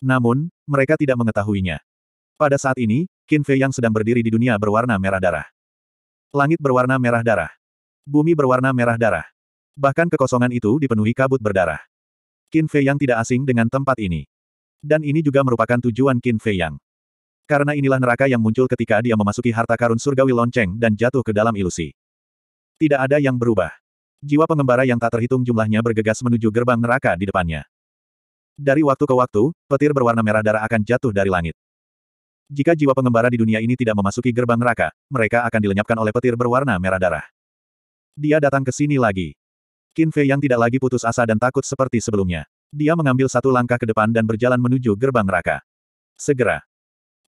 Namun, mereka tidak mengetahuinya. Pada saat ini, Qin Fei yang sedang berdiri di dunia berwarna merah darah. Langit berwarna merah darah. Bumi berwarna merah darah. Bahkan kekosongan itu dipenuhi kabut berdarah. Qin Fei yang tidak asing dengan tempat ini. Dan ini juga merupakan tujuan Qin Fei yang. Karena inilah neraka yang muncul ketika dia memasuki harta karun surgawi lonceng dan jatuh ke dalam ilusi. Tidak ada yang berubah. Jiwa pengembara yang tak terhitung jumlahnya bergegas menuju gerbang neraka di depannya. Dari waktu ke waktu, petir berwarna merah darah akan jatuh dari langit. Jika jiwa pengembara di dunia ini tidak memasuki gerbang neraka, mereka akan dilenyapkan oleh petir berwarna merah darah. Dia datang ke sini lagi. Qin Fei yang tidak lagi putus asa dan takut seperti sebelumnya. Dia mengambil satu langkah ke depan dan berjalan menuju gerbang neraka. Segera.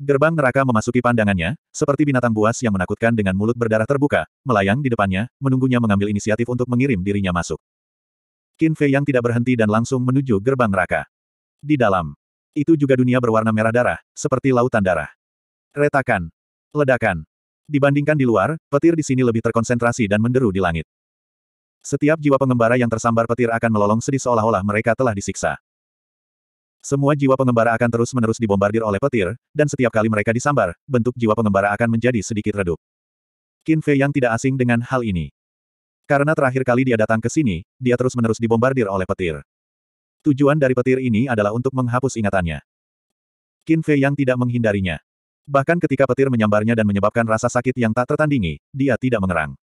Gerbang neraka memasuki pandangannya, seperti binatang buas yang menakutkan dengan mulut berdarah terbuka, melayang di depannya, menunggunya mengambil inisiatif untuk mengirim dirinya masuk. Qin Fei yang tidak berhenti dan langsung menuju gerbang neraka. Di dalam. Itu juga dunia berwarna merah darah, seperti lautan darah. Retakan. Ledakan. Dibandingkan di luar, petir di sini lebih terkonsentrasi dan menderu di langit. Setiap jiwa pengembara yang tersambar petir akan melolong sedih seolah-olah mereka telah disiksa. Semua jiwa pengembara akan terus-menerus dibombardir oleh petir, dan setiap kali mereka disambar, bentuk jiwa pengembara akan menjadi sedikit redup. Qin Fei yang tidak asing dengan hal ini. Karena terakhir kali dia datang ke sini, dia terus-menerus dibombardir oleh petir. Tujuan dari petir ini adalah untuk menghapus ingatannya. Qin Fei yang tidak menghindarinya. Bahkan ketika petir menyambarnya dan menyebabkan rasa sakit yang tak tertandingi, dia tidak mengerang.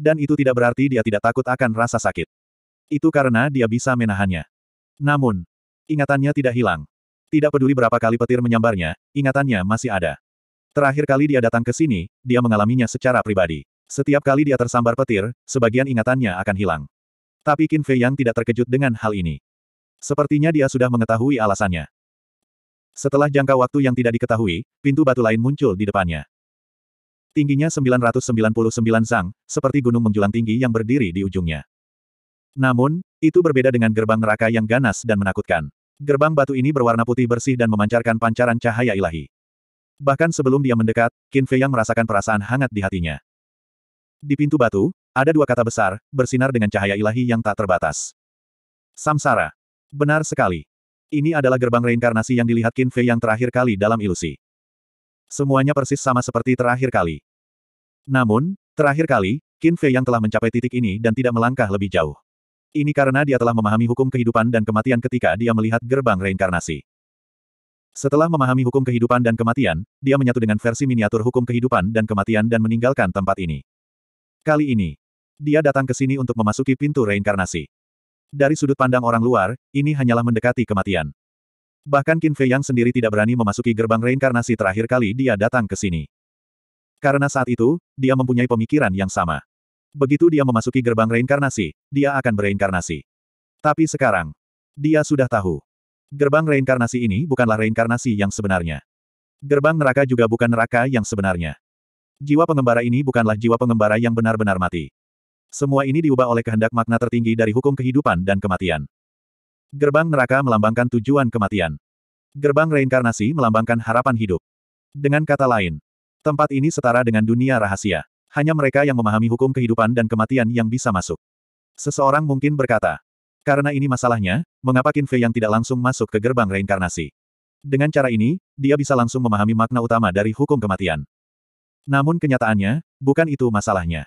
Dan itu tidak berarti dia tidak takut akan rasa sakit. Itu karena dia bisa menahannya. Namun, ingatannya tidak hilang. Tidak peduli berapa kali petir menyambarnya, ingatannya masih ada. Terakhir kali dia datang ke sini, dia mengalaminya secara pribadi. Setiap kali dia tersambar petir, sebagian ingatannya akan hilang. Tapi Qin Fei Yang tidak terkejut dengan hal ini. Sepertinya dia sudah mengetahui alasannya. Setelah jangka waktu yang tidak diketahui, pintu batu lain muncul di depannya. Tingginya 999 zang, seperti gunung menjulang tinggi yang berdiri di ujungnya. Namun, itu berbeda dengan gerbang neraka yang ganas dan menakutkan. Gerbang batu ini berwarna putih bersih dan memancarkan pancaran cahaya ilahi. Bahkan sebelum dia mendekat, Qin Fei Yang merasakan perasaan hangat di hatinya. Di pintu batu, ada dua kata besar, bersinar dengan cahaya ilahi yang tak terbatas. Samsara. Benar sekali. Ini adalah gerbang reinkarnasi yang dilihat Qin Fei yang terakhir kali dalam ilusi. Semuanya persis sama seperti terakhir kali. Namun, terakhir kali, Qin Fei yang telah mencapai titik ini dan tidak melangkah lebih jauh. Ini karena dia telah memahami hukum kehidupan dan kematian ketika dia melihat gerbang reinkarnasi. Setelah memahami hukum kehidupan dan kematian, dia menyatu dengan versi miniatur hukum kehidupan dan kematian dan meninggalkan tempat ini. Kali ini, dia datang ke sini untuk memasuki pintu reinkarnasi. Dari sudut pandang orang luar, ini hanyalah mendekati kematian. Bahkan Qin Fei Yang sendiri tidak berani memasuki gerbang reinkarnasi terakhir kali dia datang ke sini. Karena saat itu, dia mempunyai pemikiran yang sama. Begitu dia memasuki gerbang reinkarnasi, dia akan bereinkarnasi. Tapi sekarang, dia sudah tahu. Gerbang reinkarnasi ini bukanlah reinkarnasi yang sebenarnya. Gerbang neraka juga bukan neraka yang sebenarnya. Jiwa pengembara ini bukanlah jiwa pengembara yang benar-benar mati. Semua ini diubah oleh kehendak makna tertinggi dari hukum kehidupan dan kematian. Gerbang neraka melambangkan tujuan kematian. Gerbang reinkarnasi melambangkan harapan hidup. Dengan kata lain, tempat ini setara dengan dunia rahasia. Hanya mereka yang memahami hukum kehidupan dan kematian yang bisa masuk. Seseorang mungkin berkata, karena ini masalahnya, mengapa Kinfe yang tidak langsung masuk ke gerbang reinkarnasi? Dengan cara ini, dia bisa langsung memahami makna utama dari hukum kematian. Namun kenyataannya, bukan itu masalahnya.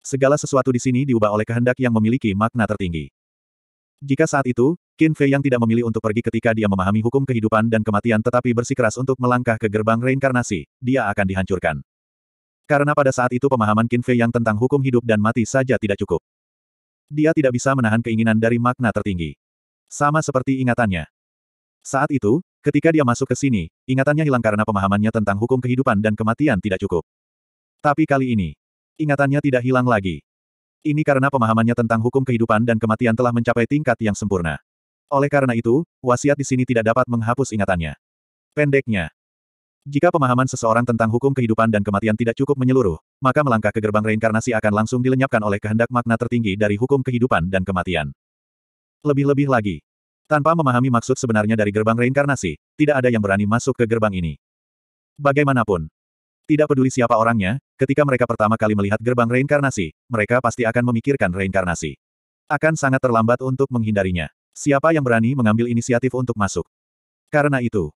Segala sesuatu di sini diubah oleh kehendak yang memiliki makna tertinggi. Jika saat itu, Qin Fei yang tidak memilih untuk pergi ketika dia memahami hukum kehidupan dan kematian tetapi bersikeras untuk melangkah ke gerbang reinkarnasi, dia akan dihancurkan. Karena pada saat itu pemahaman Qin Fei yang tentang hukum hidup dan mati saja tidak cukup. Dia tidak bisa menahan keinginan dari makna tertinggi. Sama seperti ingatannya. Saat itu, Ketika dia masuk ke sini, ingatannya hilang karena pemahamannya tentang hukum kehidupan dan kematian tidak cukup. Tapi kali ini, ingatannya tidak hilang lagi. Ini karena pemahamannya tentang hukum kehidupan dan kematian telah mencapai tingkat yang sempurna. Oleh karena itu, wasiat di sini tidak dapat menghapus ingatannya. Pendeknya, jika pemahaman seseorang tentang hukum kehidupan dan kematian tidak cukup menyeluruh, maka melangkah ke gerbang reinkarnasi akan langsung dilenyapkan oleh kehendak makna tertinggi dari hukum kehidupan dan kematian. Lebih-lebih lagi, tanpa memahami maksud sebenarnya dari gerbang reinkarnasi, tidak ada yang berani masuk ke gerbang ini. Bagaimanapun, tidak peduli siapa orangnya, ketika mereka pertama kali melihat gerbang reinkarnasi, mereka pasti akan memikirkan reinkarnasi. Akan sangat terlambat untuk menghindarinya. Siapa yang berani mengambil inisiatif untuk masuk? Karena itu,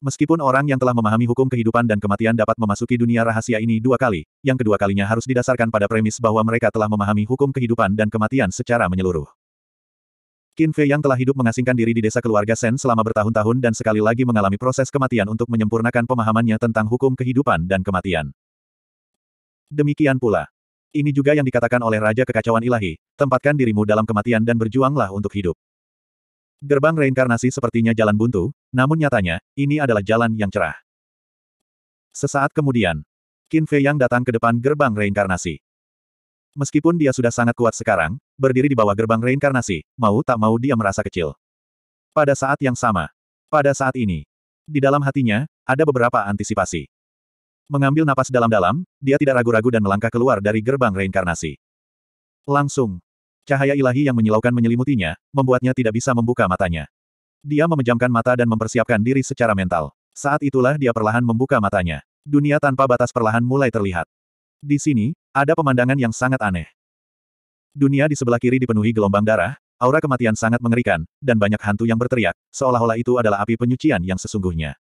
meskipun orang yang telah memahami hukum kehidupan dan kematian dapat memasuki dunia rahasia ini dua kali, yang kedua kalinya harus didasarkan pada premis bahwa mereka telah memahami hukum kehidupan dan kematian secara menyeluruh. Qin Fei yang telah hidup mengasingkan diri di desa keluarga Sen selama bertahun-tahun dan sekali lagi mengalami proses kematian untuk menyempurnakan pemahamannya tentang hukum kehidupan dan kematian. Demikian pula. Ini juga yang dikatakan oleh Raja Kekacauan Ilahi, tempatkan dirimu dalam kematian dan berjuanglah untuk hidup. Gerbang reinkarnasi sepertinya jalan buntu, namun nyatanya, ini adalah jalan yang cerah. Sesaat kemudian, Qin Fei yang datang ke depan gerbang reinkarnasi. Meskipun dia sudah sangat kuat sekarang, berdiri di bawah gerbang reinkarnasi, mau tak mau dia merasa kecil. Pada saat yang sama, pada saat ini, di dalam hatinya, ada beberapa antisipasi. Mengambil napas dalam-dalam, dia tidak ragu-ragu dan melangkah keluar dari gerbang reinkarnasi. Langsung, cahaya ilahi yang menyilaukan menyelimutinya, membuatnya tidak bisa membuka matanya. Dia memejamkan mata dan mempersiapkan diri secara mental. Saat itulah dia perlahan membuka matanya. Dunia tanpa batas perlahan mulai terlihat. Di sini, ada pemandangan yang sangat aneh. Dunia di sebelah kiri dipenuhi gelombang darah, aura kematian sangat mengerikan, dan banyak hantu yang berteriak, seolah-olah itu adalah api penyucian yang sesungguhnya.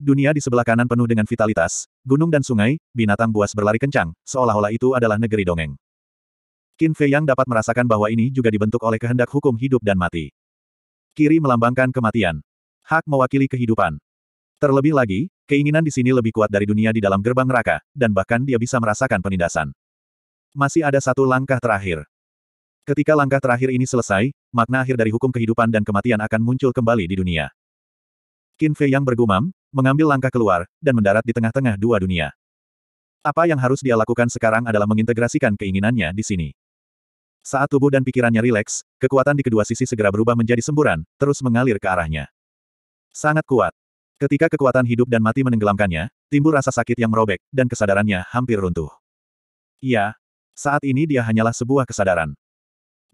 Dunia di sebelah kanan penuh dengan vitalitas, gunung dan sungai, binatang buas berlari kencang, seolah-olah itu adalah negeri dongeng. Qin Fei Yang dapat merasakan bahwa ini juga dibentuk oleh kehendak hukum hidup dan mati. Kiri melambangkan kematian. Hak mewakili kehidupan. Terlebih lagi, Keinginan di sini lebih kuat dari dunia di dalam gerbang neraka, dan bahkan dia bisa merasakan penindasan. Masih ada satu langkah terakhir. Ketika langkah terakhir ini selesai, makna akhir dari hukum kehidupan dan kematian akan muncul kembali di dunia. Qin Fei yang bergumam, mengambil langkah keluar, dan mendarat di tengah-tengah dua dunia. Apa yang harus dia lakukan sekarang adalah mengintegrasikan keinginannya di sini. Saat tubuh dan pikirannya rileks, kekuatan di kedua sisi segera berubah menjadi semburan, terus mengalir ke arahnya. Sangat kuat. Ketika kekuatan hidup dan mati menenggelamkannya, timbul rasa sakit yang merobek, dan kesadarannya hampir runtuh. Iya, saat ini dia hanyalah sebuah kesadaran.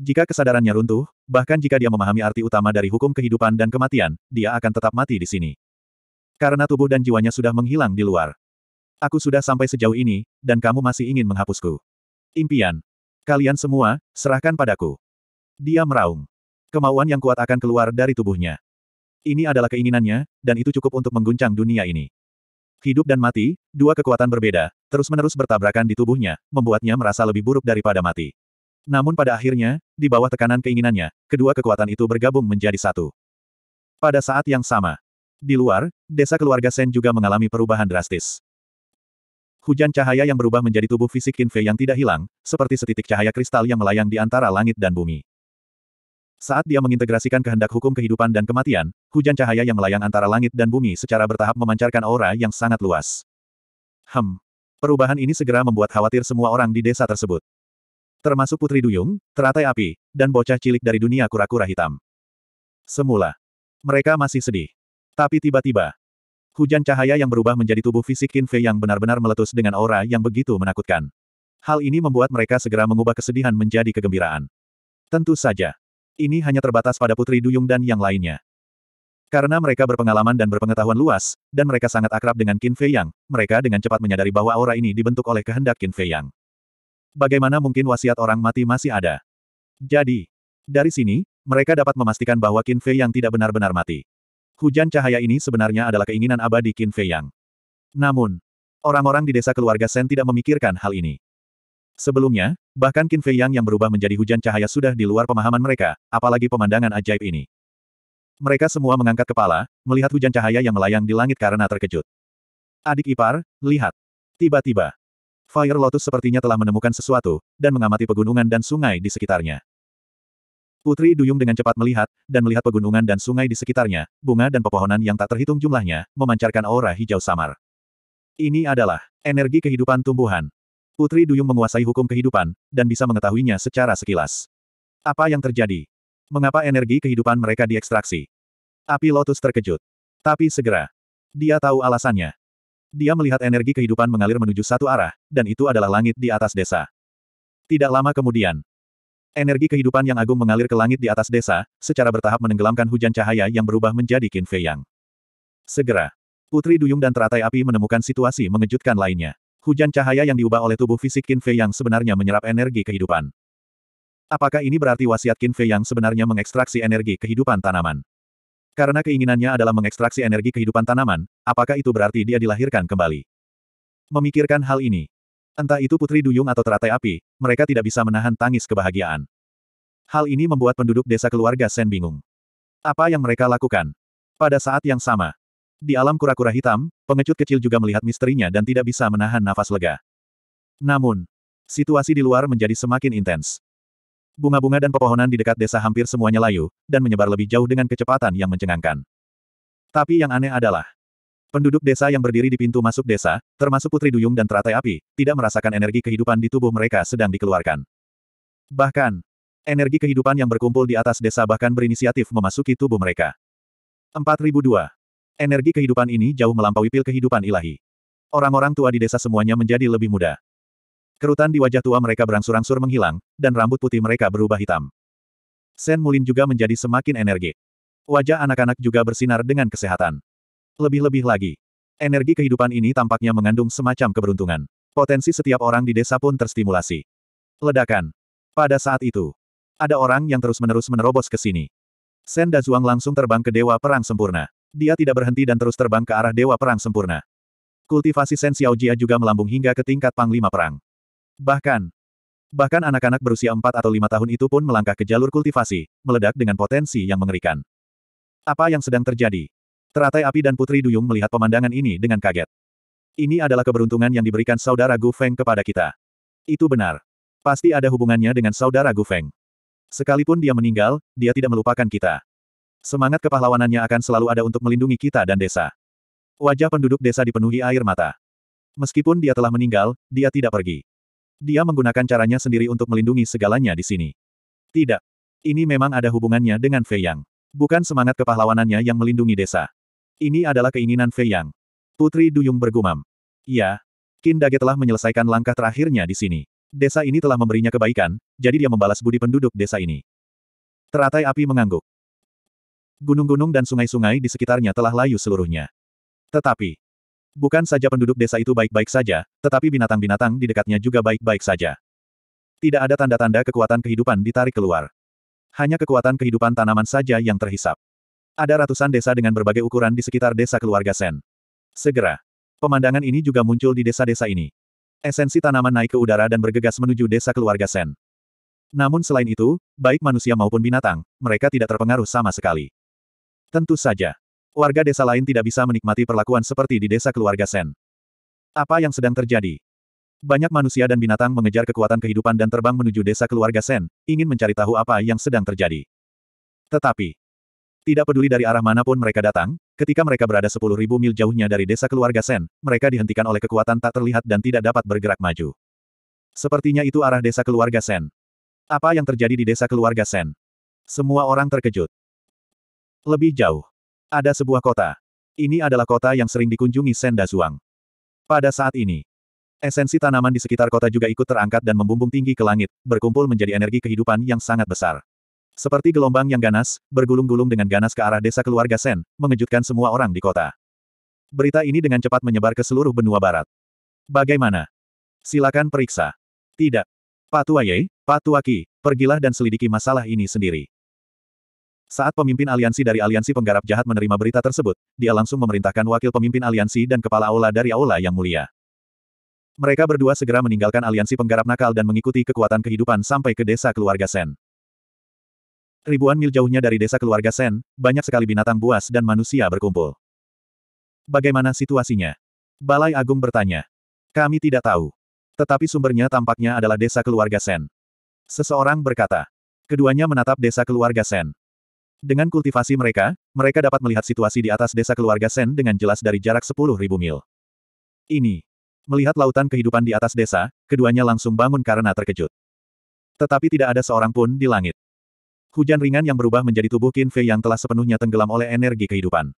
Jika kesadarannya runtuh, bahkan jika dia memahami arti utama dari hukum kehidupan dan kematian, dia akan tetap mati di sini. Karena tubuh dan jiwanya sudah menghilang di luar. Aku sudah sampai sejauh ini, dan kamu masih ingin menghapusku. Impian. Kalian semua, serahkan padaku. Dia meraung. Kemauan yang kuat akan keluar dari tubuhnya. Ini adalah keinginannya, dan itu cukup untuk mengguncang dunia ini. Hidup dan mati, dua kekuatan berbeda, terus-menerus bertabrakan di tubuhnya, membuatnya merasa lebih buruk daripada mati. Namun pada akhirnya, di bawah tekanan keinginannya, kedua kekuatan itu bergabung menjadi satu. Pada saat yang sama, di luar, desa keluarga Sen juga mengalami perubahan drastis. Hujan cahaya yang berubah menjadi tubuh fisik Kinfe yang tidak hilang, seperti setitik cahaya kristal yang melayang di antara langit dan bumi. Saat dia mengintegrasikan kehendak hukum kehidupan dan kematian, hujan cahaya yang melayang antara langit dan bumi secara bertahap memancarkan aura yang sangat luas. Hem. Perubahan ini segera membuat khawatir semua orang di desa tersebut. Termasuk Putri Duyung, teratai api, dan bocah cilik dari dunia kura-kura hitam. Semula. Mereka masih sedih. Tapi tiba-tiba. Hujan cahaya yang berubah menjadi tubuh fisik Qin Fei yang benar-benar meletus dengan aura yang begitu menakutkan. Hal ini membuat mereka segera mengubah kesedihan menjadi kegembiraan. Tentu saja. Ini hanya terbatas pada Putri Duyung dan yang lainnya. Karena mereka berpengalaman dan berpengetahuan luas, dan mereka sangat akrab dengan Qin Fei Yang, mereka dengan cepat menyadari bahwa aura ini dibentuk oleh kehendak Qin Fei Yang. Bagaimana mungkin wasiat orang mati masih ada? Jadi, dari sini, mereka dapat memastikan bahwa Qin Fei Yang tidak benar-benar mati. Hujan cahaya ini sebenarnya adalah keinginan abadi Qin Fei Yang. Namun, orang-orang di desa keluarga Sen tidak memikirkan hal ini. Sebelumnya, bahkan Qin Fei Yang yang berubah menjadi hujan cahaya sudah di luar pemahaman mereka, apalagi pemandangan ajaib ini. Mereka semua mengangkat kepala, melihat hujan cahaya yang melayang di langit karena terkejut. Adik ipar, lihat. Tiba-tiba, Fire Lotus sepertinya telah menemukan sesuatu, dan mengamati pegunungan dan sungai di sekitarnya. Putri Duyung dengan cepat melihat, dan melihat pegunungan dan sungai di sekitarnya, bunga dan pepohonan yang tak terhitung jumlahnya, memancarkan aura hijau samar. Ini adalah energi kehidupan tumbuhan. Putri Duyung menguasai hukum kehidupan, dan bisa mengetahuinya secara sekilas. Apa yang terjadi? Mengapa energi kehidupan mereka diekstraksi? Api Lotus terkejut. Tapi segera. Dia tahu alasannya. Dia melihat energi kehidupan mengalir menuju satu arah, dan itu adalah langit di atas desa. Tidak lama kemudian, energi kehidupan yang agung mengalir ke langit di atas desa, secara bertahap menenggelamkan hujan cahaya yang berubah menjadi Qin Fei Yang. Segera, Putri Duyung dan Teratai Api menemukan situasi mengejutkan lainnya. Hujan cahaya yang diubah oleh tubuh fisik Qin Fei yang sebenarnya menyerap energi kehidupan. Apakah ini berarti wasiat Qin Fei yang sebenarnya mengekstraksi energi kehidupan tanaman? Karena keinginannya adalah mengekstraksi energi kehidupan tanaman, apakah itu berarti dia dilahirkan kembali? Memikirkan hal ini. Entah itu putri duyung atau teratai api, mereka tidak bisa menahan tangis kebahagiaan. Hal ini membuat penduduk desa keluarga Sen bingung. Apa yang mereka lakukan? Pada saat yang sama, di alam kura-kura hitam, pengecut kecil juga melihat misterinya dan tidak bisa menahan nafas lega. Namun, situasi di luar menjadi semakin intens. Bunga-bunga dan pepohonan di dekat desa hampir semuanya layu, dan menyebar lebih jauh dengan kecepatan yang mencengangkan. Tapi yang aneh adalah, penduduk desa yang berdiri di pintu masuk desa, termasuk Putri Duyung dan Teratai Api, tidak merasakan energi kehidupan di tubuh mereka sedang dikeluarkan. Bahkan, energi kehidupan yang berkumpul di atas desa bahkan berinisiatif memasuki tubuh mereka. 4002 Energi kehidupan ini jauh melampaui pil kehidupan ilahi. Orang-orang tua di desa semuanya menjadi lebih muda. Kerutan di wajah tua mereka berangsur-angsur menghilang, dan rambut putih mereka berubah hitam. Sen Mulin juga menjadi semakin energik. Wajah anak-anak juga bersinar dengan kesehatan. Lebih-lebih lagi, energi kehidupan ini tampaknya mengandung semacam keberuntungan. Potensi setiap orang di desa pun terstimulasi. Ledakan. Pada saat itu, ada orang yang terus-menerus menerobos ke sini. Sen Dazuang langsung terbang ke Dewa Perang Sempurna. Dia tidak berhenti dan terus terbang ke arah Dewa Perang Sempurna. Kultivasi Sen Xiaojia juga melambung hingga ke tingkat Panglima Perang. Bahkan, bahkan anak-anak berusia 4 atau 5 tahun itu pun melangkah ke jalur kultivasi, meledak dengan potensi yang mengerikan. Apa yang sedang terjadi? Teratai api dan Putri Duyung melihat pemandangan ini dengan kaget. Ini adalah keberuntungan yang diberikan saudara Gu Feng kepada kita. Itu benar. Pasti ada hubungannya dengan saudara Gu Feng. Sekalipun dia meninggal, dia tidak melupakan kita. Semangat kepahlawanannya akan selalu ada untuk melindungi kita dan desa. Wajah penduduk desa dipenuhi air mata. Meskipun dia telah meninggal, dia tidak pergi. Dia menggunakan caranya sendiri untuk melindungi segalanya di sini. Tidak. Ini memang ada hubungannya dengan Fei Yang. Bukan semangat kepahlawanannya yang melindungi desa. Ini adalah keinginan Fei Yang. Putri Duyung bergumam. Ya, Dage telah menyelesaikan langkah terakhirnya di sini. Desa ini telah memberinya kebaikan, jadi dia membalas budi penduduk desa ini. Teratai api mengangguk. Gunung-gunung dan sungai-sungai di sekitarnya telah layu seluruhnya. Tetapi, bukan saja penduduk desa itu baik-baik saja, tetapi binatang-binatang di dekatnya juga baik-baik saja. Tidak ada tanda-tanda kekuatan kehidupan ditarik keluar. Hanya kekuatan kehidupan tanaman saja yang terhisap. Ada ratusan desa dengan berbagai ukuran di sekitar desa keluarga Sen. Segera, pemandangan ini juga muncul di desa-desa ini. Esensi tanaman naik ke udara dan bergegas menuju desa keluarga Sen. Namun selain itu, baik manusia maupun binatang, mereka tidak terpengaruh sama sekali. Tentu saja. Warga desa lain tidak bisa menikmati perlakuan seperti di desa keluarga Sen. Apa yang sedang terjadi? Banyak manusia dan binatang mengejar kekuatan kehidupan dan terbang menuju desa keluarga Sen, ingin mencari tahu apa yang sedang terjadi. Tetapi, tidak peduli dari arah manapun mereka datang, ketika mereka berada 10.000 mil jauhnya dari desa keluarga Sen, mereka dihentikan oleh kekuatan tak terlihat dan tidak dapat bergerak maju. Sepertinya itu arah desa keluarga Sen. Apa yang terjadi di desa keluarga Sen? Semua orang terkejut. Lebih jauh. Ada sebuah kota. Ini adalah kota yang sering dikunjungi Senda Zuang. Pada saat ini, esensi tanaman di sekitar kota juga ikut terangkat dan membumbung tinggi ke langit, berkumpul menjadi energi kehidupan yang sangat besar. Seperti gelombang yang ganas, bergulung-gulung dengan ganas ke arah desa keluarga Sen, mengejutkan semua orang di kota. Berita ini dengan cepat menyebar ke seluruh benua barat. Bagaimana? Silakan periksa. Tidak. Patuaye, Patuaki, pergilah dan selidiki masalah ini sendiri. Saat pemimpin aliansi dari aliansi penggarap jahat menerima berita tersebut, dia langsung memerintahkan wakil pemimpin aliansi dan kepala aula dari aula yang mulia. Mereka berdua segera meninggalkan aliansi penggarap nakal dan mengikuti kekuatan kehidupan sampai ke desa keluarga Sen. Ribuan mil jauhnya dari desa keluarga Sen, banyak sekali binatang buas dan manusia berkumpul. Bagaimana situasinya? Balai Agung bertanya. Kami tidak tahu. Tetapi sumbernya tampaknya adalah desa keluarga Sen. Seseorang berkata. Keduanya menatap desa keluarga Sen. Dengan kultivasi mereka, mereka dapat melihat situasi di atas desa keluarga Sen dengan jelas dari jarak 10.000 mil. Ini. Melihat lautan kehidupan di atas desa, keduanya langsung bangun karena terkejut. Tetapi tidak ada seorang pun di langit. Hujan ringan yang berubah menjadi tubuh Qin Fei yang telah sepenuhnya tenggelam oleh energi kehidupan.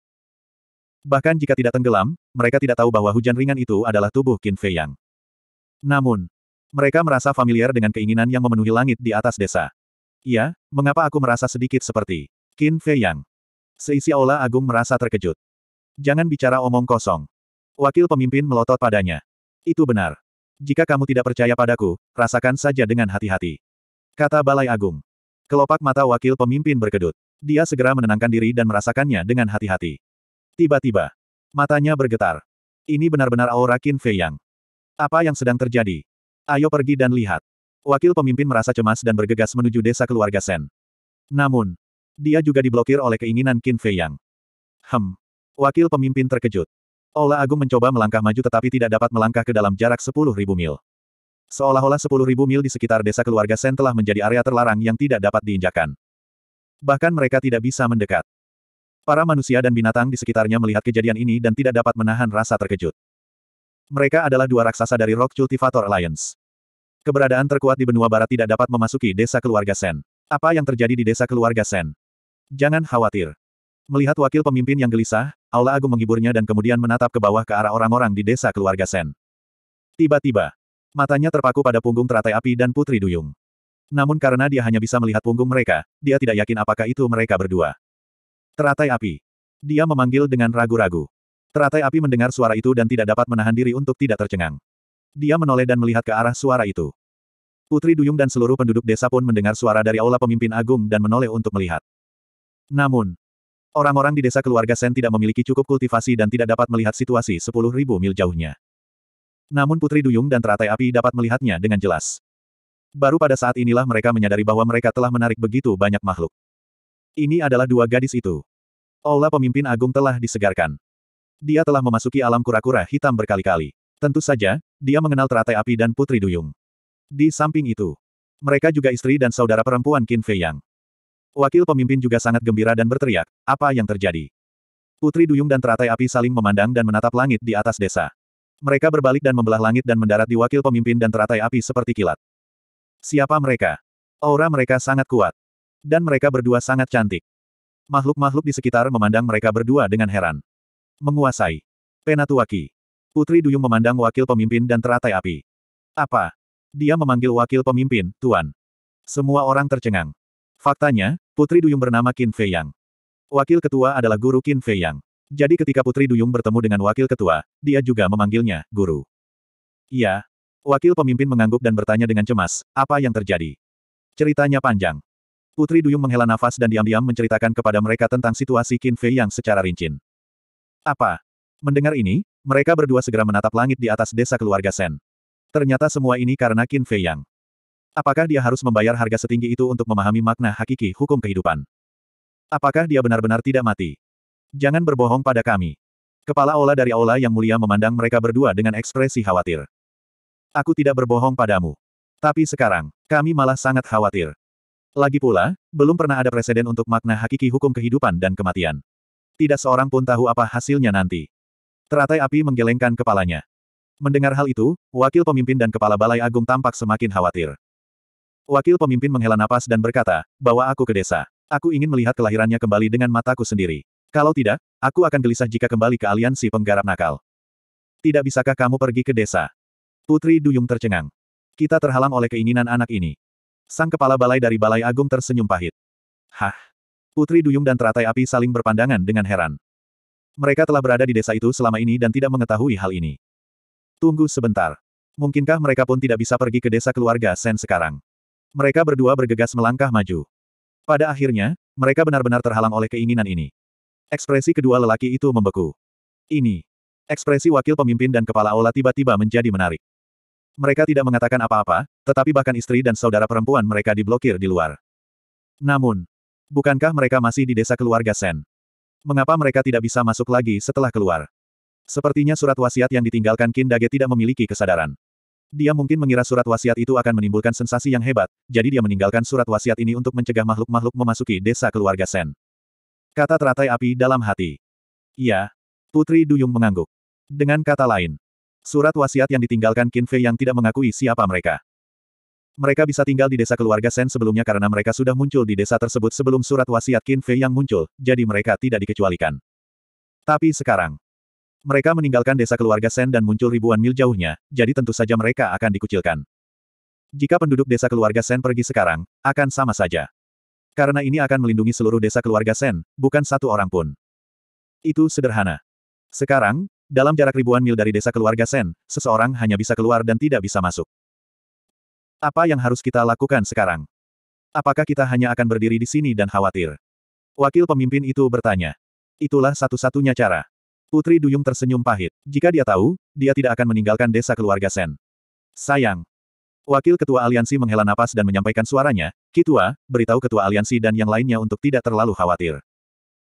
Bahkan jika tidak tenggelam, mereka tidak tahu bahwa hujan ringan itu adalah tubuh Qin Fei Yang. Namun, mereka merasa familiar dengan keinginan yang memenuhi langit di atas desa. Iya, mengapa aku merasa sedikit seperti Qin Fei Yang. Seisi aula agung merasa terkejut. Jangan bicara omong kosong. Wakil pemimpin melotot padanya. Itu benar. Jika kamu tidak percaya padaku, rasakan saja dengan hati-hati. Kata Balai Agung. Kelopak mata wakil pemimpin berkedut. Dia segera menenangkan diri dan merasakannya dengan hati-hati. Tiba-tiba, matanya bergetar. Ini benar-benar aura Qin Fei Yang. Apa yang sedang terjadi? Ayo pergi dan lihat. Wakil pemimpin merasa cemas dan bergegas menuju desa keluarga Sen. Namun, dia juga diblokir oleh keinginan Qin Fei Yang. Hem. Wakil pemimpin terkejut. Ola Agung mencoba melangkah maju tetapi tidak dapat melangkah ke dalam jarak 10.000 mil. Seolah-olah 10.000 mil di sekitar desa keluarga Sen telah menjadi area terlarang yang tidak dapat diinjakan. Bahkan mereka tidak bisa mendekat. Para manusia dan binatang di sekitarnya melihat kejadian ini dan tidak dapat menahan rasa terkejut. Mereka adalah dua raksasa dari Rock Cultivator Alliance. Keberadaan terkuat di benua barat tidak dapat memasuki desa keluarga Sen. Apa yang terjadi di desa keluarga Sen? Jangan khawatir. Melihat wakil pemimpin yang gelisah, Aula Agung menghiburnya dan kemudian menatap ke bawah ke arah orang-orang di desa keluarga Sen. Tiba-tiba, matanya terpaku pada punggung teratai api dan Putri Duyung. Namun karena dia hanya bisa melihat punggung mereka, dia tidak yakin apakah itu mereka berdua. Teratai api. Dia memanggil dengan ragu-ragu. Teratai api mendengar suara itu dan tidak dapat menahan diri untuk tidak tercengang. Dia menoleh dan melihat ke arah suara itu. Putri Duyung dan seluruh penduduk desa pun mendengar suara dari aula pemimpin agung dan menoleh untuk melihat. Namun, orang-orang di desa keluarga Sen tidak memiliki cukup kultivasi dan tidak dapat melihat situasi 10.000 mil jauhnya. Namun Putri Duyung dan Teratai Api dapat melihatnya dengan jelas. Baru pada saat inilah mereka menyadari bahwa mereka telah menarik begitu banyak makhluk. Ini adalah dua gadis itu. Ola pemimpin agung telah disegarkan. Dia telah memasuki alam kura-kura hitam berkali-kali. Tentu saja, dia mengenal Teratai Api dan Putri Duyung. Di samping itu, mereka juga istri dan saudara perempuan Qin Fei Yang. Wakil pemimpin juga sangat gembira dan berteriak, apa yang terjadi? Putri Duyung dan teratai api saling memandang dan menatap langit di atas desa. Mereka berbalik dan membelah langit dan mendarat di wakil pemimpin dan teratai api seperti kilat. Siapa mereka? Aura mereka sangat kuat. Dan mereka berdua sangat cantik. Makhluk-makhluk di sekitar memandang mereka berdua dengan heran. Menguasai. Penatuaki. Putri Duyung memandang wakil pemimpin dan teratai api. Apa? Dia memanggil wakil pemimpin, Tuan. Semua orang tercengang. Faktanya, Putri Duyung bernama Qin Fei Yang. Wakil ketua adalah guru Qin Fei Yang. Jadi ketika Putri Duyung bertemu dengan wakil ketua, dia juga memanggilnya, guru. Iya. Wakil pemimpin mengangguk dan bertanya dengan cemas, apa yang terjadi? Ceritanya panjang. Putri Duyung menghela nafas dan diam-diam menceritakan kepada mereka tentang situasi Qin Fei Yang secara rinci. Apa? Mendengar ini, mereka berdua segera menatap langit di atas desa keluarga Sen. Ternyata semua ini karena Qin Fei Yang. Apakah dia harus membayar harga setinggi itu untuk memahami makna hakiki hukum kehidupan? Apakah dia benar-benar tidak mati? Jangan berbohong pada kami. Kepala Aula dari Aula yang mulia memandang mereka berdua dengan ekspresi khawatir. Aku tidak berbohong padamu. Tapi sekarang, kami malah sangat khawatir. Lagi pula, belum pernah ada presiden untuk makna hakiki hukum kehidupan dan kematian. Tidak seorang pun tahu apa hasilnya nanti. Teratai api menggelengkan kepalanya. Mendengar hal itu, wakil pemimpin dan kepala balai agung tampak semakin khawatir. Wakil pemimpin menghela napas dan berkata, bawa aku ke desa. Aku ingin melihat kelahirannya kembali dengan mataku sendiri. Kalau tidak, aku akan gelisah jika kembali ke aliansi penggarap nakal. Tidak bisakah kamu pergi ke desa? Putri Duyung tercengang. Kita terhalang oleh keinginan anak ini. Sang kepala balai dari Balai Agung tersenyum pahit. Hah? Putri Duyung dan teratai api saling berpandangan dengan heran. Mereka telah berada di desa itu selama ini dan tidak mengetahui hal ini. Tunggu sebentar. Mungkinkah mereka pun tidak bisa pergi ke desa keluarga Sen sekarang? mereka berdua bergegas melangkah maju. Pada akhirnya, mereka benar-benar terhalang oleh keinginan ini. Ekspresi kedua lelaki itu membeku. Ini. Ekspresi wakil pemimpin dan kepala aula tiba-tiba menjadi menarik. Mereka tidak mengatakan apa-apa, tetapi bahkan istri dan saudara perempuan mereka diblokir di luar. Namun, bukankah mereka masih di desa keluarga Sen? Mengapa mereka tidak bisa masuk lagi setelah keluar? Sepertinya surat wasiat yang ditinggalkan Kindage tidak memiliki kesadaran. Dia mungkin mengira surat wasiat itu akan menimbulkan sensasi yang hebat, jadi dia meninggalkan surat wasiat ini untuk mencegah makhluk-makhluk memasuki desa keluarga Sen. Kata teratai api dalam hati. Iya. Putri Duyung mengangguk. Dengan kata lain, surat wasiat yang ditinggalkan Qin Fei yang tidak mengakui siapa mereka. Mereka bisa tinggal di desa keluarga Sen sebelumnya karena mereka sudah muncul di desa tersebut sebelum surat wasiat Qin Fei yang muncul, jadi mereka tidak dikecualikan. Tapi sekarang, mereka meninggalkan desa keluarga Sen dan muncul ribuan mil jauhnya, jadi tentu saja mereka akan dikucilkan. Jika penduduk desa keluarga Sen pergi sekarang, akan sama saja. Karena ini akan melindungi seluruh desa keluarga Sen, bukan satu orang pun. Itu sederhana. Sekarang, dalam jarak ribuan mil dari desa keluarga Sen, seseorang hanya bisa keluar dan tidak bisa masuk. Apa yang harus kita lakukan sekarang? Apakah kita hanya akan berdiri di sini dan khawatir? Wakil pemimpin itu bertanya. Itulah satu-satunya cara. Putri Duyung tersenyum pahit. Jika dia tahu, dia tidak akan meninggalkan desa keluarga Sen. Sayang. Wakil Ketua Aliansi menghela napas dan menyampaikan suaranya, Kitua, beritahu Ketua Aliansi dan yang lainnya untuk tidak terlalu khawatir.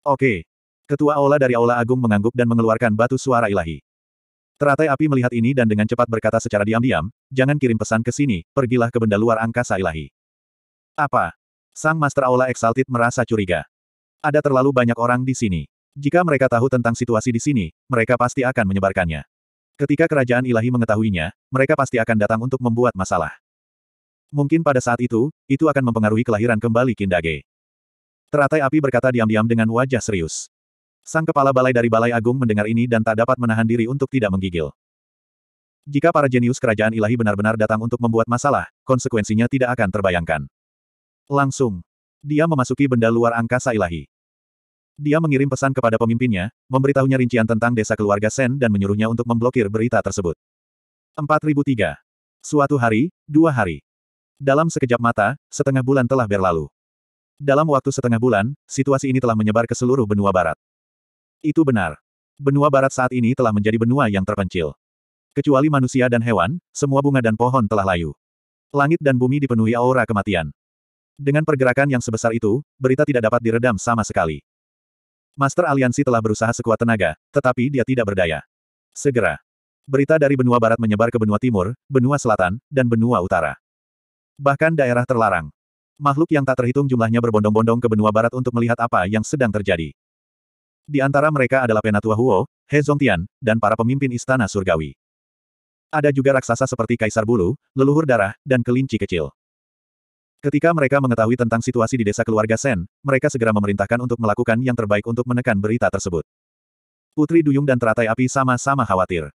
Oke. Ketua Aula dari Aula Agung mengangguk dan mengeluarkan batu suara ilahi. Teratai api melihat ini dan dengan cepat berkata secara diam-diam, jangan kirim pesan ke sini, pergilah ke benda luar angkasa ilahi. Apa? Sang Master Aula Exalted merasa curiga. Ada terlalu banyak orang di sini. Jika mereka tahu tentang situasi di sini, mereka pasti akan menyebarkannya. Ketika kerajaan ilahi mengetahuinya, mereka pasti akan datang untuk membuat masalah. Mungkin pada saat itu, itu akan mempengaruhi kelahiran kembali Kindage. Teratai api berkata diam-diam dengan wajah serius. Sang kepala balai dari Balai Agung mendengar ini dan tak dapat menahan diri untuk tidak menggigil. Jika para jenius kerajaan ilahi benar-benar datang untuk membuat masalah, konsekuensinya tidak akan terbayangkan. Langsung, dia memasuki benda luar angkasa ilahi. Dia mengirim pesan kepada pemimpinnya, memberitahunya rincian tentang desa keluarga Sen dan menyuruhnya untuk memblokir berita tersebut. 4003. Suatu hari, dua hari. Dalam sekejap mata, setengah bulan telah berlalu. Dalam waktu setengah bulan, situasi ini telah menyebar ke seluruh benua barat. Itu benar. Benua barat saat ini telah menjadi benua yang terpencil. Kecuali manusia dan hewan, semua bunga dan pohon telah layu. Langit dan bumi dipenuhi aura kematian. Dengan pergerakan yang sebesar itu, berita tidak dapat diredam sama sekali. Master Aliansi telah berusaha sekuat tenaga, tetapi dia tidak berdaya. Segera. Berita dari benua barat menyebar ke benua timur, benua selatan, dan benua utara. Bahkan daerah terlarang. Makhluk yang tak terhitung jumlahnya berbondong-bondong ke benua barat untuk melihat apa yang sedang terjadi. Di antara mereka adalah Penatua Huo, He Zongtian, dan para pemimpin istana surgawi. Ada juga raksasa seperti Kaisar Bulu, leluhur darah, dan kelinci kecil. Ketika mereka mengetahui tentang situasi di desa keluarga Sen, mereka segera memerintahkan untuk melakukan yang terbaik untuk menekan berita tersebut. Putri Duyung dan Teratai Api sama-sama khawatir.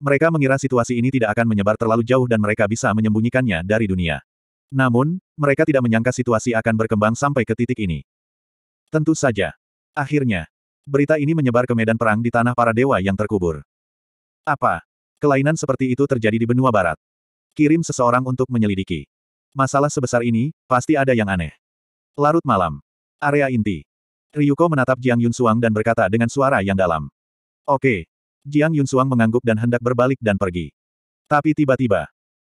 Mereka mengira situasi ini tidak akan menyebar terlalu jauh dan mereka bisa menyembunyikannya dari dunia. Namun, mereka tidak menyangka situasi akan berkembang sampai ke titik ini. Tentu saja. Akhirnya, berita ini menyebar ke medan perang di tanah para dewa yang terkubur. Apa? Kelainan seperti itu terjadi di benua barat. Kirim seseorang untuk menyelidiki. Masalah sebesar ini, pasti ada yang aneh. Larut malam. Area inti. Ryuko menatap Jiang Yun Yunsuang dan berkata dengan suara yang dalam. Oke. Jiang Yun Yunsuang mengangguk dan hendak berbalik dan pergi. Tapi tiba-tiba,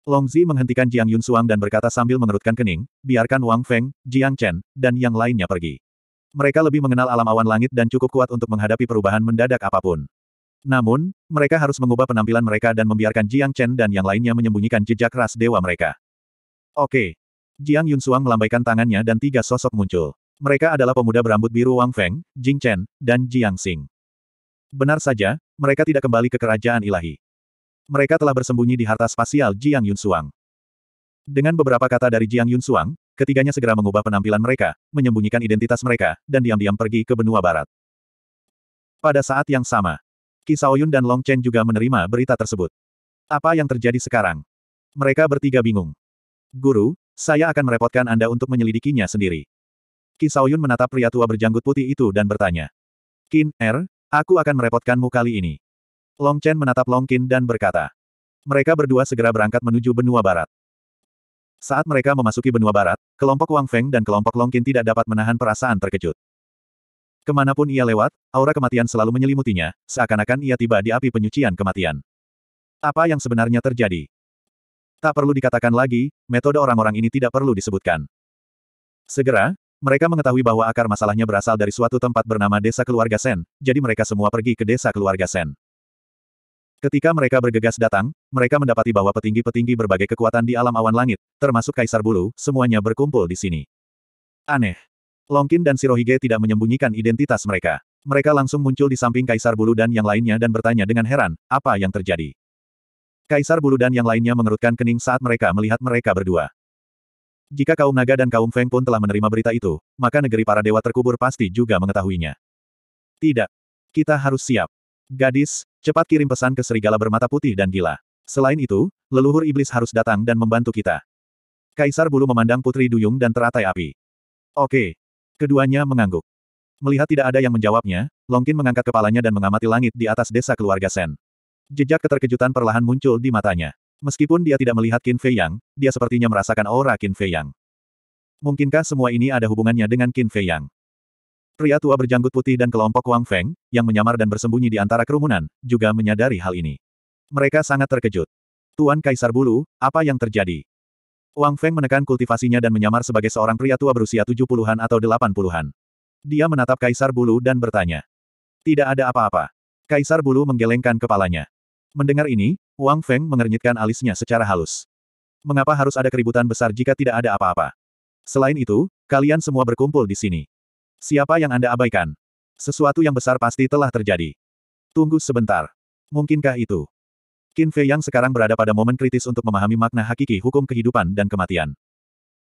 Longzi menghentikan Jiang Yun Yunsuang dan berkata sambil mengerutkan kening, biarkan Wang Feng, Jiang Chen, dan yang lainnya pergi. Mereka lebih mengenal alam awan langit dan cukup kuat untuk menghadapi perubahan mendadak apapun. Namun, mereka harus mengubah penampilan mereka dan membiarkan Jiang Chen dan yang lainnya menyembunyikan jejak ras dewa mereka. Oke. Jiang Yunsuang melambaikan tangannya dan tiga sosok muncul. Mereka adalah pemuda berambut biru Wang Feng, Jing Chen, dan Jiang Xing. Benar saja, mereka tidak kembali ke kerajaan ilahi. Mereka telah bersembunyi di harta spasial Jiang Yunsuang. Dengan beberapa kata dari Jiang Yunsuang, ketiganya segera mengubah penampilan mereka, menyembunyikan identitas mereka, dan diam-diam pergi ke benua barat. Pada saat yang sama, Kisaoyun dan Long Chen juga menerima berita tersebut. Apa yang terjadi sekarang? Mereka bertiga bingung. Guru, saya akan merepotkan Anda untuk menyelidikinya sendiri. Ki Saoyun menatap pria tua berjanggut putih itu dan bertanya. Kin, Er, aku akan merepotkanmu kali ini. Long Chen menatap Long Kin dan berkata. Mereka berdua segera berangkat menuju benua barat. Saat mereka memasuki benua barat, kelompok Wang Feng dan kelompok Long Kin tidak dapat menahan perasaan terkejut. Kemanapun ia lewat, aura kematian selalu menyelimutinya, seakan-akan ia tiba di api penyucian kematian. Apa yang sebenarnya terjadi? Tak perlu dikatakan lagi, metode orang-orang ini tidak perlu disebutkan. Segera, mereka mengetahui bahwa akar masalahnya berasal dari suatu tempat bernama Desa Keluarga Sen, jadi mereka semua pergi ke Desa Keluarga Sen. Ketika mereka bergegas datang, mereka mendapati bahwa petinggi-petinggi berbagai kekuatan di alam awan langit, termasuk Kaisar Bulu, semuanya berkumpul di sini. Aneh. Longkin dan Sirohige tidak menyembunyikan identitas mereka. Mereka langsung muncul di samping Kaisar Bulu dan yang lainnya dan bertanya dengan heran, apa yang terjadi? Kaisar Bulu dan yang lainnya mengerutkan kening saat mereka melihat mereka berdua. Jika kaum naga dan kaum Feng pun telah menerima berita itu, maka negeri para dewa terkubur pasti juga mengetahuinya. Tidak. Kita harus siap. Gadis, cepat kirim pesan ke serigala bermata putih dan gila. Selain itu, leluhur iblis harus datang dan membantu kita. Kaisar Bulu memandang Putri Duyung dan teratai api. Oke. Keduanya mengangguk. Melihat tidak ada yang menjawabnya, Longkin mengangkat kepalanya dan mengamati langit di atas desa keluarga Sen. Jejak keterkejutan perlahan muncul di matanya. Meskipun dia tidak melihat Qin Fei Yang, dia sepertinya merasakan aura Qin Fei Yang. Mungkinkah semua ini ada hubungannya dengan Qin Fei Yang? Pria tua berjanggut putih dan kelompok Wang Feng, yang menyamar dan bersembunyi di antara kerumunan, juga menyadari hal ini. Mereka sangat terkejut. Tuan Kaisar Bulu, apa yang terjadi? Wang Feng menekan kultivasinya dan menyamar sebagai seorang pria tua berusia 70-an atau 80-an. Dia menatap Kaisar Bulu dan bertanya. Tidak ada apa-apa. Kaisar Bulu menggelengkan kepalanya. Mendengar ini, Wang Feng mengernyitkan alisnya secara halus. Mengapa harus ada keributan besar jika tidak ada apa-apa? Selain itu, kalian semua berkumpul di sini. Siapa yang Anda abaikan? Sesuatu yang besar pasti telah terjadi. Tunggu sebentar. Mungkinkah itu? Qin Fei yang sekarang berada pada momen kritis untuk memahami makna hakiki hukum kehidupan dan kematian.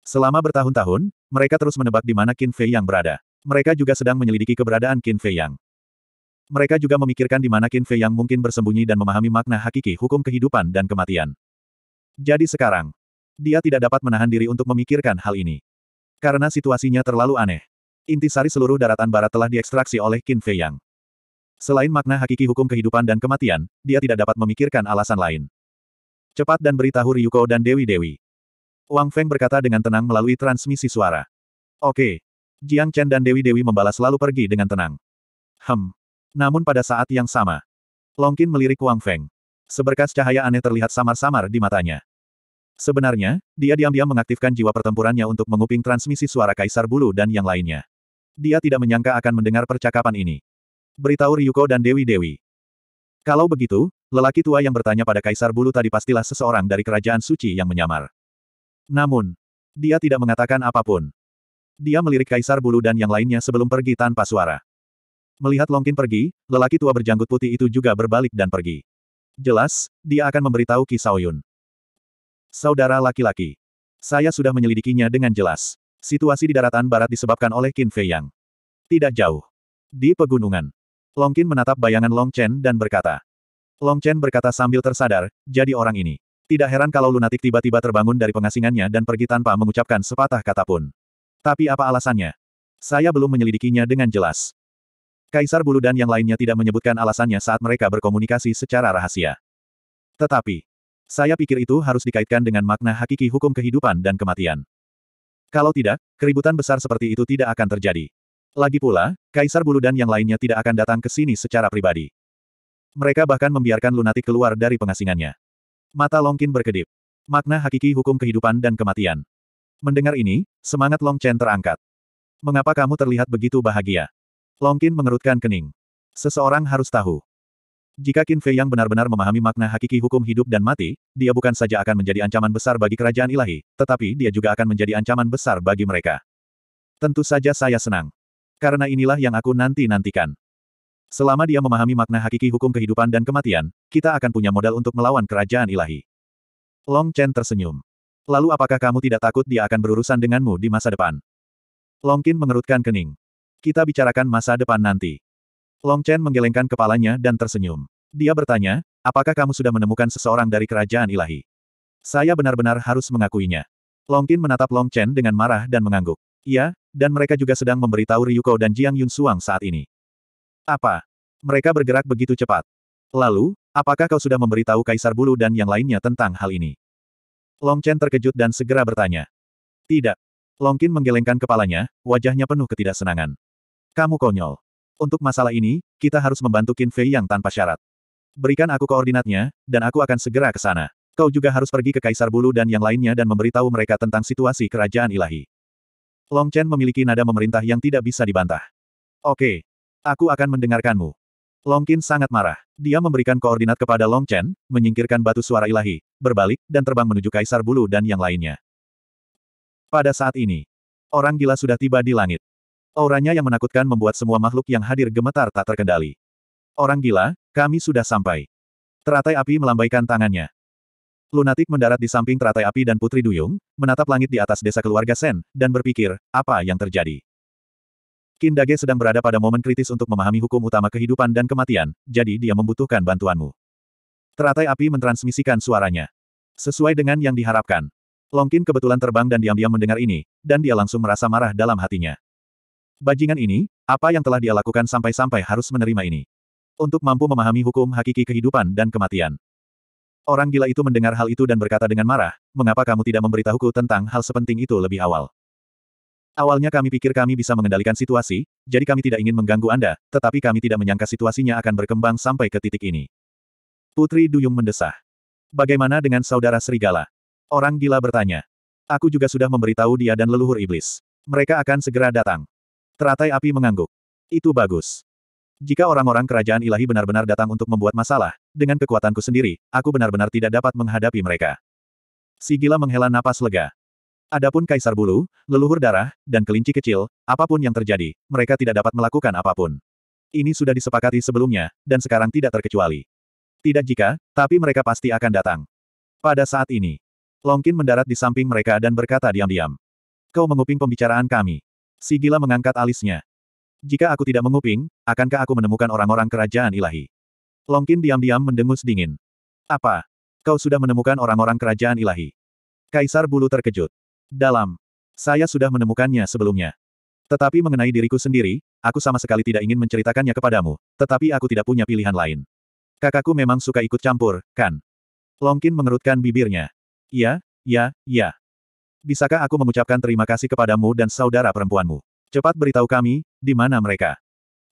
Selama bertahun-tahun, mereka terus menebak di mana Qin Fei yang berada. Mereka juga sedang menyelidiki keberadaan Qin Fei yang. Mereka juga memikirkan di mana Qin Fei yang mungkin bersembunyi dan memahami makna hakiki hukum kehidupan dan kematian. Jadi sekarang, dia tidak dapat menahan diri untuk memikirkan hal ini. Karena situasinya terlalu aneh. Intisari seluruh daratan barat telah diekstraksi oleh Qin Fei Yang. Selain makna hakiki hukum kehidupan dan kematian, dia tidak dapat memikirkan alasan lain. Cepat dan beritahu Ryuko dan Dewi-Dewi. Wang Feng berkata dengan tenang melalui transmisi suara. Oke. Jiang Chen dan Dewi-Dewi membalas lalu pergi dengan tenang. Hmm. Namun pada saat yang sama, Longkin melirik Wang Feng. Seberkas cahaya aneh terlihat samar-samar di matanya. Sebenarnya, dia diam-diam mengaktifkan jiwa pertempurannya untuk menguping transmisi suara Kaisar Bulu dan yang lainnya. Dia tidak menyangka akan mendengar percakapan ini. Beritahu Ryuko dan Dewi Dewi. Kalau begitu, lelaki tua yang bertanya pada Kaisar Bulu tadi pastilah seseorang dari kerajaan suci yang menyamar. Namun, dia tidak mengatakan apapun. Dia melirik Kaisar Bulu dan yang lainnya sebelum pergi tanpa suara. Melihat Longkin pergi, lelaki tua berjanggut putih itu juga berbalik dan pergi. Jelas, dia akan memberitahu Ki Saoyun. Saudara laki-laki. Saya sudah menyelidikinya dengan jelas. Situasi di daratan barat disebabkan oleh Qin Fei Yang. Tidak jauh. Di pegunungan. Longkin menatap bayangan Long Chen dan berkata. Long Chen berkata sambil tersadar, jadi orang ini. Tidak heran kalau lunatik tiba-tiba terbangun dari pengasingannya dan pergi tanpa mengucapkan sepatah kata pun. Tapi apa alasannya? Saya belum menyelidikinya dengan jelas. Kaisar Bulu dan yang lainnya tidak menyebutkan alasannya saat mereka berkomunikasi secara rahasia. Tetapi, saya pikir itu harus dikaitkan dengan makna hakiki hukum kehidupan dan kematian. Kalau tidak, keributan besar seperti itu tidak akan terjadi. Lagi pula, Kaisar Bulu dan yang lainnya tidak akan datang ke sini secara pribadi. Mereka bahkan membiarkan lunatik keluar dari pengasingannya. Mata Longkin berkedip. Makna hakiki hukum kehidupan dan kematian. Mendengar ini, semangat Long Chen terangkat. Mengapa kamu terlihat begitu bahagia? Longkin mengerutkan kening. Seseorang harus tahu. Jika Qin Fei yang benar-benar memahami makna hakiki hukum hidup dan mati, dia bukan saja akan menjadi ancaman besar bagi kerajaan ilahi, tetapi dia juga akan menjadi ancaman besar bagi mereka. Tentu saja saya senang. Karena inilah yang aku nanti-nantikan. Selama dia memahami makna hakiki hukum kehidupan dan kematian, kita akan punya modal untuk melawan kerajaan ilahi. Long Chen tersenyum. Lalu apakah kamu tidak takut dia akan berurusan denganmu di masa depan? Long Qin mengerutkan kening. Kita bicarakan masa depan nanti. Long Chen menggelengkan kepalanya dan tersenyum. Dia bertanya, apakah kamu sudah menemukan seseorang dari kerajaan ilahi? Saya benar-benar harus mengakuinya. Long Qin menatap Long Chen dengan marah dan mengangguk. Iya, dan mereka juga sedang memberitahu Ryuko dan Jiang Yun Suang saat ini. Apa? Mereka bergerak begitu cepat. Lalu, apakah kau sudah memberitahu Kaisar Bulu dan yang lainnya tentang hal ini? Long Chen terkejut dan segera bertanya. Tidak. Long Qin menggelengkan kepalanya, wajahnya penuh ketidaksenangan. Kamu konyol. Untuk masalah ini, kita harus membantu Qin Fei yang tanpa syarat. Berikan aku koordinatnya, dan aku akan segera ke sana. Kau juga harus pergi ke Kaisar Bulu dan yang lainnya dan memberitahu mereka tentang situasi kerajaan ilahi. Long Chen memiliki nada memerintah yang tidak bisa dibantah. Oke. Aku akan mendengarkanmu. Long Qin sangat marah. Dia memberikan koordinat kepada Long Chen, menyingkirkan batu suara ilahi, berbalik, dan terbang menuju Kaisar Bulu dan yang lainnya. Pada saat ini, orang gila sudah tiba di langit. Auranya yang menakutkan membuat semua makhluk yang hadir gemetar tak terkendali. Orang gila, kami sudah sampai. Teratai api melambaikan tangannya. Lunatik mendarat di samping teratai api dan Putri Duyung, menatap langit di atas desa keluarga Sen, dan berpikir, apa yang terjadi? Kindage sedang berada pada momen kritis untuk memahami hukum utama kehidupan dan kematian, jadi dia membutuhkan bantuanmu. Teratai api mentransmisikan suaranya. Sesuai dengan yang diharapkan. Longkin kebetulan terbang dan diam-diam mendengar ini, dan dia langsung merasa marah dalam hatinya. Bajingan ini, apa yang telah dia lakukan sampai-sampai harus menerima ini? Untuk mampu memahami hukum hakiki kehidupan dan kematian. Orang gila itu mendengar hal itu dan berkata dengan marah, mengapa kamu tidak memberitahuku tentang hal sepenting itu lebih awal? Awalnya kami pikir kami bisa mengendalikan situasi, jadi kami tidak ingin mengganggu Anda, tetapi kami tidak menyangka situasinya akan berkembang sampai ke titik ini. Putri Duyung mendesah. Bagaimana dengan saudara Serigala? Orang gila bertanya. Aku juga sudah memberitahu dia dan leluhur iblis. Mereka akan segera datang. Teratai api mengangguk. Itu bagus. Jika orang-orang kerajaan ilahi benar-benar datang untuk membuat masalah, dengan kekuatanku sendiri, aku benar-benar tidak dapat menghadapi mereka. Si menghela napas lega. Adapun kaisar bulu, leluhur darah, dan kelinci kecil, apapun yang terjadi, mereka tidak dapat melakukan apapun. Ini sudah disepakati sebelumnya, dan sekarang tidak terkecuali. Tidak jika, tapi mereka pasti akan datang. Pada saat ini, Longkin mendarat di samping mereka dan berkata diam-diam. Kau menguping pembicaraan kami. Si gila mengangkat alisnya. Jika aku tidak menguping, akankah aku menemukan orang-orang kerajaan ilahi? Longkin diam-diam mendengus dingin. Apa? Kau sudah menemukan orang-orang kerajaan ilahi? Kaisar Bulu terkejut. Dalam. Saya sudah menemukannya sebelumnya. Tetapi mengenai diriku sendiri, aku sama sekali tidak ingin menceritakannya kepadamu, tetapi aku tidak punya pilihan lain. Kakakku memang suka ikut campur, kan? Longkin mengerutkan bibirnya. Ya, ya, ya. Bisakah aku mengucapkan terima kasih kepadamu dan saudara perempuanmu? Cepat beritahu kami, di mana mereka?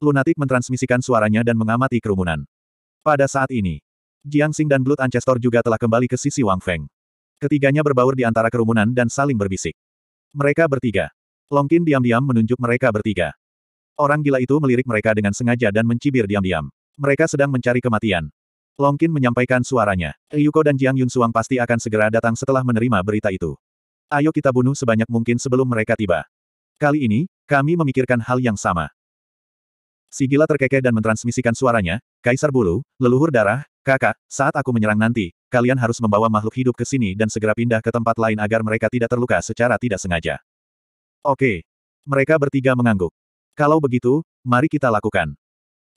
Lunatik mentransmisikan suaranya dan mengamati kerumunan. Pada saat ini, Jiang Xing dan Blood Ancestor juga telah kembali ke sisi Wang Feng. Ketiganya berbaur di antara kerumunan dan saling berbisik. Mereka bertiga. Longkin diam-diam menunjuk mereka bertiga. Orang gila itu melirik mereka dengan sengaja dan mencibir diam-diam. Mereka sedang mencari kematian. Longkin menyampaikan suaranya. Yuko dan Jiang Yun Suang pasti akan segera datang setelah menerima berita itu. Ayo kita bunuh sebanyak mungkin sebelum mereka tiba. Kali ini, kami memikirkan hal yang sama. Sigila terkekeh dan mentransmisikan suaranya, Kaisar Bulu, leluhur darah, kakak, saat aku menyerang nanti, kalian harus membawa makhluk hidup ke sini dan segera pindah ke tempat lain agar mereka tidak terluka secara tidak sengaja. Oke. Mereka bertiga mengangguk. Kalau begitu, mari kita lakukan.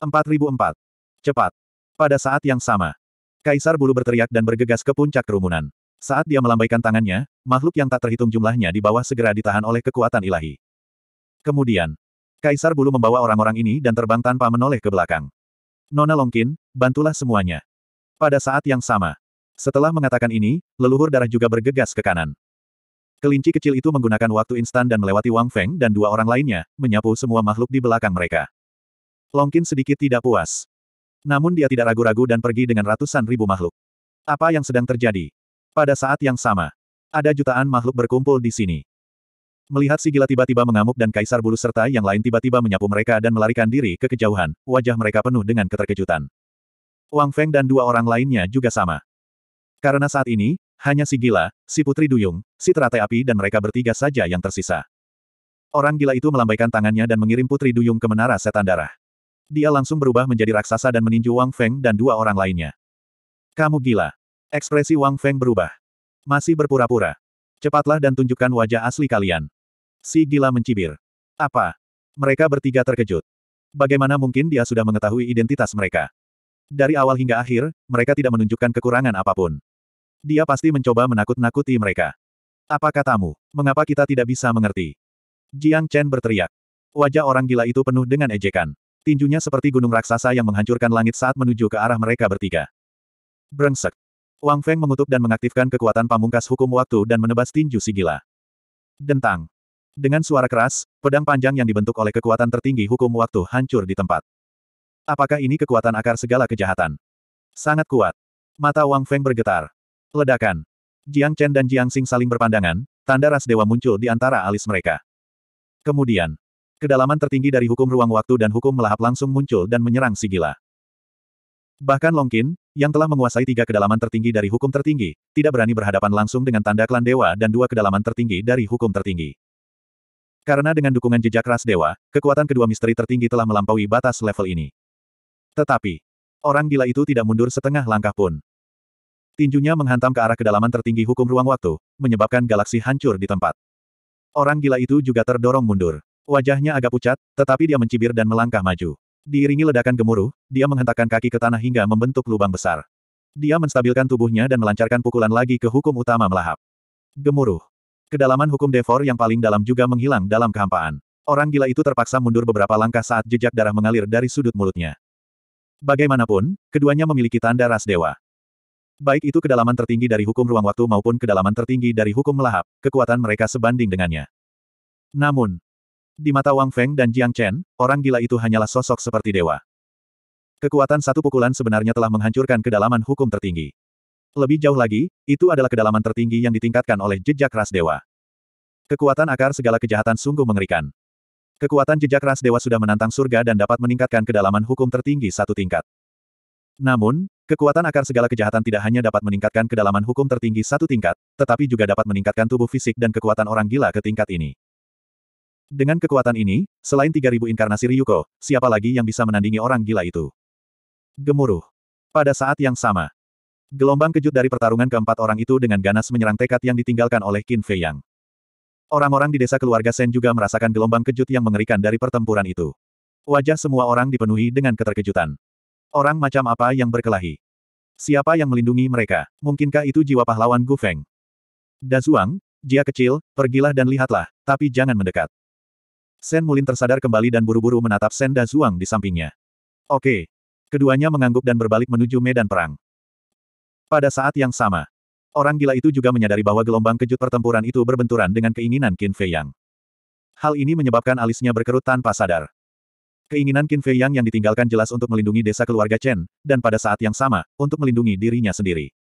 4004. Cepat. Pada saat yang sama. Kaisar Bulu berteriak dan bergegas ke puncak kerumunan. Saat dia melambaikan tangannya, makhluk yang tak terhitung jumlahnya di bawah segera ditahan oleh kekuatan ilahi. Kemudian, Kaisar Bulu membawa orang-orang ini dan terbang tanpa menoleh ke belakang. Nona Longkin, bantulah semuanya. Pada saat yang sama, setelah mengatakan ini, leluhur darah juga bergegas ke kanan. Kelinci kecil itu menggunakan waktu instan dan melewati Wang Feng dan dua orang lainnya, menyapu semua makhluk di belakang mereka. Longkin sedikit tidak puas. Namun dia tidak ragu-ragu dan pergi dengan ratusan ribu makhluk. Apa yang sedang terjadi? Pada saat yang sama, ada jutaan makhluk berkumpul di sini. Melihat si gila tiba-tiba mengamuk dan Kaisar Bulu serta yang lain tiba-tiba menyapu mereka dan melarikan diri ke kejauhan, wajah mereka penuh dengan keterkejutan. Wang Feng dan dua orang lainnya juga sama. Karena saat ini, hanya si gila, si putri duyung, si teratai api dan mereka bertiga saja yang tersisa. Orang gila itu melambaikan tangannya dan mengirim putri duyung ke menara setan darah. Dia langsung berubah menjadi raksasa dan meninju Wang Feng dan dua orang lainnya. Kamu gila. Ekspresi Wang Feng berubah. Masih berpura-pura. Cepatlah dan tunjukkan wajah asli kalian. Si gila mencibir. Apa? Mereka bertiga terkejut. Bagaimana mungkin dia sudah mengetahui identitas mereka? Dari awal hingga akhir, mereka tidak menunjukkan kekurangan apapun. Dia pasti mencoba menakut-nakuti mereka. Apa katamu? Mengapa kita tidak bisa mengerti? Jiang Chen berteriak. Wajah orang gila itu penuh dengan ejekan. Tinjunya seperti gunung raksasa yang menghancurkan langit saat menuju ke arah mereka bertiga. Brengsek. Wang Feng mengutuk dan mengaktifkan kekuatan pamungkas hukum waktu dan menebas tinju sigila. Dentang. Dengan suara keras, pedang panjang yang dibentuk oleh kekuatan tertinggi hukum waktu hancur di tempat. Apakah ini kekuatan akar segala kejahatan? Sangat kuat. Mata Wang Feng bergetar. Ledakan. Jiang Chen dan Jiang Xing saling berpandangan, tanda ras dewa muncul di antara alis mereka. Kemudian, kedalaman tertinggi dari hukum ruang waktu dan hukum melahap langsung muncul dan menyerang Sigila. Bahkan Longkin, yang telah menguasai tiga kedalaman tertinggi dari hukum tertinggi, tidak berani berhadapan langsung dengan tanda klan dewa dan dua kedalaman tertinggi dari hukum tertinggi. Karena dengan dukungan jejak ras dewa, kekuatan kedua misteri tertinggi telah melampaui batas level ini. Tetapi, orang gila itu tidak mundur setengah langkah pun. Tinjunya menghantam ke arah kedalaman tertinggi hukum ruang waktu, menyebabkan galaksi hancur di tempat. Orang gila itu juga terdorong mundur. Wajahnya agak pucat, tetapi dia mencibir dan melangkah maju. Diiringi ledakan gemuruh, dia menghentakkan kaki ke tanah hingga membentuk lubang besar. Dia menstabilkan tubuhnya dan melancarkan pukulan lagi ke hukum utama melahap. Gemuruh. Kedalaman hukum Devor yang paling dalam juga menghilang dalam kehampaan. Orang gila itu terpaksa mundur beberapa langkah saat jejak darah mengalir dari sudut mulutnya. Bagaimanapun, keduanya memiliki tanda ras dewa. Baik itu kedalaman tertinggi dari hukum ruang waktu maupun kedalaman tertinggi dari hukum melahap, kekuatan mereka sebanding dengannya. Namun, di mata Wang Feng dan Jiang Chen, orang gila itu hanyalah sosok seperti dewa. Kekuatan satu pukulan sebenarnya telah menghancurkan kedalaman hukum tertinggi. Lebih jauh lagi, itu adalah kedalaman tertinggi yang ditingkatkan oleh jejak ras dewa. Kekuatan akar segala kejahatan sungguh mengerikan. Kekuatan jejak ras dewa sudah menantang surga dan dapat meningkatkan kedalaman hukum tertinggi satu tingkat. Namun, kekuatan akar segala kejahatan tidak hanya dapat meningkatkan kedalaman hukum tertinggi satu tingkat, tetapi juga dapat meningkatkan tubuh fisik dan kekuatan orang gila ke tingkat ini. Dengan kekuatan ini, selain 3000 inkarnasi Ryuko, siapa lagi yang bisa menandingi orang gila itu? Gemuruh. Pada saat yang sama, gelombang kejut dari pertarungan keempat orang itu dengan ganas menyerang tekad yang ditinggalkan oleh Qin Fei Yang. Orang-orang di desa keluarga Sen juga merasakan gelombang kejut yang mengerikan dari pertempuran itu. Wajah semua orang dipenuhi dengan keterkejutan. Orang macam apa yang berkelahi? Siapa yang melindungi mereka? Mungkinkah itu jiwa pahlawan Gu Feng? Dazuang, jia kecil, pergilah dan lihatlah, tapi jangan mendekat. Sen Mulin tersadar kembali dan buru-buru menatap Sen Zhuang di sampingnya. Oke. Keduanya mengangguk dan berbalik menuju medan perang. Pada saat yang sama, orang gila itu juga menyadari bahwa gelombang kejut pertempuran itu berbenturan dengan keinginan Qin Fei Yang. Hal ini menyebabkan alisnya berkerut tanpa sadar. Keinginan Qin Fei Yang yang ditinggalkan jelas untuk melindungi desa keluarga Chen, dan pada saat yang sama, untuk melindungi dirinya sendiri.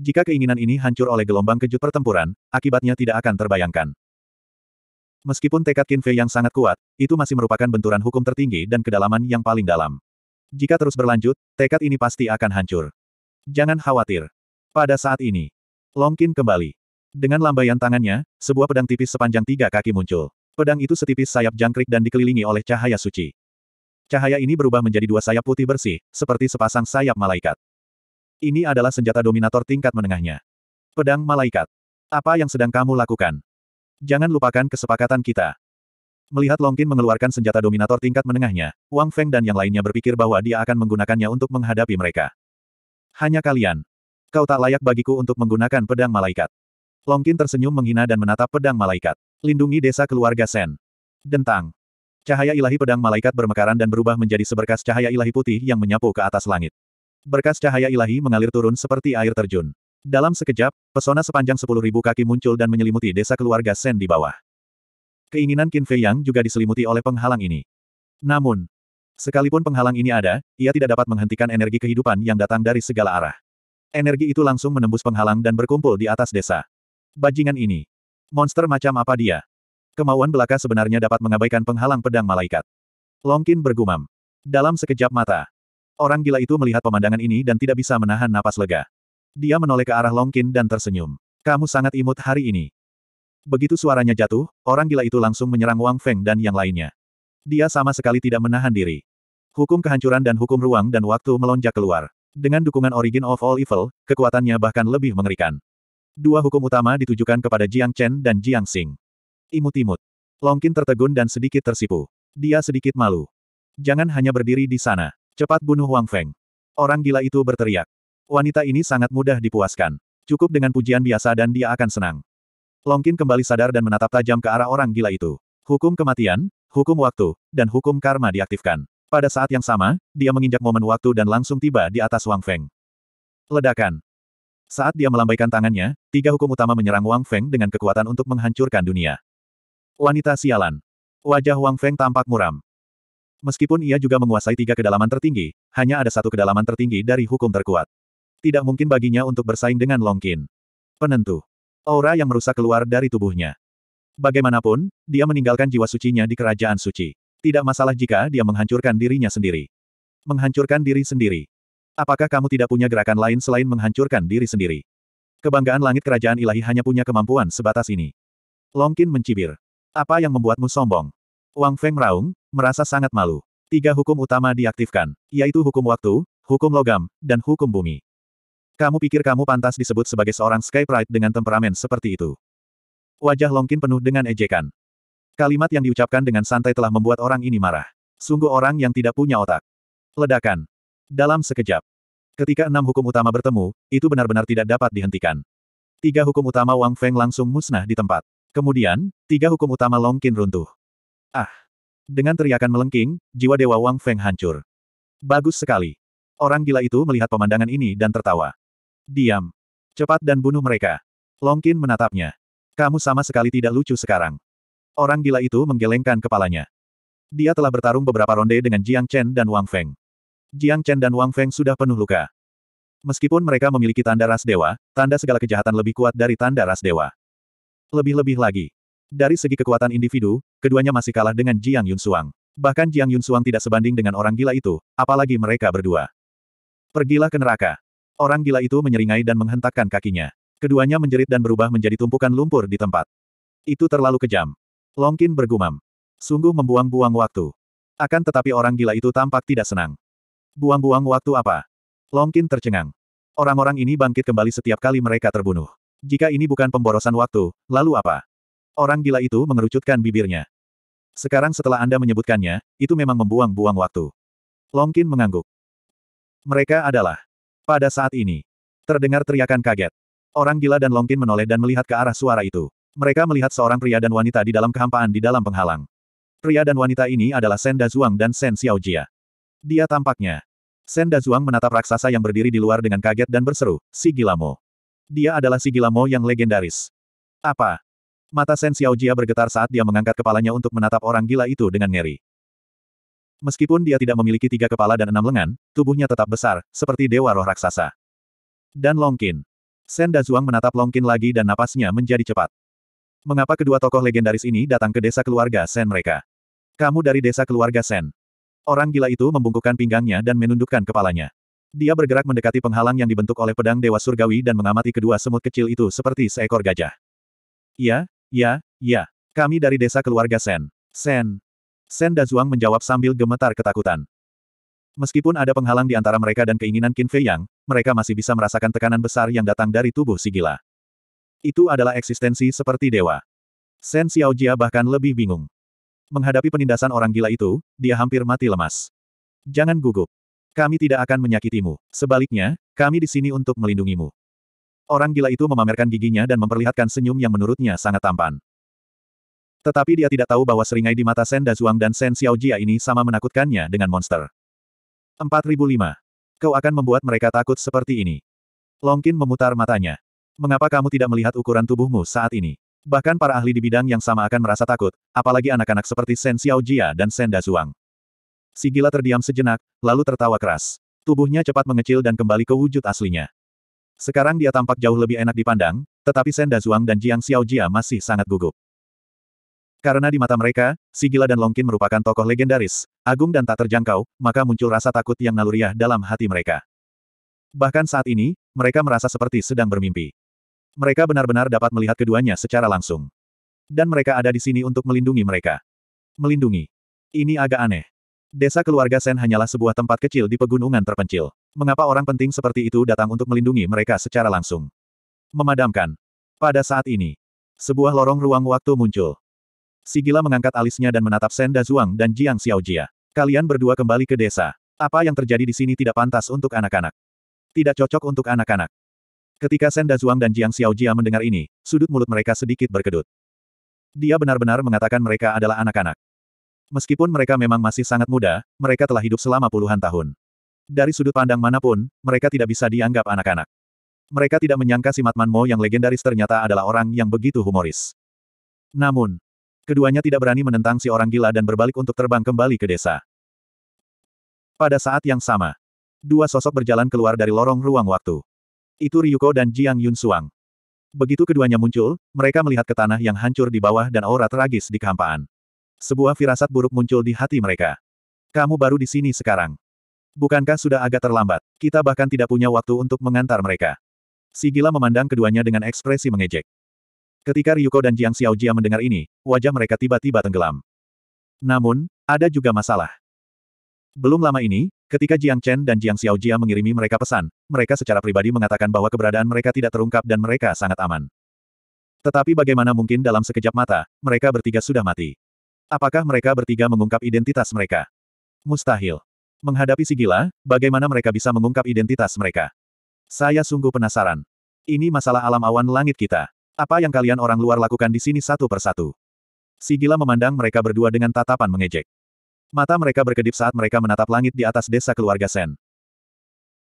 Jika keinginan ini hancur oleh gelombang kejut pertempuran, akibatnya tidak akan terbayangkan. Meskipun tekad Qin Fei yang sangat kuat, itu masih merupakan benturan hukum tertinggi dan kedalaman yang paling dalam. Jika terus berlanjut, tekad ini pasti akan hancur. Jangan khawatir. Pada saat ini, Longkin kembali. Dengan lambaian tangannya, sebuah pedang tipis sepanjang tiga kaki muncul. Pedang itu setipis sayap jangkrik dan dikelilingi oleh cahaya suci. Cahaya ini berubah menjadi dua sayap putih bersih, seperti sepasang sayap malaikat. Ini adalah senjata dominator tingkat menengahnya. Pedang malaikat. Apa yang sedang kamu lakukan? Jangan lupakan kesepakatan kita. Melihat Longkin mengeluarkan senjata dominator tingkat menengahnya, Wang Feng dan yang lainnya berpikir bahwa dia akan menggunakannya untuk menghadapi mereka. Hanya kalian. Kau tak layak bagiku untuk menggunakan pedang malaikat. Longkin tersenyum menghina dan menatap pedang malaikat. Lindungi desa keluarga Sen. Dentang. Cahaya ilahi pedang malaikat bermekaran dan berubah menjadi seberkas cahaya ilahi putih yang menyapu ke atas langit. Berkas cahaya ilahi mengalir turun seperti air terjun. Dalam sekejap, pesona sepanjang sepuluh ribu kaki muncul dan menyelimuti desa keluarga Sen di bawah. Keinginan Qin Fei Yang juga diselimuti oleh penghalang ini. Namun, sekalipun penghalang ini ada, ia tidak dapat menghentikan energi kehidupan yang datang dari segala arah. Energi itu langsung menembus penghalang dan berkumpul di atas desa. Bajingan ini. Monster macam apa dia? Kemauan belaka sebenarnya dapat mengabaikan penghalang pedang malaikat. Long Qin bergumam. Dalam sekejap mata, orang gila itu melihat pemandangan ini dan tidak bisa menahan napas lega. Dia menoleh ke arah Longkin dan tersenyum. Kamu sangat imut hari ini. Begitu suaranya jatuh, orang gila itu langsung menyerang Wang Feng dan yang lainnya. Dia sama sekali tidak menahan diri. Hukum kehancuran dan hukum ruang dan waktu melonjak keluar. Dengan dukungan Origin of All Evil, kekuatannya bahkan lebih mengerikan. Dua hukum utama ditujukan kepada Jiang Chen dan Jiang Xing. Imut-imut. Longkin tertegun dan sedikit tersipu. Dia sedikit malu. Jangan hanya berdiri di sana. Cepat bunuh Wang Feng. Orang gila itu berteriak. Wanita ini sangat mudah dipuaskan. Cukup dengan pujian biasa dan dia akan senang. Longkin kembali sadar dan menatap tajam ke arah orang gila itu. Hukum kematian, hukum waktu, dan hukum karma diaktifkan. Pada saat yang sama, dia menginjak momen waktu dan langsung tiba di atas Wang Feng. Ledakan. Saat dia melambaikan tangannya, tiga hukum utama menyerang Wang Feng dengan kekuatan untuk menghancurkan dunia. Wanita sialan. Wajah Wang Feng tampak muram. Meskipun ia juga menguasai tiga kedalaman tertinggi, hanya ada satu kedalaman tertinggi dari hukum terkuat. Tidak mungkin baginya untuk bersaing dengan Longkin. Penentu. Aura yang merusak keluar dari tubuhnya. Bagaimanapun, dia meninggalkan jiwa sucinya di kerajaan suci. Tidak masalah jika dia menghancurkan dirinya sendiri. Menghancurkan diri sendiri. Apakah kamu tidak punya gerakan lain selain menghancurkan diri sendiri? Kebanggaan langit kerajaan ilahi hanya punya kemampuan sebatas ini. Longkin mencibir. Apa yang membuatmu sombong? Wang Feng Raung, merasa sangat malu. Tiga hukum utama diaktifkan, yaitu hukum waktu, hukum logam, dan hukum bumi. Kamu pikir kamu pantas disebut sebagai seorang Sky Pride dengan temperamen seperti itu? Wajah Longkin penuh dengan ejekan. Kalimat yang diucapkan dengan santai telah membuat orang ini marah. Sungguh orang yang tidak punya otak. Ledakan. Dalam sekejap. Ketika enam hukum utama bertemu, itu benar-benar tidak dapat dihentikan. Tiga hukum utama Wang Feng langsung musnah di tempat. Kemudian, tiga hukum utama Longkin runtuh. Ah! Dengan teriakan melengking, jiwa dewa Wang Feng hancur. Bagus sekali. Orang gila itu melihat pemandangan ini dan tertawa. Diam. Cepat dan bunuh mereka. Longkin menatapnya. Kamu sama sekali tidak lucu sekarang. Orang gila itu menggelengkan kepalanya. Dia telah bertarung beberapa ronde dengan Jiang Chen dan Wang Feng. Jiang Chen dan Wang Feng sudah penuh luka. Meskipun mereka memiliki tanda ras dewa, tanda segala kejahatan lebih kuat dari tanda ras dewa. Lebih-lebih lagi. Dari segi kekuatan individu, keduanya masih kalah dengan Jiang Yunsuang. Bahkan Jiang Yunsuang tidak sebanding dengan orang gila itu, apalagi mereka berdua. Pergilah ke neraka. Orang gila itu menyeringai dan menghentakkan kakinya. Keduanya menjerit dan berubah menjadi tumpukan lumpur di tempat. Itu terlalu kejam. Longkin bergumam. Sungguh membuang-buang waktu. Akan tetapi orang gila itu tampak tidak senang. Buang-buang waktu apa? Longkin tercengang. Orang-orang ini bangkit kembali setiap kali mereka terbunuh. Jika ini bukan pemborosan waktu, lalu apa? Orang gila itu mengerucutkan bibirnya. Sekarang setelah Anda menyebutkannya, itu memang membuang-buang waktu. Longkin mengangguk. Mereka adalah pada saat ini, terdengar teriakan kaget. Orang gila dan Longkin menoleh dan melihat ke arah suara itu. Mereka melihat seorang pria dan wanita di dalam kehampaan di dalam penghalang. Pria dan wanita ini adalah Sen Dazuang dan Sen Xiaojia. Dia tampaknya. Sen Dazuang menatap raksasa yang berdiri di luar dengan kaget dan berseru, Si Gilamo. Dia adalah Si Gilamo yang legendaris. Apa? Mata Sen Xiaojia bergetar saat dia mengangkat kepalanya untuk menatap orang gila itu dengan ngeri. Meskipun dia tidak memiliki tiga kepala dan enam lengan, tubuhnya tetap besar, seperti dewa roh raksasa. Dan Longkin. Sen Dazuang menatap Longkin lagi dan napasnya menjadi cepat. Mengapa kedua tokoh legendaris ini datang ke desa keluarga Sen mereka? Kamu dari desa keluarga Sen. Orang gila itu membungkukkan pinggangnya dan menundukkan kepalanya. Dia bergerak mendekati penghalang yang dibentuk oleh pedang Dewa Surgawi dan mengamati kedua semut kecil itu seperti seekor gajah. Ya, ya, ya. Kami dari desa keluarga Sen. Sen. Sen Zhuang menjawab sambil gemetar ketakutan. Meskipun ada penghalang di antara mereka dan keinginan Qin Fei Yang, mereka masih bisa merasakan tekanan besar yang datang dari tubuh si gila. Itu adalah eksistensi seperti dewa. Sen Jia bahkan lebih bingung. Menghadapi penindasan orang gila itu, dia hampir mati lemas. Jangan gugup. Kami tidak akan menyakitimu. Sebaliknya, kami di sini untuk melindungimu. Orang gila itu memamerkan giginya dan memperlihatkan senyum yang menurutnya sangat tampan. Tetapi dia tidak tahu bahwa seringai di mata Sen Dazuang dan Sen Xiao Jia ini sama menakutkannya dengan monster. 4005. Kau akan membuat mereka takut seperti ini. Longkin memutar matanya. Mengapa kamu tidak melihat ukuran tubuhmu saat ini? Bahkan para ahli di bidang yang sama akan merasa takut, apalagi anak-anak seperti Sen Xiao Jia dan Sen Dazuang. Si gila terdiam sejenak, lalu tertawa keras. Tubuhnya cepat mengecil dan kembali ke wujud aslinya. Sekarang dia tampak jauh lebih enak dipandang, tetapi Sen Dazuang dan Jiang Xiao Jia masih sangat gugup. Karena di mata mereka, Sigila dan Longkin merupakan tokoh legendaris, agung dan tak terjangkau, maka muncul rasa takut yang naluriah dalam hati mereka. Bahkan saat ini, mereka merasa seperti sedang bermimpi. Mereka benar-benar dapat melihat keduanya secara langsung. Dan mereka ada di sini untuk melindungi mereka. Melindungi. Ini agak aneh. Desa keluarga Sen hanyalah sebuah tempat kecil di pegunungan terpencil. Mengapa orang penting seperti itu datang untuk melindungi mereka secara langsung? Memadamkan. Pada saat ini, sebuah lorong ruang waktu muncul. Sigila mengangkat alisnya dan menatap Da Zhuang dan Jiang Xiaojia. Kalian berdua kembali ke desa. Apa yang terjadi di sini tidak pantas untuk anak-anak. Tidak cocok untuk anak-anak. Ketika Da Zhuang dan Jiang Xiaojia mendengar ini, sudut mulut mereka sedikit berkedut. Dia benar-benar mengatakan mereka adalah anak-anak. Meskipun mereka memang masih sangat muda, mereka telah hidup selama puluhan tahun. Dari sudut pandang manapun, mereka tidak bisa dianggap anak-anak. Mereka tidak menyangka si Matman Mo yang legendaris ternyata adalah orang yang begitu humoris. Namun, Keduanya tidak berani menentang si orang gila dan berbalik untuk terbang kembali ke desa. Pada saat yang sama, dua sosok berjalan keluar dari lorong ruang waktu. Itu Ryuko dan Jiang Yun Suang. Begitu keduanya muncul, mereka melihat ke tanah yang hancur di bawah dan aura tragis di kehampaan. Sebuah firasat buruk muncul di hati mereka. Kamu baru di sini sekarang. Bukankah sudah agak terlambat? Kita bahkan tidak punya waktu untuk mengantar mereka. Si gila memandang keduanya dengan ekspresi mengejek. Ketika Ryuko dan Jiang Xiao Jia mendengar ini, wajah mereka tiba-tiba tenggelam. Namun, ada juga masalah. Belum lama ini, ketika Jiang Chen dan Jiang Xiao Jia mengirimi mereka pesan, mereka secara pribadi mengatakan bahwa keberadaan mereka tidak terungkap dan mereka sangat aman. Tetapi bagaimana mungkin dalam sekejap mata, mereka bertiga sudah mati. Apakah mereka bertiga mengungkap identitas mereka? Mustahil. Menghadapi si gila, bagaimana mereka bisa mengungkap identitas mereka? Saya sungguh penasaran. Ini masalah alam awan langit kita. Apa yang kalian orang luar lakukan di sini satu persatu? Si gila memandang mereka berdua dengan tatapan mengejek. Mata mereka berkedip saat mereka menatap langit di atas desa keluarga Sen.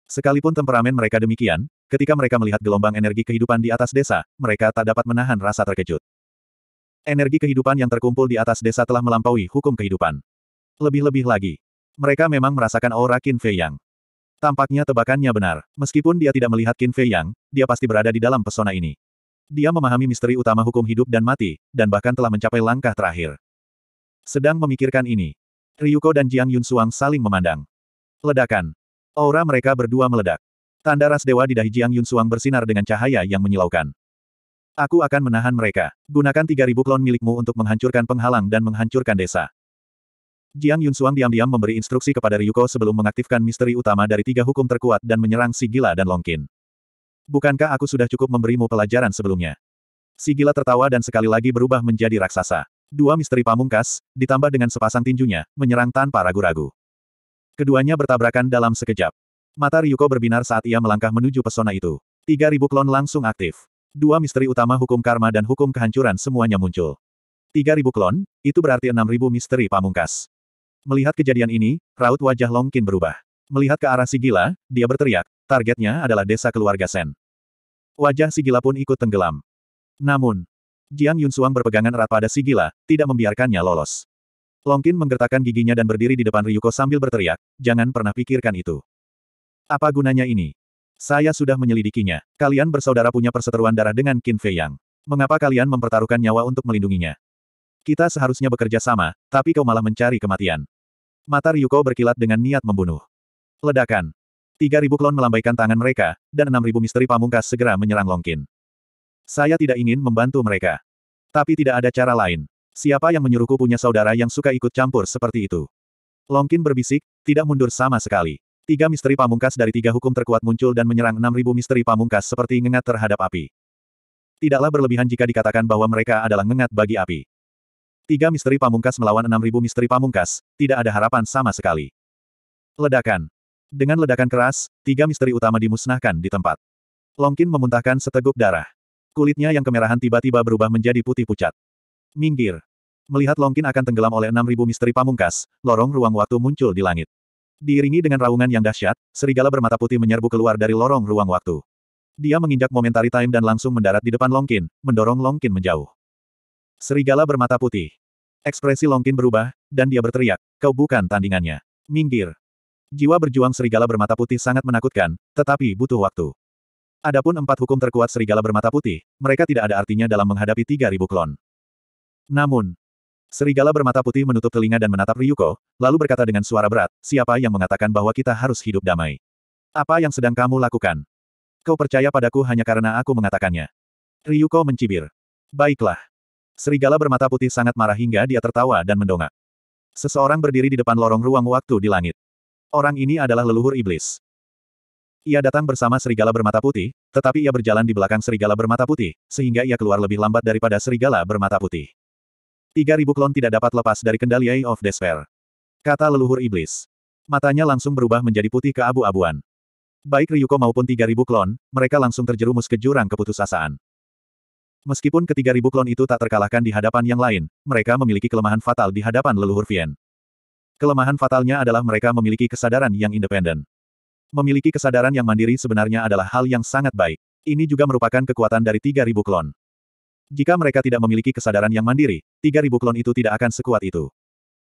Sekalipun temperamen mereka demikian, ketika mereka melihat gelombang energi kehidupan di atas desa, mereka tak dapat menahan rasa terkejut. Energi kehidupan yang terkumpul di atas desa telah melampaui hukum kehidupan. Lebih-lebih lagi, mereka memang merasakan aura Qin Fei Yang. Tampaknya tebakannya benar. Meskipun dia tidak melihat Qin Fei Yang, dia pasti berada di dalam pesona ini. Dia memahami misteri utama hukum hidup dan mati, dan bahkan telah mencapai langkah terakhir. Sedang memikirkan ini, Ryuko dan Jiang Yun Yunsuang saling memandang. Ledakan. Aura mereka berdua meledak. Tanda ras dewa di dahi Jiang Yun Yunsuang bersinar dengan cahaya yang menyilaukan. Aku akan menahan mereka. Gunakan 3000 klon milikmu untuk menghancurkan penghalang dan menghancurkan desa. Jiang Yun Yunsuang diam-diam memberi instruksi kepada Ryuko sebelum mengaktifkan misteri utama dari tiga hukum terkuat dan menyerang si gila dan Longkin. Bukankah aku sudah cukup memberimu pelajaran sebelumnya? Si gila tertawa dan sekali lagi berubah menjadi raksasa. Dua misteri pamungkas, ditambah dengan sepasang tinjunya, menyerang tanpa ragu-ragu. Keduanya bertabrakan dalam sekejap. Mata Ryuko berbinar saat ia melangkah menuju pesona itu. Tiga ribu klon langsung aktif. Dua misteri utama hukum karma dan hukum kehancuran semuanya muncul. Tiga ribu klon, itu berarti enam ribu misteri pamungkas. Melihat kejadian ini, raut wajah Longkin berubah. Melihat ke arah si gila, dia berteriak, Targetnya adalah desa keluarga Sen. Wajah Sigila pun ikut tenggelam. Namun, Jiang Yunsuang berpegangan erat pada Sigila, tidak membiarkannya lolos. Longkin menggertakkan giginya dan berdiri di depan Ryuko sambil berteriak, jangan pernah pikirkan itu. Apa gunanya ini? Saya sudah menyelidikinya. Kalian bersaudara punya perseteruan darah dengan Qin Fei Yang. Mengapa kalian mempertaruhkan nyawa untuk melindunginya? Kita seharusnya bekerja sama, tapi kau malah mencari kematian. Mata Ryuko berkilat dengan niat membunuh. Ledakan. Tiga ribu klon melambaikan tangan mereka, dan enam ribu misteri pamungkas segera menyerang Longkin. Saya tidak ingin membantu mereka. Tapi tidak ada cara lain. Siapa yang menyuruhku punya saudara yang suka ikut campur seperti itu? Longkin berbisik, tidak mundur sama sekali. Tiga misteri pamungkas dari tiga hukum terkuat muncul dan menyerang enam ribu misteri pamungkas seperti ngengat terhadap api. Tidaklah berlebihan jika dikatakan bahwa mereka adalah ngengat bagi api. Tiga misteri pamungkas melawan enam ribu misteri pamungkas, tidak ada harapan sama sekali. Ledakan. Dengan ledakan keras, tiga misteri utama dimusnahkan di tempat. Longkin memuntahkan seteguk darah. Kulitnya yang kemerahan tiba-tiba berubah menjadi putih pucat. Minggir. Melihat Longkin akan tenggelam oleh 6.000 misteri pamungkas, lorong ruang waktu muncul di langit. Diiringi dengan raungan yang dahsyat, serigala bermata putih menyerbu keluar dari lorong ruang waktu. Dia menginjak momentari time dan langsung mendarat di depan Longkin, mendorong Longkin menjauh. Serigala bermata putih. Ekspresi Longkin berubah, dan dia berteriak, kau bukan tandingannya. Minggir. Jiwa berjuang serigala bermata putih sangat menakutkan, tetapi butuh waktu. Adapun empat hukum terkuat serigala bermata putih, mereka tidak ada artinya dalam menghadapi 3.000 klon. Namun, serigala bermata putih menutup telinga dan menatap Ryuko, lalu berkata dengan suara berat, siapa yang mengatakan bahwa kita harus hidup damai? Apa yang sedang kamu lakukan? Kau percaya padaku hanya karena aku mengatakannya. Ryuko mencibir. Baiklah. Serigala bermata putih sangat marah hingga dia tertawa dan mendongak. Seseorang berdiri di depan lorong ruang waktu di langit. Orang ini adalah leluhur iblis. Ia datang bersama serigala bermata putih, tetapi ia berjalan di belakang serigala bermata putih, sehingga ia keluar lebih lambat daripada serigala bermata putih. Tiga ribu klon tidak dapat lepas dari kendali Eye of Despair. Kata leluhur iblis. Matanya langsung berubah menjadi putih ke abu-abuan. Baik Ryuko maupun tiga ribu klon, mereka langsung terjerumus ke jurang keputusasaan. Meskipun ketiga ribu klon itu tak terkalahkan di hadapan yang lain, mereka memiliki kelemahan fatal di hadapan leluhur Vien. Kelemahan fatalnya adalah mereka memiliki kesadaran yang independen. Memiliki kesadaran yang mandiri sebenarnya adalah hal yang sangat baik. Ini juga merupakan kekuatan dari 3.000 klon. Jika mereka tidak memiliki kesadaran yang mandiri, 3.000 klon itu tidak akan sekuat itu.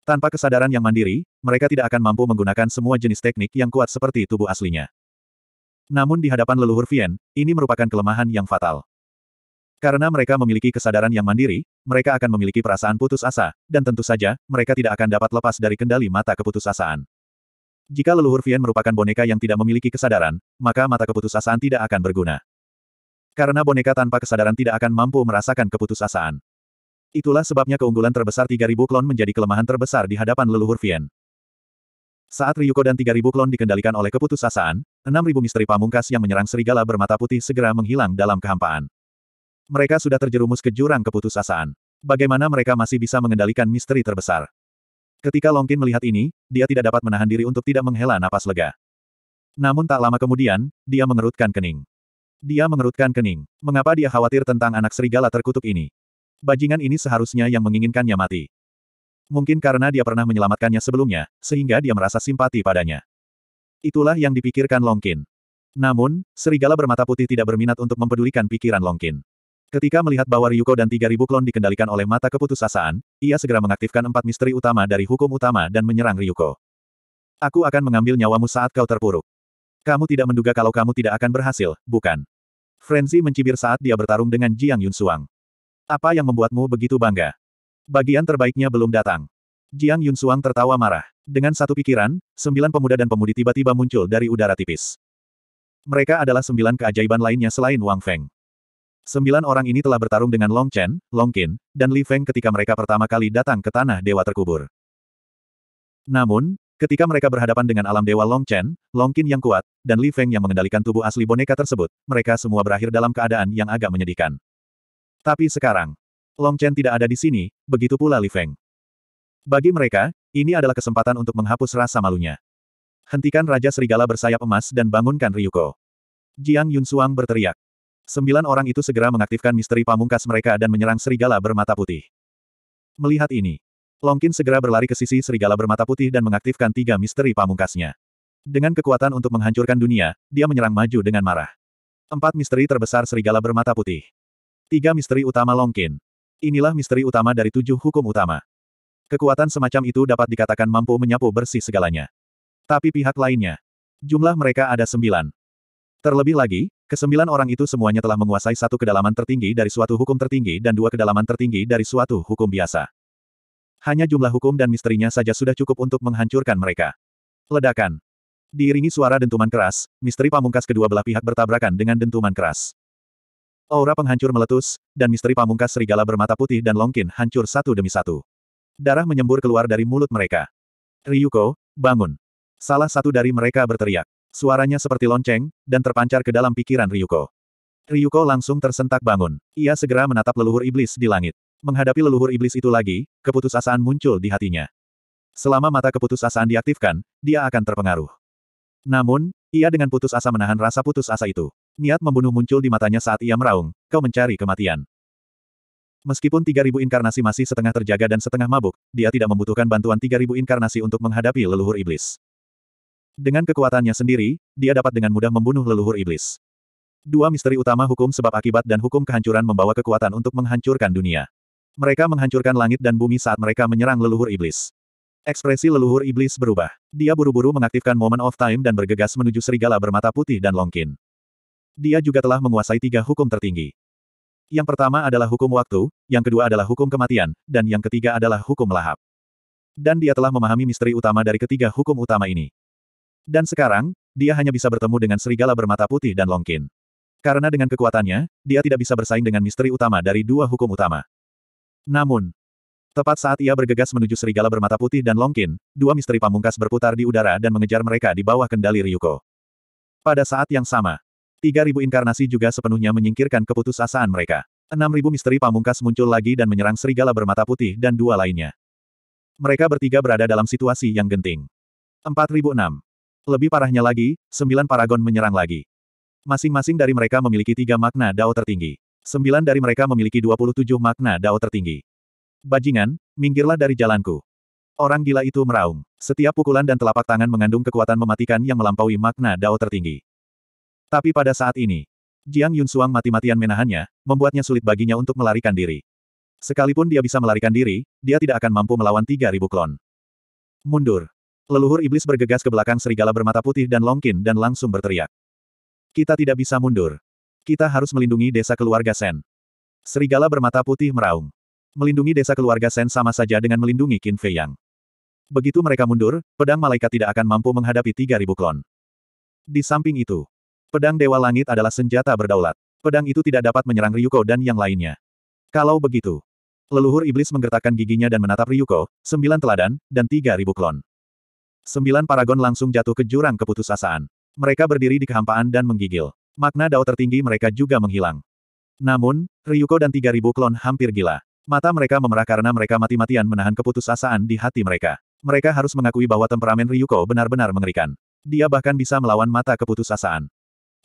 Tanpa kesadaran yang mandiri, mereka tidak akan mampu menggunakan semua jenis teknik yang kuat seperti tubuh aslinya. Namun di hadapan leluhur Vien, ini merupakan kelemahan yang fatal. Karena mereka memiliki kesadaran yang mandiri, mereka akan memiliki perasaan putus asa, dan tentu saja, mereka tidak akan dapat lepas dari kendali mata keputusasaan. Jika leluhur Vian merupakan boneka yang tidak memiliki kesadaran, maka mata keputusasaan tidak akan berguna. Karena boneka tanpa kesadaran tidak akan mampu merasakan keputusasaan. Itulah sebabnya keunggulan terbesar 3000 klon menjadi kelemahan terbesar di hadapan leluhur Vian. Saat Ryuko dan 3000 klon dikendalikan oleh keputusasaan, 6000 misteri pamungkas yang menyerang serigala bermata putih segera menghilang dalam kehampaan. Mereka sudah terjerumus ke jurang keputusasaan. Bagaimana mereka masih bisa mengendalikan misteri terbesar? Ketika Longkin melihat ini, dia tidak dapat menahan diri untuk tidak menghela napas lega. Namun tak lama kemudian, dia mengerutkan kening. Dia mengerutkan kening. Mengapa dia khawatir tentang anak serigala terkutuk ini? Bajingan ini seharusnya yang menginginkannya mati. Mungkin karena dia pernah menyelamatkannya sebelumnya, sehingga dia merasa simpati padanya. Itulah yang dipikirkan Longkin. Namun, serigala bermata putih tidak berminat untuk mempedulikan pikiran Longkin. Ketika melihat bahwa Ryuko dan 3000 klon dikendalikan oleh mata keputusasaan, ia segera mengaktifkan empat misteri utama dari hukum utama dan menyerang Ryuko. Aku akan mengambil nyawamu saat kau terpuruk. Kamu tidak menduga kalau kamu tidak akan berhasil, bukan? Frenzy mencibir saat dia bertarung dengan Jiang Yunsuang. Apa yang membuatmu begitu bangga? Bagian terbaiknya belum datang. Jiang Yunsuang tertawa marah. Dengan satu pikiran, sembilan pemuda dan pemudi tiba-tiba muncul dari udara tipis. Mereka adalah sembilan keajaiban lainnya selain Wang Feng. Sembilan orang ini telah bertarung dengan Long Chen, Long Qin, dan Li Feng ketika mereka pertama kali datang ke tanah dewa terkubur. Namun, ketika mereka berhadapan dengan alam dewa Long Chen, Long Qin yang kuat, dan Li Feng yang mengendalikan tubuh asli boneka tersebut, mereka semua berakhir dalam keadaan yang agak menyedihkan. Tapi sekarang, Long Chen tidak ada di sini, begitu pula Li Feng. Bagi mereka, ini adalah kesempatan untuk menghapus rasa malunya. Hentikan Raja Serigala bersayap emas dan bangunkan Ryuko. Jiang Yunsuang berteriak. Sembilan orang itu segera mengaktifkan misteri pamungkas mereka dan menyerang serigala bermata putih. Melihat ini, Longkin segera berlari ke sisi serigala bermata putih dan mengaktifkan tiga misteri pamungkasnya. Dengan kekuatan untuk menghancurkan dunia, dia menyerang maju dengan marah. Empat misteri terbesar serigala bermata putih. Tiga misteri utama Longkin. Inilah misteri utama dari tujuh hukum utama. Kekuatan semacam itu dapat dikatakan mampu menyapu bersih segalanya. Tapi pihak lainnya. Jumlah mereka ada sembilan. Terlebih lagi, kesembilan orang itu semuanya telah menguasai satu kedalaman tertinggi dari suatu hukum tertinggi dan dua kedalaman tertinggi dari suatu hukum biasa. Hanya jumlah hukum dan misterinya saja sudah cukup untuk menghancurkan mereka. Ledakan. Diiringi suara dentuman keras, misteri pamungkas kedua belah pihak bertabrakan dengan dentuman keras. Aura penghancur meletus, dan misteri pamungkas serigala bermata putih dan longkin hancur satu demi satu. Darah menyembur keluar dari mulut mereka. Ryuko, bangun. Salah satu dari mereka berteriak. Suaranya seperti lonceng, dan terpancar ke dalam pikiran Ryuko. Ryuko langsung tersentak bangun. Ia segera menatap leluhur iblis di langit. Menghadapi leluhur iblis itu lagi, keputusasaan muncul di hatinya. Selama mata keputusasaan diaktifkan, dia akan terpengaruh. Namun, ia dengan putus asa menahan rasa putus asa itu. Niat membunuh muncul di matanya saat ia meraung, kau mencari kematian. Meskipun 3000 inkarnasi masih setengah terjaga dan setengah mabuk, dia tidak membutuhkan bantuan 3000 inkarnasi untuk menghadapi leluhur iblis. Dengan kekuatannya sendiri, dia dapat dengan mudah membunuh leluhur iblis. Dua misteri utama hukum sebab akibat dan hukum kehancuran membawa kekuatan untuk menghancurkan dunia. Mereka menghancurkan langit dan bumi saat mereka menyerang leluhur iblis. Ekspresi leluhur iblis berubah. Dia buru-buru mengaktifkan Moment of Time dan bergegas menuju serigala bermata putih dan longkin. Dia juga telah menguasai tiga hukum tertinggi. Yang pertama adalah hukum waktu, yang kedua adalah hukum kematian, dan yang ketiga adalah hukum lahap. Dan dia telah memahami misteri utama dari ketiga hukum utama ini. Dan sekarang, dia hanya bisa bertemu dengan serigala bermata putih dan longkin. Karena dengan kekuatannya, dia tidak bisa bersaing dengan misteri utama dari dua hukum utama. Namun, tepat saat ia bergegas menuju serigala bermata putih dan longkin, dua misteri pamungkas berputar di udara dan mengejar mereka di bawah kendali Ryuko. Pada saat yang sama, 3000 inkarnasi juga sepenuhnya menyingkirkan keputusasaan mereka. 6000 misteri pamungkas muncul lagi dan menyerang serigala bermata putih dan dua lainnya. Mereka bertiga berada dalam situasi yang genting. 4006. Lebih parahnya lagi, sembilan paragon menyerang lagi. Masing-masing dari mereka memiliki tiga makna dao tertinggi. Sembilan dari mereka memiliki dua puluh tujuh makna dao tertinggi. Bajingan, minggirlah dari jalanku. Orang gila itu meraung. Setiap pukulan dan telapak tangan mengandung kekuatan mematikan yang melampaui makna dao tertinggi. Tapi pada saat ini, Jiang Yun Yunsuang mati-matian menahannya, membuatnya sulit baginya untuk melarikan diri. Sekalipun dia bisa melarikan diri, dia tidak akan mampu melawan tiga ribu klon. Mundur. Leluhur iblis bergegas ke belakang serigala bermata putih dan Longkin dan langsung berteriak. Kita tidak bisa mundur. Kita harus melindungi desa keluarga Sen. Serigala bermata putih meraung. Melindungi desa keluarga Sen sama saja dengan melindungi Qin Fei Yang. Begitu mereka mundur, pedang malaikat tidak akan mampu menghadapi 3000 klon. Di samping itu, pedang Dewa Langit adalah senjata berdaulat. Pedang itu tidak dapat menyerang Ryuko dan yang lainnya. Kalau begitu, leluhur iblis menggertakkan giginya dan menatap Ryuko, sembilan teladan, dan 3000 klon. Sembilan paragon langsung jatuh ke jurang keputusasaan. Mereka berdiri di kehampaan dan menggigil. Makna dao tertinggi mereka juga menghilang. Namun, Ryuko dan 3000 klon hampir gila. Mata mereka memerah karena mereka mati-matian menahan keputusasaan di hati mereka. Mereka harus mengakui bahwa temperamen Ryuko benar-benar mengerikan. Dia bahkan bisa melawan mata keputusasaan.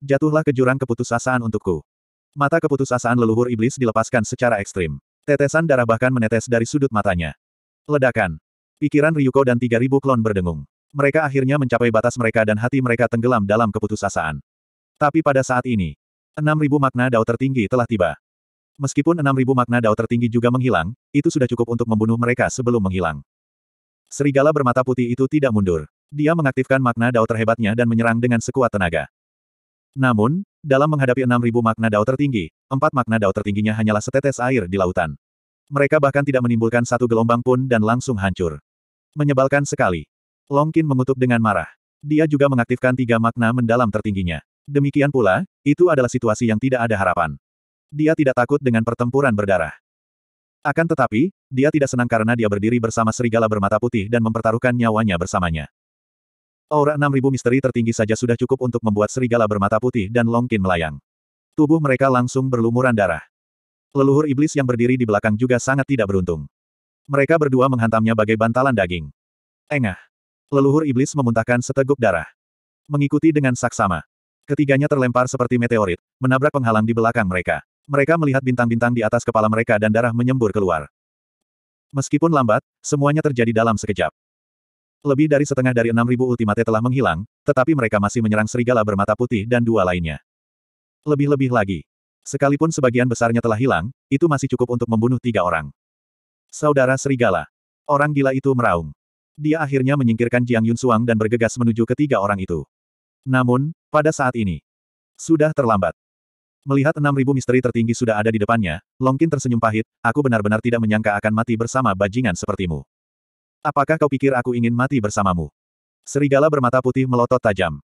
Jatuhlah ke jurang keputusasaan untukku. Mata keputusasaan leluhur iblis dilepaskan secara ekstrim. Tetesan darah bahkan menetes dari sudut matanya. Ledakan. Pikiran Ryuko dan 3000 klon berdengung. Mereka akhirnya mencapai batas mereka dan hati mereka tenggelam dalam keputusasaan. Tapi pada saat ini, 6.000 makna dao tertinggi telah tiba. Meskipun 6.000 makna dao tertinggi juga menghilang, itu sudah cukup untuk membunuh mereka sebelum menghilang. Serigala bermata putih itu tidak mundur. Dia mengaktifkan makna dao terhebatnya dan menyerang dengan sekuat tenaga. Namun, dalam menghadapi 6.000 makna dao tertinggi, empat makna dao tertingginya hanyalah setetes air di lautan. Mereka bahkan tidak menimbulkan satu gelombang pun dan langsung hancur. Menyebalkan sekali. Longkin mengutuk dengan marah. Dia juga mengaktifkan tiga makna mendalam tertingginya. Demikian pula, itu adalah situasi yang tidak ada harapan. Dia tidak takut dengan pertempuran berdarah. Akan tetapi, dia tidak senang karena dia berdiri bersama serigala bermata putih dan mempertaruhkan nyawanya bersamanya. Aura 6000 misteri tertinggi saja sudah cukup untuk membuat serigala bermata putih dan Longkin melayang. Tubuh mereka langsung berlumuran darah. Leluhur iblis yang berdiri di belakang juga sangat tidak beruntung. Mereka berdua menghantamnya bagai bantalan daging. Engah. Leluhur iblis memuntahkan seteguk darah. Mengikuti dengan saksama. Ketiganya terlempar seperti meteorit, menabrak penghalang di belakang mereka. Mereka melihat bintang-bintang di atas kepala mereka dan darah menyembur keluar. Meskipun lambat, semuanya terjadi dalam sekejap. Lebih dari setengah dari enam ribu ultimate telah menghilang, tetapi mereka masih menyerang serigala bermata putih dan dua lainnya. Lebih-lebih lagi. Sekalipun sebagian besarnya telah hilang, itu masih cukup untuk membunuh tiga orang. Saudara serigala. Orang gila itu meraung dia akhirnya menyingkirkan Jiang Yun Yunsuang dan bergegas menuju ketiga orang itu. Namun, pada saat ini, sudah terlambat. Melihat enam ribu misteri tertinggi sudah ada di depannya, Longkin tersenyum pahit, aku benar-benar tidak menyangka akan mati bersama bajingan sepertimu. Apakah kau pikir aku ingin mati bersamamu? Serigala bermata putih melotot tajam.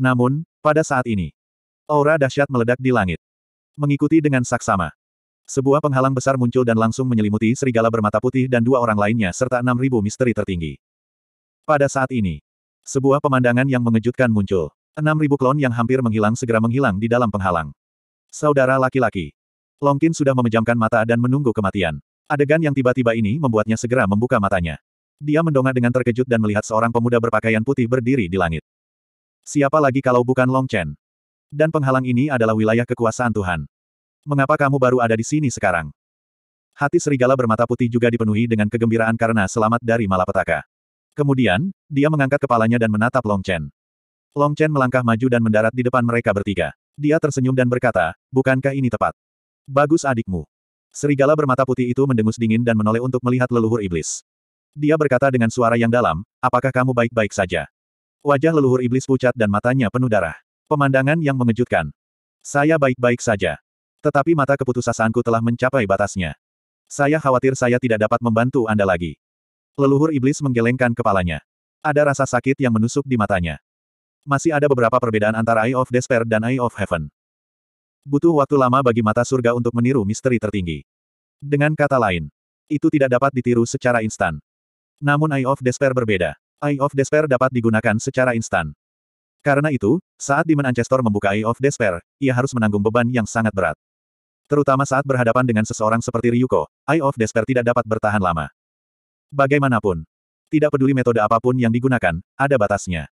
Namun, pada saat ini, aura dahsyat meledak di langit. Mengikuti dengan saksama. Sebuah penghalang besar muncul dan langsung menyelimuti serigala bermata putih dan dua orang lainnya serta enam ribu misteri tertinggi. Pada saat ini, sebuah pemandangan yang mengejutkan muncul. 6.000 klon yang hampir menghilang segera menghilang di dalam penghalang. Saudara laki-laki. Longkin sudah memejamkan mata dan menunggu kematian. Adegan yang tiba-tiba ini membuatnya segera membuka matanya. Dia mendongak dengan terkejut dan melihat seorang pemuda berpakaian putih berdiri di langit. Siapa lagi kalau bukan Long Chen? Dan penghalang ini adalah wilayah kekuasaan Tuhan. Mengapa kamu baru ada di sini sekarang? Hati serigala bermata putih juga dipenuhi dengan kegembiraan karena selamat dari malapetaka. Kemudian, dia mengangkat kepalanya dan menatap Long Chen. Long Chen melangkah maju dan mendarat di depan mereka bertiga. Dia tersenyum dan berkata, bukankah ini tepat? Bagus adikmu. Serigala bermata putih itu mendengus dingin dan menoleh untuk melihat leluhur iblis. Dia berkata dengan suara yang dalam, apakah kamu baik-baik saja? Wajah leluhur iblis pucat dan matanya penuh darah. Pemandangan yang mengejutkan. Saya baik-baik saja. Tetapi mata keputusasaanku telah mencapai batasnya. Saya khawatir saya tidak dapat membantu Anda lagi. Leluhur iblis menggelengkan kepalanya. Ada rasa sakit yang menusuk di matanya. Masih ada beberapa perbedaan antara Eye of Despair dan Eye of Heaven. Butuh waktu lama bagi mata surga untuk meniru misteri tertinggi. Dengan kata lain, itu tidak dapat ditiru secara instan. Namun Eye of Despair berbeda. Eye of Despair dapat digunakan secara instan. Karena itu, saat Demon Ancestor membuka Eye of Despair, ia harus menanggung beban yang sangat berat. Terutama saat berhadapan dengan seseorang seperti Ryuko, Eye of Despair tidak dapat bertahan lama. Bagaimanapun. Tidak peduli metode apapun yang digunakan, ada batasnya.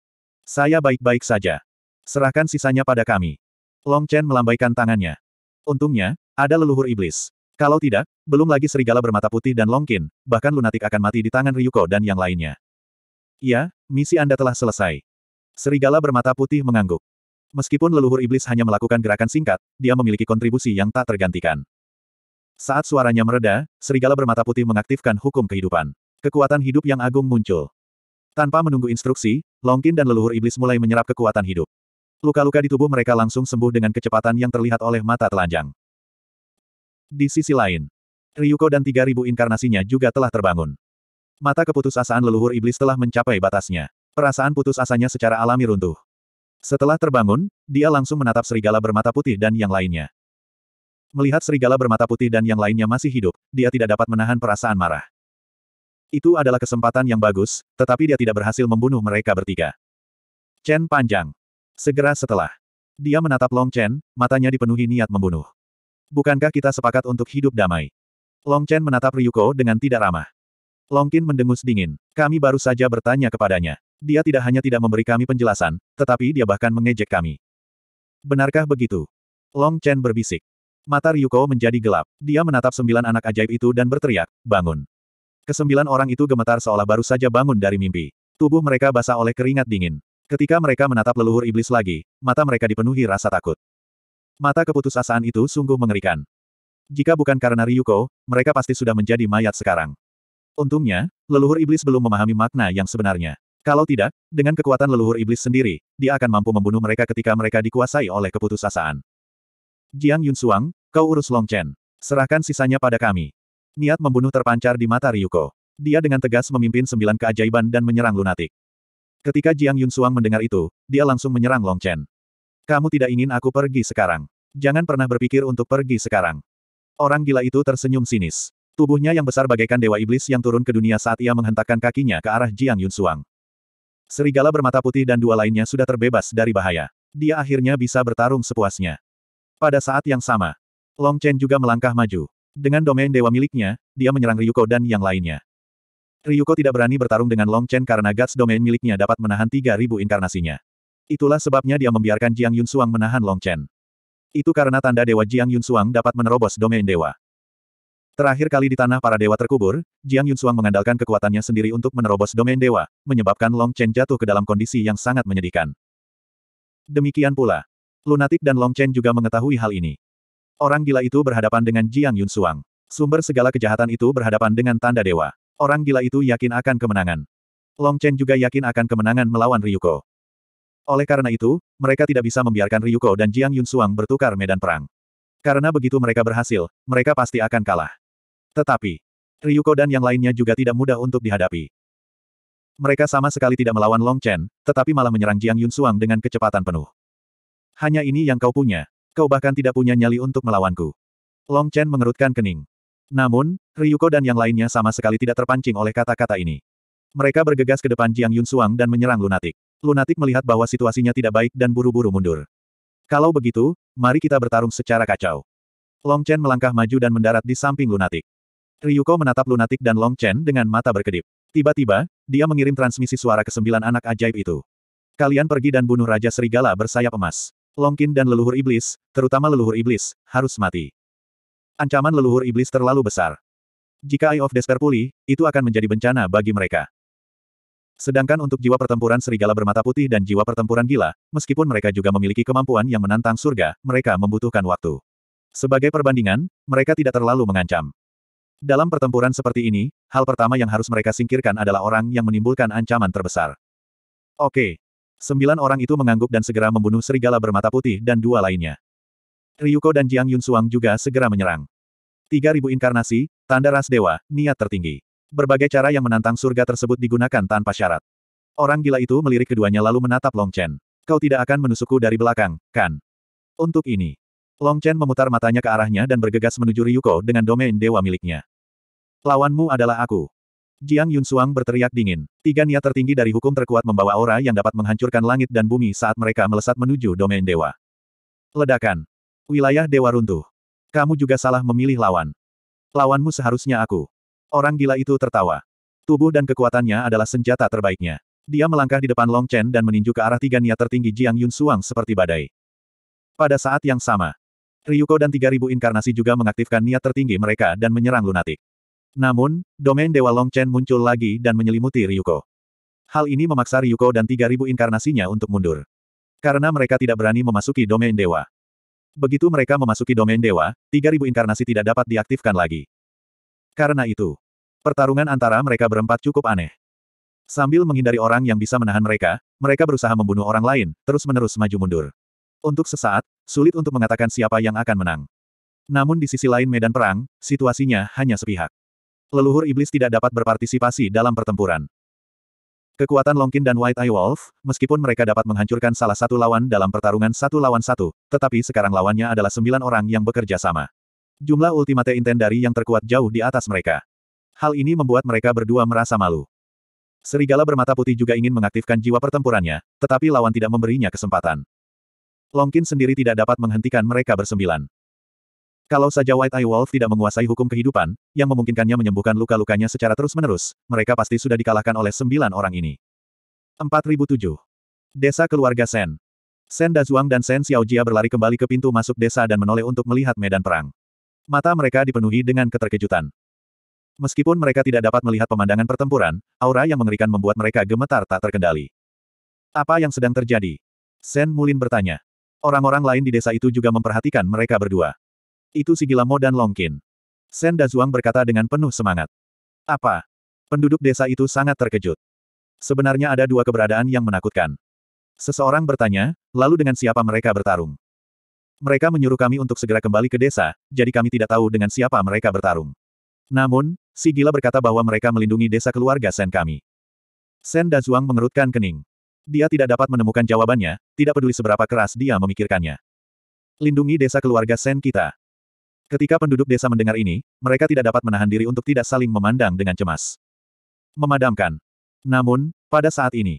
Saya baik-baik saja. Serahkan sisanya pada kami. Long Chen melambaikan tangannya. Untungnya, ada leluhur iblis. Kalau tidak, belum lagi serigala bermata putih dan longkin, bahkan lunatik akan mati di tangan Ryuko dan yang lainnya. Ya, misi Anda telah selesai. Serigala bermata putih mengangguk. Meskipun leluhur iblis hanya melakukan gerakan singkat, dia memiliki kontribusi yang tak tergantikan. Saat suaranya mereda, serigala bermata putih mengaktifkan hukum kehidupan. Kekuatan hidup yang agung muncul. Tanpa menunggu instruksi, Longkin dan leluhur iblis mulai menyerap kekuatan hidup. Luka-luka di tubuh mereka langsung sembuh dengan kecepatan yang terlihat oleh mata telanjang. Di sisi lain, Ryuko dan 3000 inkarnasinya juga telah terbangun. Mata keputusasaan leluhur iblis telah mencapai batasnya. Perasaan putus asanya secara alami runtuh. Setelah terbangun, dia langsung menatap serigala bermata putih dan yang lainnya. Melihat serigala bermata putih dan yang lainnya masih hidup, dia tidak dapat menahan perasaan marah. Itu adalah kesempatan yang bagus, tetapi dia tidak berhasil membunuh mereka bertiga. Chen panjang. Segera setelah. Dia menatap Long Chen, matanya dipenuhi niat membunuh. Bukankah kita sepakat untuk hidup damai? Long Chen menatap Ryuko dengan tidak ramah. Long Qin mendengus dingin. Kami baru saja bertanya kepadanya. Dia tidak hanya tidak memberi kami penjelasan, tetapi dia bahkan mengejek kami. Benarkah begitu? Long Chen berbisik. Mata Ryuko menjadi gelap. Dia menatap sembilan anak ajaib itu dan berteriak, bangun. Kesembilan orang itu gemetar seolah baru saja bangun dari mimpi. Tubuh mereka basah oleh keringat dingin. Ketika mereka menatap leluhur iblis lagi, mata mereka dipenuhi rasa takut. Mata keputusasaan itu sungguh mengerikan. Jika bukan karena Ryuko, mereka pasti sudah menjadi mayat sekarang. Untungnya, leluhur iblis belum memahami makna yang sebenarnya. Kalau tidak, dengan kekuatan leluhur iblis sendiri, dia akan mampu membunuh mereka ketika mereka dikuasai oleh keputusasaan. Jiang Yunsuang, kau urus Long Chen. Serahkan sisanya pada kami. Niat membunuh terpancar di mata Ryuko. Dia dengan tegas memimpin sembilan keajaiban dan menyerang lunatik. Ketika Jiang Yunsuang mendengar itu, dia langsung menyerang Long Chen. Kamu tidak ingin aku pergi sekarang. Jangan pernah berpikir untuk pergi sekarang. Orang gila itu tersenyum sinis. Tubuhnya yang besar bagaikan dewa iblis yang turun ke dunia saat ia menghentakkan kakinya ke arah Jiang Yunsuang. Serigala bermata putih dan dua lainnya sudah terbebas dari bahaya. Dia akhirnya bisa bertarung sepuasnya. Pada saat yang sama, Long Chen juga melangkah maju. Dengan domain dewa miliknya, dia menyerang Ryuko dan yang lainnya. Ryuko tidak berani bertarung dengan Long Chen karena Guts domain miliknya dapat menahan 3.000 inkarnasinya. Itulah sebabnya dia membiarkan Jiang Yun Suang menahan Long Chen. Itu karena tanda dewa Jiang Yun Suang dapat menerobos domain dewa. Terakhir kali di tanah para dewa terkubur, Jiang Yun Suang mengandalkan kekuatannya sendiri untuk menerobos domain dewa, menyebabkan Long Chen jatuh ke dalam kondisi yang sangat menyedihkan. Demikian pula. Lunatic dan Long Chen juga mengetahui hal ini. Orang gila itu berhadapan dengan Jiang Yun Suang. Sumber segala kejahatan itu berhadapan dengan tanda dewa. Orang gila itu yakin akan kemenangan. Long Chen juga yakin akan kemenangan melawan Ryuko. Oleh karena itu, mereka tidak bisa membiarkan Ryuko dan Jiang Yun Suang bertukar medan perang. Karena begitu mereka berhasil, mereka pasti akan kalah. Tetapi, Ryuko dan yang lainnya juga tidak mudah untuk dihadapi. Mereka sama sekali tidak melawan Long Chen, tetapi malah menyerang Jiang Yun Suang dengan kecepatan penuh. Hanya ini yang kau punya, Kau bahkan tidak punya nyali untuk melawanku. Long Chen mengerutkan kening. Namun, Ryuko dan yang lainnya sama sekali tidak terpancing oleh kata-kata ini. Mereka bergegas ke depan Jiang Yun Suang dan menyerang Lunatic. Lunatic melihat bahwa situasinya tidak baik dan buru-buru mundur. Kalau begitu, mari kita bertarung secara kacau. Long Chen melangkah maju dan mendarat di samping Lunatic. Ryuko menatap Lunatic dan Long Chen dengan mata berkedip. Tiba-tiba, dia mengirim transmisi suara ke sembilan anak ajaib itu. Kalian pergi dan bunuh Raja Serigala bersayap emas. Longkin dan leluhur iblis, terutama leluhur iblis, harus mati. Ancaman leluhur iblis terlalu besar. Jika Eye of Despair pulih, itu akan menjadi bencana bagi mereka. Sedangkan untuk jiwa pertempuran serigala bermata putih dan jiwa pertempuran gila, meskipun mereka juga memiliki kemampuan yang menantang surga, mereka membutuhkan waktu. Sebagai perbandingan, mereka tidak terlalu mengancam. Dalam pertempuran seperti ini, hal pertama yang harus mereka singkirkan adalah orang yang menimbulkan ancaman terbesar. Oke, Sembilan orang itu mengangguk dan segera membunuh serigala bermata putih dan dua lainnya. Ryuko dan Jiang Yun Yunsuang juga segera menyerang. Tiga ribu inkarnasi, tanda ras dewa, niat tertinggi. Berbagai cara yang menantang surga tersebut digunakan tanpa syarat. Orang gila itu melirik keduanya lalu menatap Long Chen. Kau tidak akan menusukku dari belakang, kan? Untuk ini. Long Chen memutar matanya ke arahnya dan bergegas menuju Ryuko dengan domain dewa miliknya. Lawanmu adalah aku. Jiang Yun Yunsuang berteriak dingin. Tiga niat tertinggi dari hukum terkuat membawa aura yang dapat menghancurkan langit dan bumi saat mereka melesat menuju domain dewa. Ledakan. Wilayah dewa runtuh. Kamu juga salah memilih lawan. Lawanmu seharusnya aku. Orang gila itu tertawa. Tubuh dan kekuatannya adalah senjata terbaiknya. Dia melangkah di depan Long Chen dan meninju ke arah tiga niat tertinggi Jiang Yun Yunsuang seperti badai. Pada saat yang sama, Ryuko dan 3000 inkarnasi juga mengaktifkan niat tertinggi mereka dan menyerang lunatik. Namun, domain Dewa Long Chen muncul lagi dan menyelimuti Ryuko. Hal ini memaksa Ryuko dan 3000 inkarnasinya untuk mundur. Karena mereka tidak berani memasuki domain dewa. Begitu mereka memasuki domain dewa, 3000 inkarnasi tidak dapat diaktifkan lagi. Karena itu, pertarungan antara mereka berempat cukup aneh. Sambil menghindari orang yang bisa menahan mereka, mereka berusaha membunuh orang lain, terus-menerus maju mundur. Untuk sesaat, sulit untuk mengatakan siapa yang akan menang. Namun di sisi lain medan perang, situasinya hanya sepihak leluhur iblis tidak dapat berpartisipasi dalam pertempuran. Kekuatan Longkin dan White Eye Wolf, meskipun mereka dapat menghancurkan salah satu lawan dalam pertarungan satu lawan satu, tetapi sekarang lawannya adalah sembilan orang yang bekerja sama. Jumlah Ultimate Intendari yang terkuat jauh di atas mereka. Hal ini membuat mereka berdua merasa malu. Serigala bermata putih juga ingin mengaktifkan jiwa pertempurannya, tetapi lawan tidak memberinya kesempatan. Longkin sendiri tidak dapat menghentikan mereka bersembilan. Kalau saja White Eye Wolf tidak menguasai hukum kehidupan, yang memungkinkannya menyembuhkan luka-lukanya secara terus-menerus, mereka pasti sudah dikalahkan oleh sembilan orang ini. 4007. Desa Keluarga Sen. Sen Dazuang dan Sen Xiaojia berlari kembali ke pintu masuk desa dan menoleh untuk melihat medan perang. Mata mereka dipenuhi dengan keterkejutan. Meskipun mereka tidak dapat melihat pemandangan pertempuran, aura yang mengerikan membuat mereka gemetar tak terkendali. Apa yang sedang terjadi? Sen Mulin bertanya. Orang-orang lain di desa itu juga memperhatikan mereka berdua. Itu Sigilamo dan Longkin. Sen Dazuang berkata dengan penuh semangat. Apa? Penduduk desa itu sangat terkejut. Sebenarnya ada dua keberadaan yang menakutkan. Seseorang bertanya, lalu dengan siapa mereka bertarung? Mereka menyuruh kami untuk segera kembali ke desa, jadi kami tidak tahu dengan siapa mereka bertarung. Namun, si gila berkata bahwa mereka melindungi desa keluarga Sen kami. Sen Dazuang mengerutkan kening. Dia tidak dapat menemukan jawabannya, tidak peduli seberapa keras dia memikirkannya. Lindungi desa keluarga Sen kita. Ketika penduduk desa mendengar ini, mereka tidak dapat menahan diri untuk tidak saling memandang dengan cemas. Memadamkan. Namun, pada saat ini,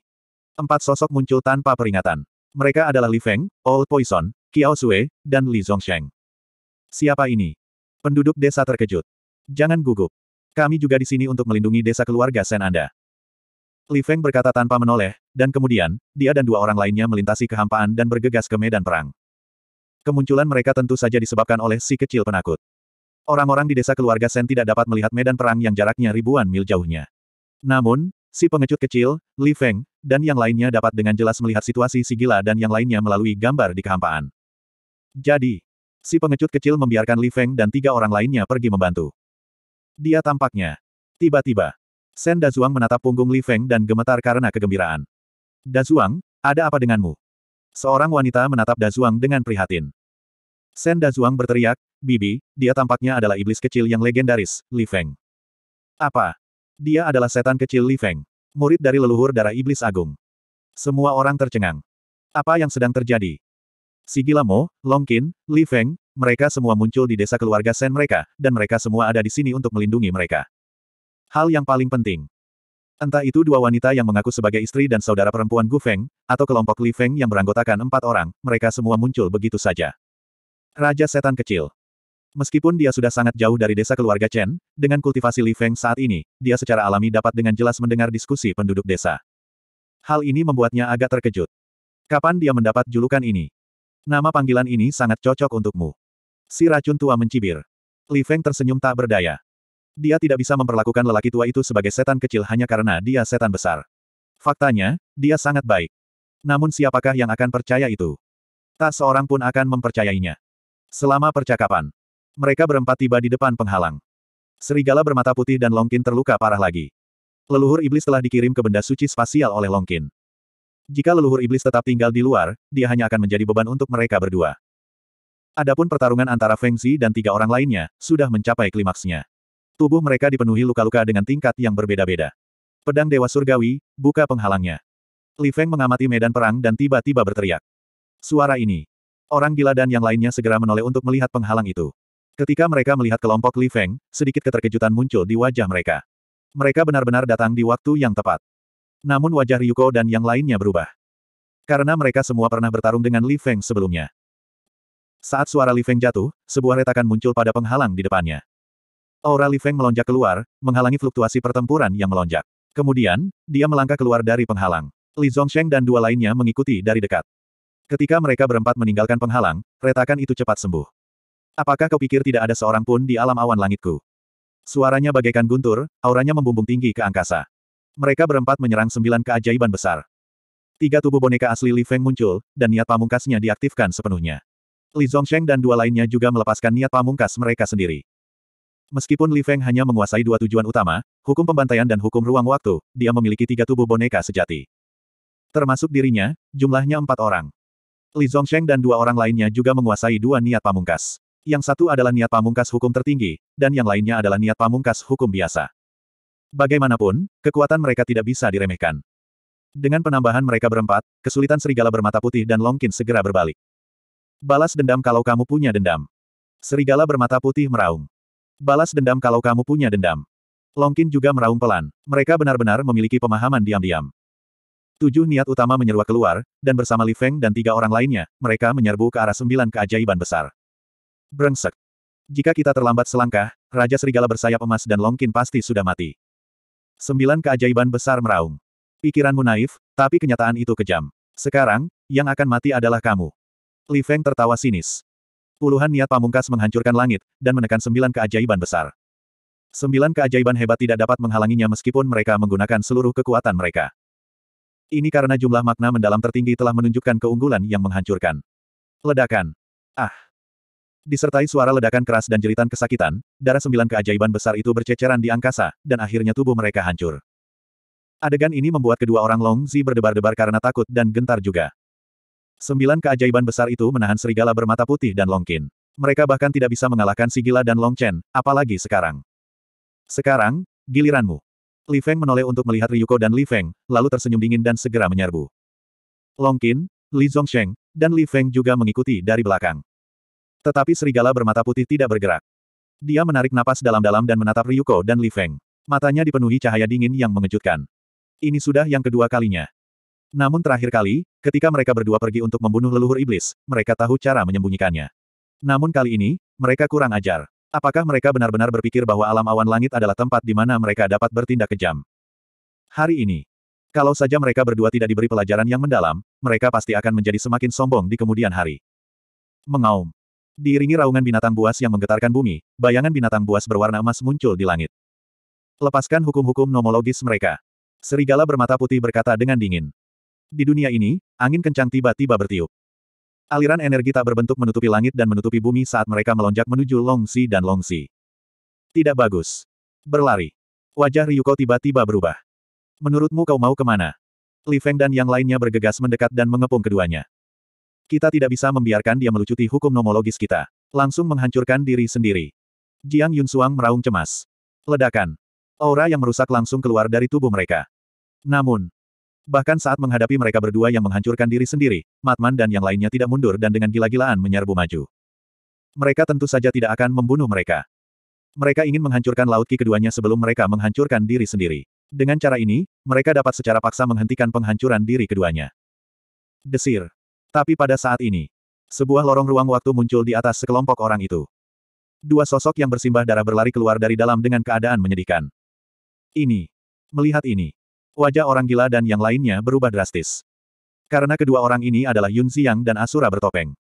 empat sosok muncul tanpa peringatan. Mereka adalah Li Feng, Old Poison, Kiao Sue, dan Li Zongsheng. Siapa ini? Penduduk desa terkejut. Jangan gugup. Kami juga di sini untuk melindungi desa keluarga Sen Anda. Li Feng berkata tanpa menoleh, dan kemudian, dia dan dua orang lainnya melintasi kehampaan dan bergegas ke medan perang. Kemunculan mereka tentu saja disebabkan oleh si kecil penakut. Orang-orang di desa keluarga Sen tidak dapat melihat medan perang yang jaraknya ribuan mil jauhnya. Namun, si pengecut kecil, Li Feng, dan yang lainnya dapat dengan jelas melihat situasi si gila dan yang lainnya melalui gambar di kehampaan. Jadi, si pengecut kecil membiarkan Li Feng dan tiga orang lainnya pergi membantu. Dia tampaknya. Tiba-tiba, Sen Dazuang menatap punggung Li Feng dan gemetar karena kegembiraan. Dazuang, ada apa denganmu? Seorang wanita menatap Dazuang dengan prihatin. Sen Dazuang berteriak, Bibi, dia tampaknya adalah iblis kecil yang legendaris, Li Feng. Apa? Dia adalah setan kecil Li Feng, murid dari leluhur darah iblis agung. Semua orang tercengang. Apa yang sedang terjadi? Sigilamo, Longkin, Li Feng, mereka semua muncul di desa keluarga Sen mereka, dan mereka semua ada di sini untuk melindungi mereka. Hal yang paling penting. Entah itu dua wanita yang mengaku sebagai istri dan saudara perempuan Gu Feng, atau kelompok Li Feng yang beranggotakan empat orang, mereka semua muncul begitu saja. Raja Setan Kecil Meskipun dia sudah sangat jauh dari desa keluarga Chen, dengan kultivasi Li Feng saat ini, dia secara alami dapat dengan jelas mendengar diskusi penduduk desa. Hal ini membuatnya agak terkejut. Kapan dia mendapat julukan ini? Nama panggilan ini sangat cocok untukmu. Si racun tua mencibir. Li Feng tersenyum tak berdaya. Dia tidak bisa memperlakukan lelaki tua itu sebagai setan kecil hanya karena dia setan besar. Faktanya, dia sangat baik. Namun siapakah yang akan percaya itu? Tak seorang pun akan mempercayainya. Selama percakapan, mereka berempat tiba di depan penghalang. Serigala bermata putih dan Longkin terluka parah lagi. Leluhur iblis telah dikirim ke benda suci spasial oleh Longkin. Jika leluhur iblis tetap tinggal di luar, dia hanya akan menjadi beban untuk mereka berdua. Adapun pertarungan antara Feng Zi dan tiga orang lainnya, sudah mencapai klimaksnya. Tubuh mereka dipenuhi luka-luka dengan tingkat yang berbeda-beda. Pedang Dewa Surgawi, buka penghalangnya. Li Feng mengamati medan perang dan tiba-tiba berteriak. Suara ini. Orang gila dan yang lainnya segera menoleh untuk melihat penghalang itu. Ketika mereka melihat kelompok Li Feng, sedikit keterkejutan muncul di wajah mereka. Mereka benar-benar datang di waktu yang tepat. Namun wajah Ryuko dan yang lainnya berubah. Karena mereka semua pernah bertarung dengan Li Feng sebelumnya. Saat suara Li Feng jatuh, sebuah retakan muncul pada penghalang di depannya. Aura Li Feng melonjak keluar, menghalangi fluktuasi pertempuran yang melonjak. Kemudian, dia melangkah keluar dari penghalang. Li Zhongsheng dan dua lainnya mengikuti dari dekat. Ketika mereka berempat meninggalkan penghalang, retakan itu cepat sembuh. Apakah kau pikir tidak ada seorang pun di alam awan langitku? Suaranya bagaikan guntur, auranya membumbung tinggi ke angkasa. Mereka berempat menyerang sembilan keajaiban besar. Tiga tubuh boneka asli Li Feng muncul, dan niat pamungkasnya diaktifkan sepenuhnya. Li Zhongsheng dan dua lainnya juga melepaskan niat pamungkas mereka sendiri. Meskipun Li Feng hanya menguasai dua tujuan utama, hukum pembantaian dan hukum ruang waktu, dia memiliki tiga tubuh boneka sejati. Termasuk dirinya, jumlahnya empat orang. Li Zongsheng dan dua orang lainnya juga menguasai dua niat pamungkas. Yang satu adalah niat pamungkas hukum tertinggi, dan yang lainnya adalah niat pamungkas hukum biasa. Bagaimanapun, kekuatan mereka tidak bisa diremehkan. Dengan penambahan mereka berempat, kesulitan serigala bermata putih dan Longkin segera berbalik. Balas dendam kalau kamu punya dendam. Serigala bermata putih meraung. Balas dendam kalau kamu punya dendam. Longkin juga meraung pelan. Mereka benar-benar memiliki pemahaman diam-diam. Tujuh niat utama menyeruak keluar, dan bersama Li Feng dan tiga orang lainnya, mereka menyerbu ke arah sembilan keajaiban besar. Brengsek. Jika kita terlambat selangkah, Raja Serigala bersayap emas dan Longkin pasti sudah mati. Sembilan keajaiban besar meraung. Pikiranmu naif, tapi kenyataan itu kejam. Sekarang, yang akan mati adalah kamu. Li Feng tertawa sinis. Puluhan niat pamungkas menghancurkan langit, dan menekan sembilan keajaiban besar. Sembilan keajaiban hebat tidak dapat menghalanginya meskipun mereka menggunakan seluruh kekuatan mereka. Ini karena jumlah makna mendalam tertinggi telah menunjukkan keunggulan yang menghancurkan. Ledakan. Ah. Disertai suara ledakan keras dan jeritan kesakitan, darah sembilan keajaiban besar itu berceceran di angkasa, dan akhirnya tubuh mereka hancur. Adegan ini membuat kedua orang Long Zi berdebar-debar karena takut dan gentar juga. Sembilan keajaiban besar itu menahan serigala bermata putih dan Longkin. Mereka bahkan tidak bisa mengalahkan Sigila dan Longchen, apalagi sekarang. Sekarang, giliranmu. Li Feng menoleh untuk melihat Ryuko dan Li Feng, lalu tersenyum dingin dan segera menyerbu. Longkin, Li Zhongsheng, dan Li Feng juga mengikuti dari belakang. Tetapi serigala bermata putih tidak bergerak. Dia menarik napas dalam-dalam dan menatap Ryuko dan Li Feng. Matanya dipenuhi cahaya dingin yang mengejutkan. Ini sudah yang kedua kalinya. Namun terakhir kali, Ketika mereka berdua pergi untuk membunuh leluhur iblis, mereka tahu cara menyembunyikannya. Namun kali ini, mereka kurang ajar. Apakah mereka benar-benar berpikir bahwa alam awan langit adalah tempat di mana mereka dapat bertindak kejam? Hari ini, kalau saja mereka berdua tidak diberi pelajaran yang mendalam, mereka pasti akan menjadi semakin sombong di kemudian hari. Mengaum. Diiringi raungan binatang buas yang menggetarkan bumi, bayangan binatang buas berwarna emas muncul di langit. Lepaskan hukum-hukum nomologis mereka. Serigala bermata putih berkata dengan dingin. Di dunia ini, angin kencang tiba-tiba bertiup. Aliran energi tak berbentuk menutupi langit dan menutupi bumi saat mereka melonjak menuju Longsi dan Longsi. Tidak bagus. Berlari. Wajah Ryuko tiba-tiba berubah. Menurutmu kau mau kemana? Li Feng dan yang lainnya bergegas mendekat dan mengepung keduanya. Kita tidak bisa membiarkan dia melucuti hukum nomologis kita. Langsung menghancurkan diri sendiri. Jiang Yun Yunsuang meraung cemas. Ledakan. Aura yang merusak langsung keluar dari tubuh mereka. Namun, Bahkan saat menghadapi mereka berdua yang menghancurkan diri sendiri, Matman dan yang lainnya tidak mundur dan dengan gila-gilaan menyerbu maju. Mereka tentu saja tidak akan membunuh mereka. Mereka ingin menghancurkan laut ki keduanya sebelum mereka menghancurkan diri sendiri. Dengan cara ini, mereka dapat secara paksa menghentikan penghancuran diri keduanya. Desir. Tapi pada saat ini, sebuah lorong ruang waktu muncul di atas sekelompok orang itu. Dua sosok yang bersimbah darah berlari keluar dari dalam dengan keadaan menyedihkan. Ini. Melihat ini, Wajah orang gila dan yang lainnya berubah drastis. Karena kedua orang ini adalah Yun Xiang dan Asura bertopeng.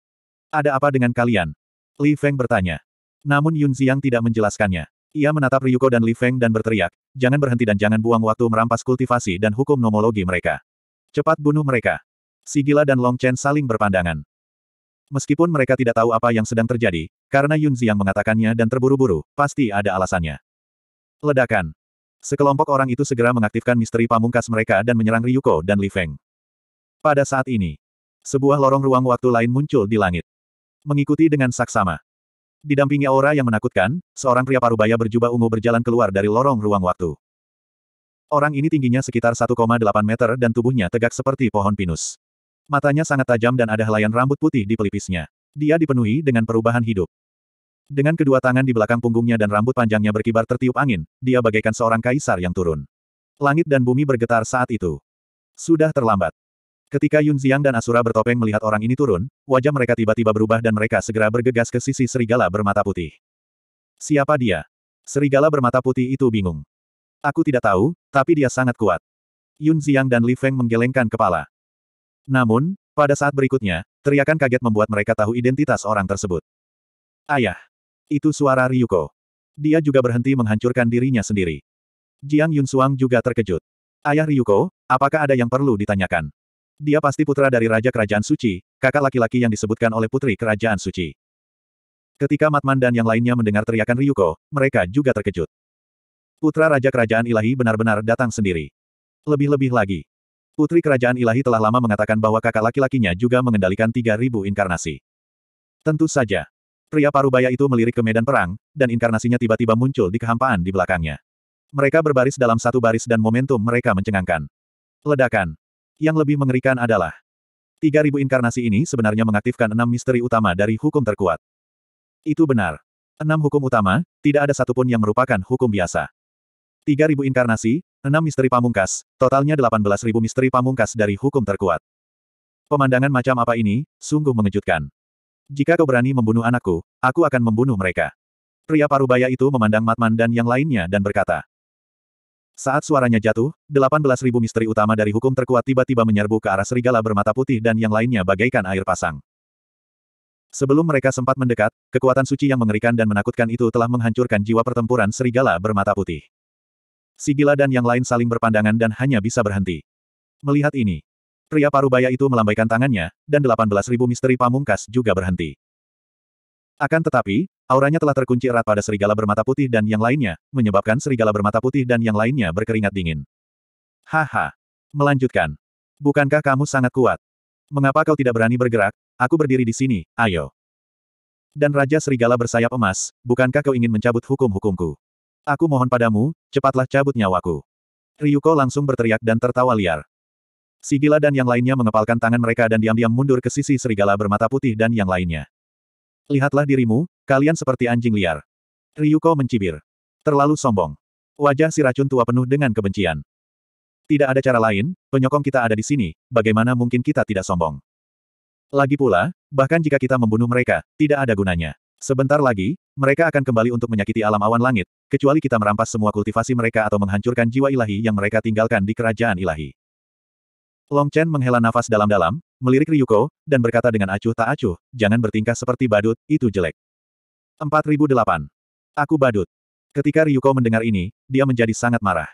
Ada apa dengan kalian? Li Feng bertanya. Namun Yun Xiang tidak menjelaskannya. Ia menatap Ryuko dan Li Feng dan berteriak, jangan berhenti dan jangan buang waktu merampas kultivasi dan hukum nomologi mereka. Cepat bunuh mereka. Si gila dan Long Chen saling berpandangan. Meskipun mereka tidak tahu apa yang sedang terjadi, karena Yun Xiang mengatakannya dan terburu-buru, pasti ada alasannya. Ledakan. Sekelompok orang itu segera mengaktifkan misteri pamungkas mereka dan menyerang Ryuko dan Li Feng. Pada saat ini, sebuah lorong ruang waktu lain muncul di langit. Mengikuti dengan saksama. Didampingi aura yang menakutkan, seorang pria parubaya berjubah ungu berjalan keluar dari lorong ruang waktu. Orang ini tingginya sekitar 1,8 meter dan tubuhnya tegak seperti pohon pinus. Matanya sangat tajam dan ada helaian rambut putih di pelipisnya. Dia dipenuhi dengan perubahan hidup. Dengan kedua tangan di belakang punggungnya dan rambut panjangnya berkibar tertiup angin, dia bagaikan seorang kaisar yang turun. Langit dan bumi bergetar saat itu. Sudah terlambat. Ketika Yun Ziang dan Asura bertopeng melihat orang ini turun, wajah mereka tiba-tiba berubah dan mereka segera bergegas ke sisi serigala bermata putih. Siapa dia? Serigala bermata putih itu bingung. Aku tidak tahu, tapi dia sangat kuat. Yun Ziang dan Li Feng menggelengkan kepala. Namun, pada saat berikutnya, teriakan kaget membuat mereka tahu identitas orang tersebut. Ayah. Itu suara Ryuko. Dia juga berhenti menghancurkan dirinya sendiri. Jiang Yunsuang juga terkejut. Ayah Ryuko, apakah ada yang perlu ditanyakan? Dia pasti putra dari Raja Kerajaan Suci, kakak laki-laki yang disebutkan oleh Putri Kerajaan Suci. Ketika Matman dan yang lainnya mendengar teriakan Ryuko, mereka juga terkejut. Putra Raja Kerajaan Ilahi benar-benar datang sendiri. Lebih-lebih lagi, Putri Kerajaan Ilahi telah lama mengatakan bahwa kakak laki-lakinya juga mengendalikan 3.000 inkarnasi. Tentu saja. Pria parubaya itu melirik ke medan perang, dan inkarnasinya tiba-tiba muncul di kehampaan di belakangnya. Mereka berbaris dalam satu baris dan momentum mereka mencengangkan. Ledakan. Yang lebih mengerikan adalah 3000 inkarnasi ini sebenarnya mengaktifkan enam misteri utama dari hukum terkuat. Itu benar. Enam hukum utama, tidak ada satupun yang merupakan hukum biasa. 3000 inkarnasi, enam misteri pamungkas, totalnya 18.000 misteri pamungkas dari hukum terkuat. Pemandangan macam apa ini, sungguh mengejutkan. Jika kau berani membunuh anakku, aku akan membunuh mereka. Pria parubaya itu memandang Matman dan yang lainnya dan berkata. Saat suaranya jatuh, 18.000 misteri utama dari hukum terkuat tiba-tiba menyerbu ke arah serigala bermata putih dan yang lainnya bagaikan air pasang. Sebelum mereka sempat mendekat, kekuatan suci yang mengerikan dan menakutkan itu telah menghancurkan jiwa pertempuran serigala bermata putih. Sigila dan yang lain saling berpandangan dan hanya bisa berhenti. Melihat ini, Pria parubaya itu melambaikan tangannya, dan 18.000 misteri pamungkas juga berhenti. Akan tetapi, auranya telah terkunci erat pada serigala bermata putih dan yang lainnya, menyebabkan serigala bermata putih dan yang lainnya berkeringat dingin. Haha. Melanjutkan. Bukankah kamu sangat kuat? Mengapa kau tidak berani bergerak? Aku berdiri di sini, ayo. Dan Raja Serigala bersayap emas, bukankah kau ingin mencabut hukum-hukumku? Aku mohon padamu, cepatlah cabut nyawaku. Ryuko langsung berteriak dan tertawa liar. Sigila dan yang lainnya mengepalkan tangan mereka dan diam-diam mundur ke sisi serigala bermata putih dan yang lainnya. Lihatlah dirimu, kalian seperti anjing liar. Ryuko mencibir. Terlalu sombong. Wajah si racun tua penuh dengan kebencian. Tidak ada cara lain, penyokong kita ada di sini, bagaimana mungkin kita tidak sombong? Lagi pula, bahkan jika kita membunuh mereka, tidak ada gunanya. Sebentar lagi, mereka akan kembali untuk menyakiti alam awan langit, kecuali kita merampas semua kultivasi mereka atau menghancurkan jiwa ilahi yang mereka tinggalkan di kerajaan ilahi. Long Chen menghela nafas dalam-dalam, melirik Ryuko, dan berkata dengan acuh tak acuh, jangan bertingkah seperti badut, itu jelek. 4008. Aku badut. Ketika Ryuko mendengar ini, dia menjadi sangat marah.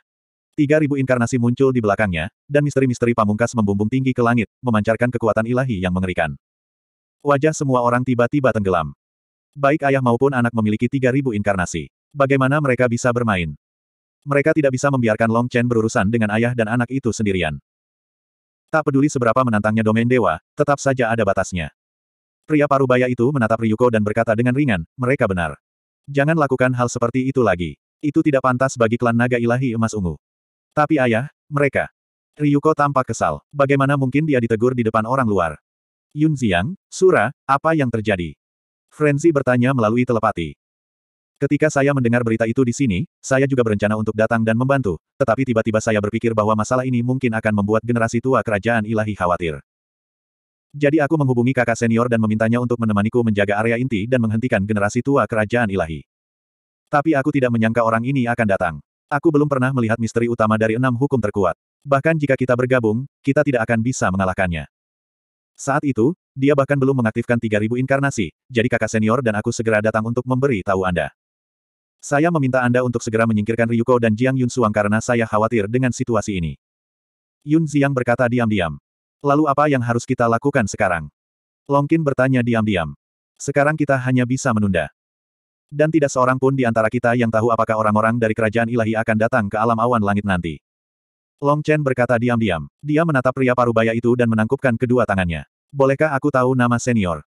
3000 inkarnasi muncul di belakangnya, dan misteri-misteri pamungkas membumbung tinggi ke langit, memancarkan kekuatan ilahi yang mengerikan. Wajah semua orang tiba-tiba tenggelam. Baik ayah maupun anak memiliki 3000 inkarnasi. Bagaimana mereka bisa bermain? Mereka tidak bisa membiarkan Long Chen berurusan dengan ayah dan anak itu sendirian. Tak peduli seberapa menantangnya domain dewa, tetap saja ada batasnya. Pria parubaya itu menatap Ryuko dan berkata dengan ringan, mereka benar. Jangan lakukan hal seperti itu lagi. Itu tidak pantas bagi klan naga ilahi emas ungu. Tapi ayah, mereka. Ryuko tampak kesal. Bagaimana mungkin dia ditegur di depan orang luar? Yun Ziyang, Sura, apa yang terjadi? Frenzy bertanya melalui telepati. Ketika saya mendengar berita itu di sini, saya juga berencana untuk datang dan membantu, tetapi tiba-tiba saya berpikir bahwa masalah ini mungkin akan membuat generasi tua kerajaan ilahi khawatir. Jadi aku menghubungi kakak senior dan memintanya untuk menemaniku menjaga area inti dan menghentikan generasi tua kerajaan ilahi. Tapi aku tidak menyangka orang ini akan datang. Aku belum pernah melihat misteri utama dari enam hukum terkuat. Bahkan jika kita bergabung, kita tidak akan bisa mengalahkannya. Saat itu, dia bahkan belum mengaktifkan 3000 inkarnasi, jadi kakak senior dan aku segera datang untuk memberi tahu Anda. Saya meminta Anda untuk segera menyingkirkan Ryuko dan Jiang Yun Suang karena saya khawatir dengan situasi ini. Yun Ziang berkata diam-diam. Lalu apa yang harus kita lakukan sekarang? Longkin bertanya diam-diam. Sekarang kita hanya bisa menunda. Dan tidak seorang pun di antara kita yang tahu apakah orang-orang dari kerajaan ilahi akan datang ke alam awan langit nanti. Long Chen berkata diam-diam. Dia menatap pria parubaya itu dan menangkupkan kedua tangannya. Bolehkah aku tahu nama senior?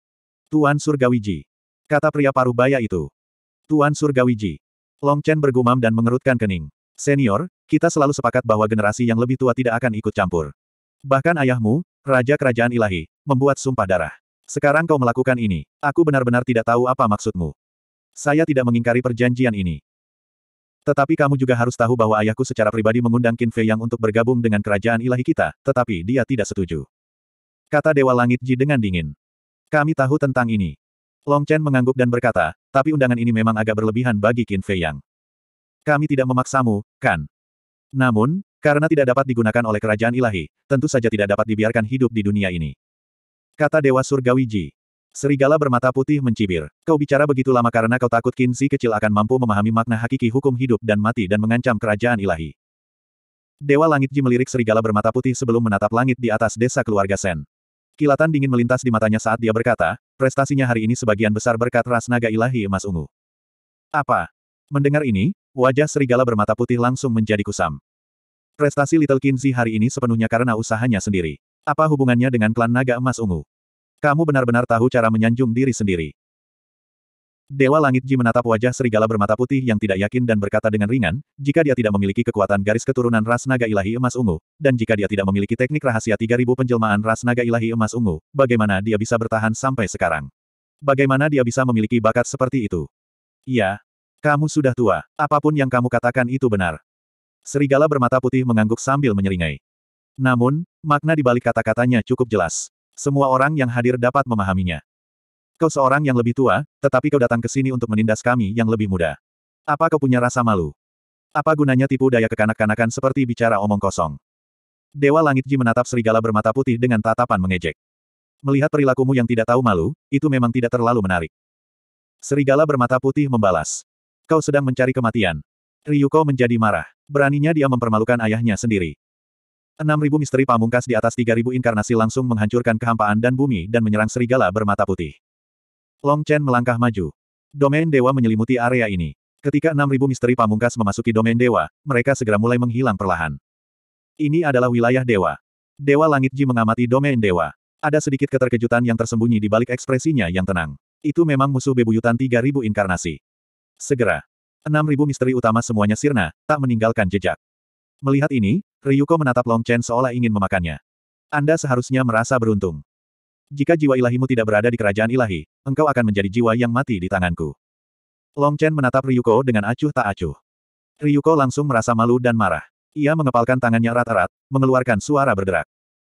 Tuan Surgawiji. Kata pria parubaya itu. Tuan Surgawi Ji, Long Chen bergumam dan mengerutkan kening. Senior, kita selalu sepakat bahwa generasi yang lebih tua tidak akan ikut campur. Bahkan ayahmu, Raja Kerajaan Ilahi, membuat sumpah darah. Sekarang kau melakukan ini. Aku benar-benar tidak tahu apa maksudmu. Saya tidak mengingkari perjanjian ini. Tetapi kamu juga harus tahu bahwa ayahku secara pribadi mengundang Qin Fei Yang untuk bergabung dengan kerajaan ilahi kita, tetapi dia tidak setuju. Kata Dewa Langit Ji dengan dingin. Kami tahu tentang ini. Long Chen mengangguk dan berkata, tapi undangan ini memang agak berlebihan bagi Qin Fei Yang. Kami tidak memaksamu, kan? Namun, karena tidak dapat digunakan oleh kerajaan ilahi, tentu saja tidak dapat dibiarkan hidup di dunia ini. Kata Dewa Surgawi Ji. Serigala bermata putih mencibir. Kau bicara begitu lama karena kau takut Qin Si kecil akan mampu memahami makna hakiki hukum hidup dan mati dan mengancam kerajaan ilahi. Dewa Langit Ji melirik serigala bermata putih sebelum menatap langit di atas desa keluarga Sen. Kilatan dingin melintas di matanya saat dia berkata, prestasinya hari ini sebagian besar berkat ras naga ilahi emas ungu. Apa? Mendengar ini, wajah serigala bermata putih langsung menjadi kusam. Prestasi Little Kinzi hari ini sepenuhnya karena usahanya sendiri. Apa hubungannya dengan klan naga emas ungu? Kamu benar-benar tahu cara menyanjung diri sendiri. Dewa Langit Ji menatap wajah serigala bermata putih yang tidak yakin dan berkata dengan ringan, jika dia tidak memiliki kekuatan garis keturunan ras naga ilahi emas ungu, dan jika dia tidak memiliki teknik rahasia 3000 penjelmaan ras naga ilahi emas ungu, bagaimana dia bisa bertahan sampai sekarang? Bagaimana dia bisa memiliki bakat seperti itu? Iya. Kamu sudah tua, apapun yang kamu katakan itu benar. Serigala bermata putih mengangguk sambil menyeringai. Namun, makna di balik kata-katanya cukup jelas. Semua orang yang hadir dapat memahaminya. Kau seorang yang lebih tua, tetapi kau datang ke sini untuk menindas kami yang lebih muda. Apa kau punya rasa malu? Apa gunanya tipu daya kekanak-kanakan seperti bicara omong kosong? Dewa Langit Ji menatap serigala bermata putih dengan tatapan mengejek. Melihat perilakumu yang tidak tahu malu, itu memang tidak terlalu menarik. Serigala bermata putih membalas. Kau sedang mencari kematian. Ryuko menjadi marah. Beraninya dia mempermalukan ayahnya sendiri. 6.000 misteri pamungkas di atas 3.000 inkarnasi langsung menghancurkan kehampaan dan bumi dan menyerang serigala bermata putih. Long Chen melangkah maju. Domain dewa menyelimuti area ini. Ketika 6.000 misteri pamungkas memasuki domain dewa, mereka segera mulai menghilang perlahan. Ini adalah wilayah dewa. Dewa Langit Ji mengamati domain dewa. Ada sedikit keterkejutan yang tersembunyi di balik ekspresinya yang tenang. Itu memang musuh bebuyutan 3.000 inkarnasi. Segera. 6.000 misteri utama semuanya sirna, tak meninggalkan jejak. Melihat ini, Ryuko menatap Long Chen seolah ingin memakannya. Anda seharusnya merasa beruntung. Jika jiwa ilahimu tidak berada di kerajaan ilahi, engkau akan menjadi jiwa yang mati di tanganku. Long Chen menatap Ryuko dengan acuh tak acuh. Ryuko langsung merasa malu dan marah. Ia mengepalkan tangannya erat-erat, mengeluarkan suara berderak.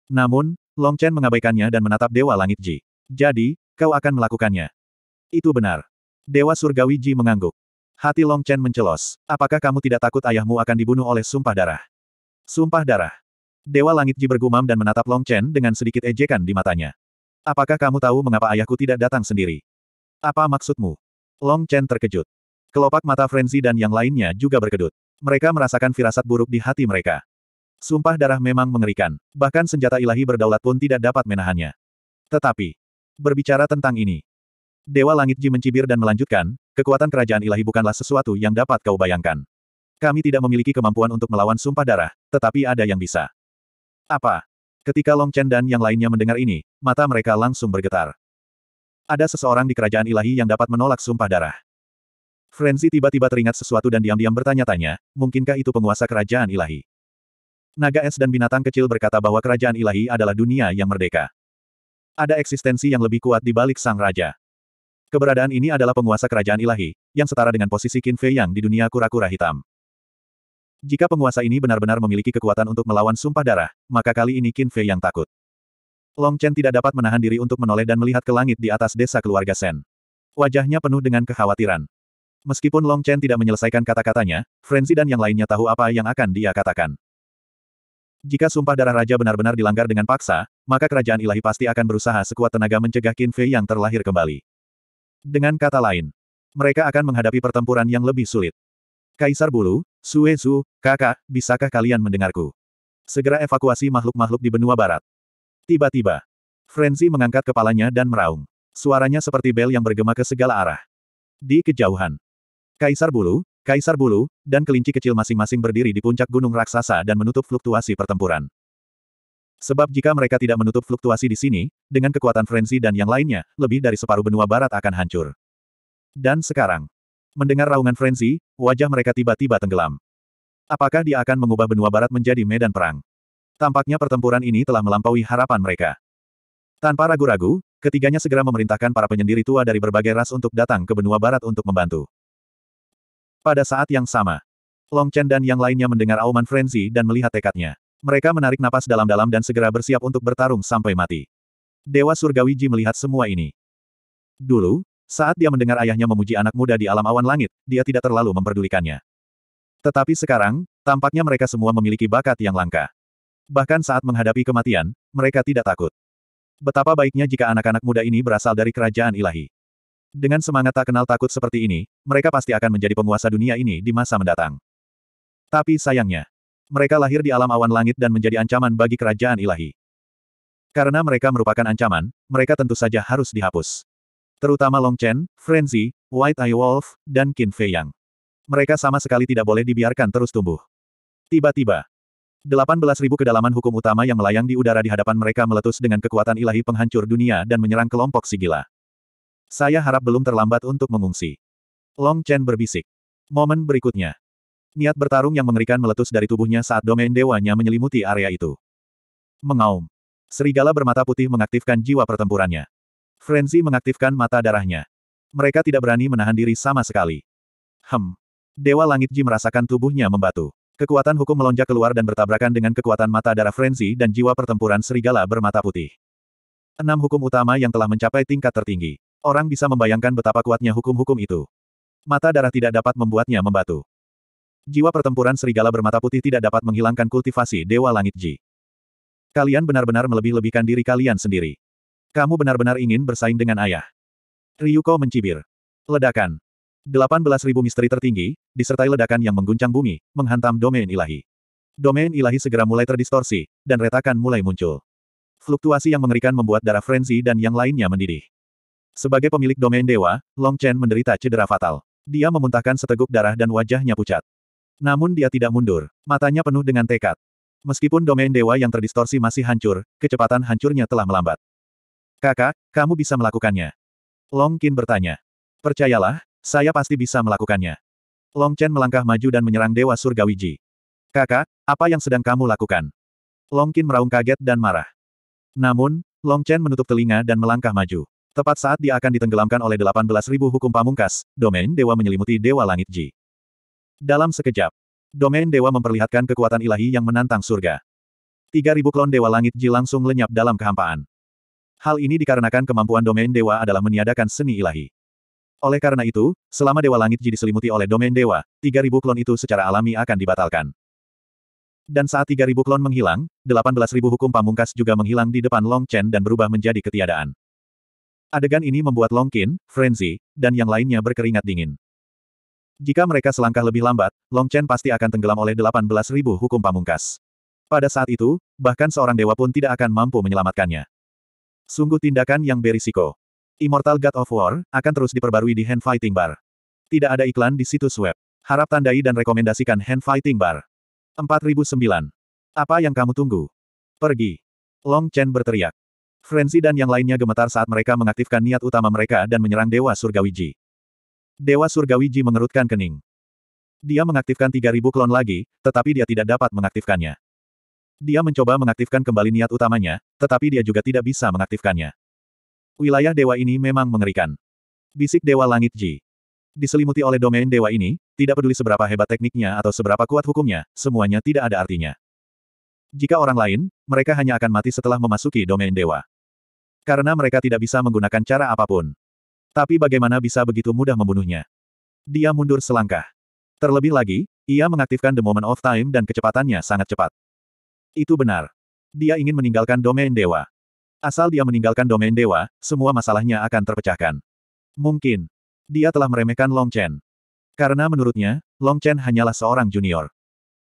Namun, Long Chen mengabaikannya dan menatap Dewa Langit Ji. Jadi, kau akan melakukannya. Itu benar. Dewa Surgawi Ji mengangguk. Hati Long Chen mencelos. Apakah kamu tidak takut ayahmu akan dibunuh oleh sumpah darah? Sumpah darah. Dewa Langit Ji bergumam dan menatap Long Chen dengan sedikit ejekan di matanya. Apakah kamu tahu mengapa ayahku tidak datang sendiri? Apa maksudmu? Long Chen terkejut. Kelopak mata Frenzy dan yang lainnya juga berkedut. Mereka merasakan firasat buruk di hati mereka. Sumpah darah memang mengerikan. Bahkan senjata ilahi berdaulat pun tidak dapat menahannya. Tetapi, berbicara tentang ini. Dewa Langit Ji mencibir dan melanjutkan, kekuatan kerajaan ilahi bukanlah sesuatu yang dapat kau bayangkan. Kami tidak memiliki kemampuan untuk melawan sumpah darah, tetapi ada yang bisa. Apa? Ketika Long Chen dan yang lainnya mendengar ini, mata mereka langsung bergetar. Ada seseorang di kerajaan ilahi yang dapat menolak sumpah darah. Frenzy tiba-tiba teringat sesuatu dan diam-diam bertanya-tanya, mungkinkah itu penguasa kerajaan ilahi? Naga es dan binatang kecil berkata bahwa kerajaan ilahi adalah dunia yang merdeka. Ada eksistensi yang lebih kuat di balik sang raja. Keberadaan ini adalah penguasa kerajaan ilahi, yang setara dengan posisi Qin Fei Yang di dunia kura-kura hitam. Jika penguasa ini benar-benar memiliki kekuatan untuk melawan sumpah darah, maka kali ini Qin Fei yang takut. Long Chen tidak dapat menahan diri untuk menoleh dan melihat ke langit di atas desa keluarga Shen. Wajahnya penuh dengan kekhawatiran. Meskipun Long Chen tidak menyelesaikan kata-katanya, Frenzy dan yang lainnya tahu apa yang akan dia katakan. Jika sumpah darah raja benar-benar dilanggar dengan paksa, maka kerajaan ilahi pasti akan berusaha sekuat tenaga mencegah Qin Fei yang terlahir kembali. Dengan kata lain, mereka akan menghadapi pertempuran yang lebih sulit. Kaisar Bulu, Sue Suezu, kakak, bisakah kalian mendengarku? Segera evakuasi makhluk-makhluk di benua barat. Tiba-tiba, Frenzy mengangkat kepalanya dan meraung. Suaranya seperti bel yang bergema ke segala arah. Di kejauhan, Kaisar Bulu, Kaisar Bulu, dan kelinci kecil masing-masing berdiri di puncak gunung raksasa dan menutup fluktuasi pertempuran. Sebab jika mereka tidak menutup fluktuasi di sini, dengan kekuatan Frenzy dan yang lainnya, lebih dari separuh benua barat akan hancur. Dan sekarang, Mendengar raungan frenzy, wajah mereka tiba-tiba tenggelam. Apakah dia akan mengubah benua barat menjadi medan perang? Tampaknya pertempuran ini telah melampaui harapan mereka. Tanpa ragu-ragu, ketiganya segera memerintahkan para penyendiri tua dari berbagai ras untuk datang ke benua barat untuk membantu. Pada saat yang sama, Long Chen dan yang lainnya mendengar auman frenzy dan melihat tekadnya. Mereka menarik napas dalam-dalam dan segera bersiap untuk bertarung sampai mati. Dewa Surgawi Ji melihat semua ini. Dulu, saat dia mendengar ayahnya memuji anak muda di alam awan langit, dia tidak terlalu memperdulikannya. Tetapi sekarang, tampaknya mereka semua memiliki bakat yang langka. Bahkan saat menghadapi kematian, mereka tidak takut. Betapa baiknya jika anak-anak muda ini berasal dari kerajaan ilahi. Dengan semangat tak kenal takut seperti ini, mereka pasti akan menjadi penguasa dunia ini di masa mendatang. Tapi sayangnya, mereka lahir di alam awan langit dan menjadi ancaman bagi kerajaan ilahi. Karena mereka merupakan ancaman, mereka tentu saja harus dihapus. Terutama Long Chen, Frenzy, White Eye Wolf, dan Qin Fei Yang. Mereka sama sekali tidak boleh dibiarkan terus tumbuh. Tiba-tiba, 18.000 kedalaman hukum utama yang melayang di udara di hadapan mereka meletus dengan kekuatan ilahi penghancur dunia dan menyerang kelompok si gila. Saya harap belum terlambat untuk mengungsi. Long Chen berbisik. Momen berikutnya. Niat bertarung yang mengerikan meletus dari tubuhnya saat domain dewanya menyelimuti area itu. Mengaum. Serigala bermata putih mengaktifkan jiwa pertempurannya. Frenzy mengaktifkan mata darahnya. Mereka tidak berani menahan diri sama sekali. Hem. Dewa Langit Ji merasakan tubuhnya membatu. Kekuatan hukum melonjak keluar dan bertabrakan dengan kekuatan mata darah Frenzy dan jiwa pertempuran serigala bermata putih. Enam hukum utama yang telah mencapai tingkat tertinggi. Orang bisa membayangkan betapa kuatnya hukum-hukum itu. Mata darah tidak dapat membuatnya membatu. Jiwa pertempuran serigala bermata putih tidak dapat menghilangkan kultivasi Dewa Langit Ji. Kalian benar-benar melebih-lebihkan diri kalian sendiri. Kamu benar-benar ingin bersaing dengan ayah. Ryuko mencibir. Ledakan. 18.000 misteri tertinggi, disertai ledakan yang mengguncang bumi, menghantam domain ilahi. Domain ilahi segera mulai terdistorsi, dan retakan mulai muncul. Fluktuasi yang mengerikan membuat darah frenzy dan yang lainnya mendidih. Sebagai pemilik domain dewa, Long Chen menderita cedera fatal. Dia memuntahkan seteguk darah dan wajahnya pucat. Namun dia tidak mundur, matanya penuh dengan tekad. Meskipun domain dewa yang terdistorsi masih hancur, kecepatan hancurnya telah melambat. Kakak, kamu bisa melakukannya. Long Qin bertanya. Percayalah, saya pasti bisa melakukannya. Long Chen melangkah maju dan menyerang Dewa Surgawi Ji. Kakak, apa yang sedang kamu lakukan? Long Qin meraung kaget dan marah. Namun, Long Chen menutup telinga dan melangkah maju. Tepat saat dia akan ditenggelamkan oleh 18.000 hukum pamungkas, domain dewa menyelimuti Dewa Langit Ji. Dalam sekejap, domain dewa memperlihatkan kekuatan ilahi yang menantang surga. 3.000 klon Dewa Langit Ji langsung lenyap dalam kehampaan. Hal ini dikarenakan kemampuan domain dewa adalah meniadakan seni ilahi. Oleh karena itu, selama Dewa Langit Ji diselimuti oleh domain dewa, 3.000 klon itu secara alami akan dibatalkan. Dan saat 3.000 klon menghilang, 18.000 hukum pamungkas juga menghilang di depan Long Chen dan berubah menjadi ketiadaan. Adegan ini membuat Long Qin, Frenzy, dan yang lainnya berkeringat dingin. Jika mereka selangkah lebih lambat, Long Chen pasti akan tenggelam oleh 18.000 hukum pamungkas. Pada saat itu, bahkan seorang dewa pun tidak akan mampu menyelamatkannya. Sungguh tindakan yang berisiko. Immortal God of War, akan terus diperbarui di Hand Fighting Bar. Tidak ada iklan di situs web. Harap tandai dan rekomendasikan Hand Fighting Bar. 4009. Apa yang kamu tunggu? Pergi. Long Chen berteriak. Frenzy dan yang lainnya gemetar saat mereka mengaktifkan niat utama mereka dan menyerang Dewa Surgawiji. Dewa Surgawiji mengerutkan kening. Dia mengaktifkan 3000 klon lagi, tetapi dia tidak dapat mengaktifkannya. Dia mencoba mengaktifkan kembali niat utamanya, tetapi dia juga tidak bisa mengaktifkannya. Wilayah dewa ini memang mengerikan. Bisik Dewa Langit Ji. Diselimuti oleh domain dewa ini, tidak peduli seberapa hebat tekniknya atau seberapa kuat hukumnya, semuanya tidak ada artinya. Jika orang lain, mereka hanya akan mati setelah memasuki domain dewa. Karena mereka tidak bisa menggunakan cara apapun. Tapi bagaimana bisa begitu mudah membunuhnya? Dia mundur selangkah. Terlebih lagi, ia mengaktifkan The Moment of Time dan kecepatannya sangat cepat. Itu benar. Dia ingin meninggalkan domain dewa. Asal dia meninggalkan domain dewa, semua masalahnya akan terpecahkan. Mungkin. Dia telah meremehkan Long Chen. Karena menurutnya, Long Chen hanyalah seorang junior.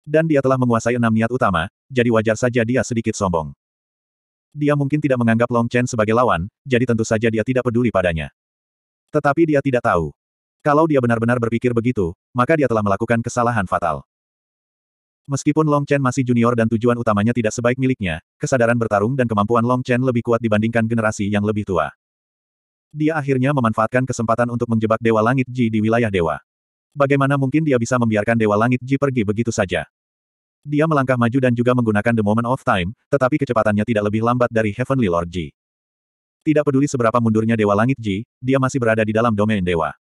Dan dia telah menguasai enam niat utama, jadi wajar saja dia sedikit sombong. Dia mungkin tidak menganggap Long Chen sebagai lawan, jadi tentu saja dia tidak peduli padanya. Tetapi dia tidak tahu. Kalau dia benar-benar berpikir begitu, maka dia telah melakukan kesalahan fatal. Meskipun Long Chen masih junior dan tujuan utamanya tidak sebaik miliknya, kesadaran bertarung dan kemampuan Long Chen lebih kuat dibandingkan generasi yang lebih tua. Dia akhirnya memanfaatkan kesempatan untuk menjebak Dewa Langit Ji di wilayah Dewa. Bagaimana mungkin dia bisa membiarkan Dewa Langit Ji pergi begitu saja? Dia melangkah maju dan juga menggunakan The Moment of Time, tetapi kecepatannya tidak lebih lambat dari Heavenly Lord Ji. Tidak peduli seberapa mundurnya Dewa Langit Ji, dia masih berada di dalam domain Dewa.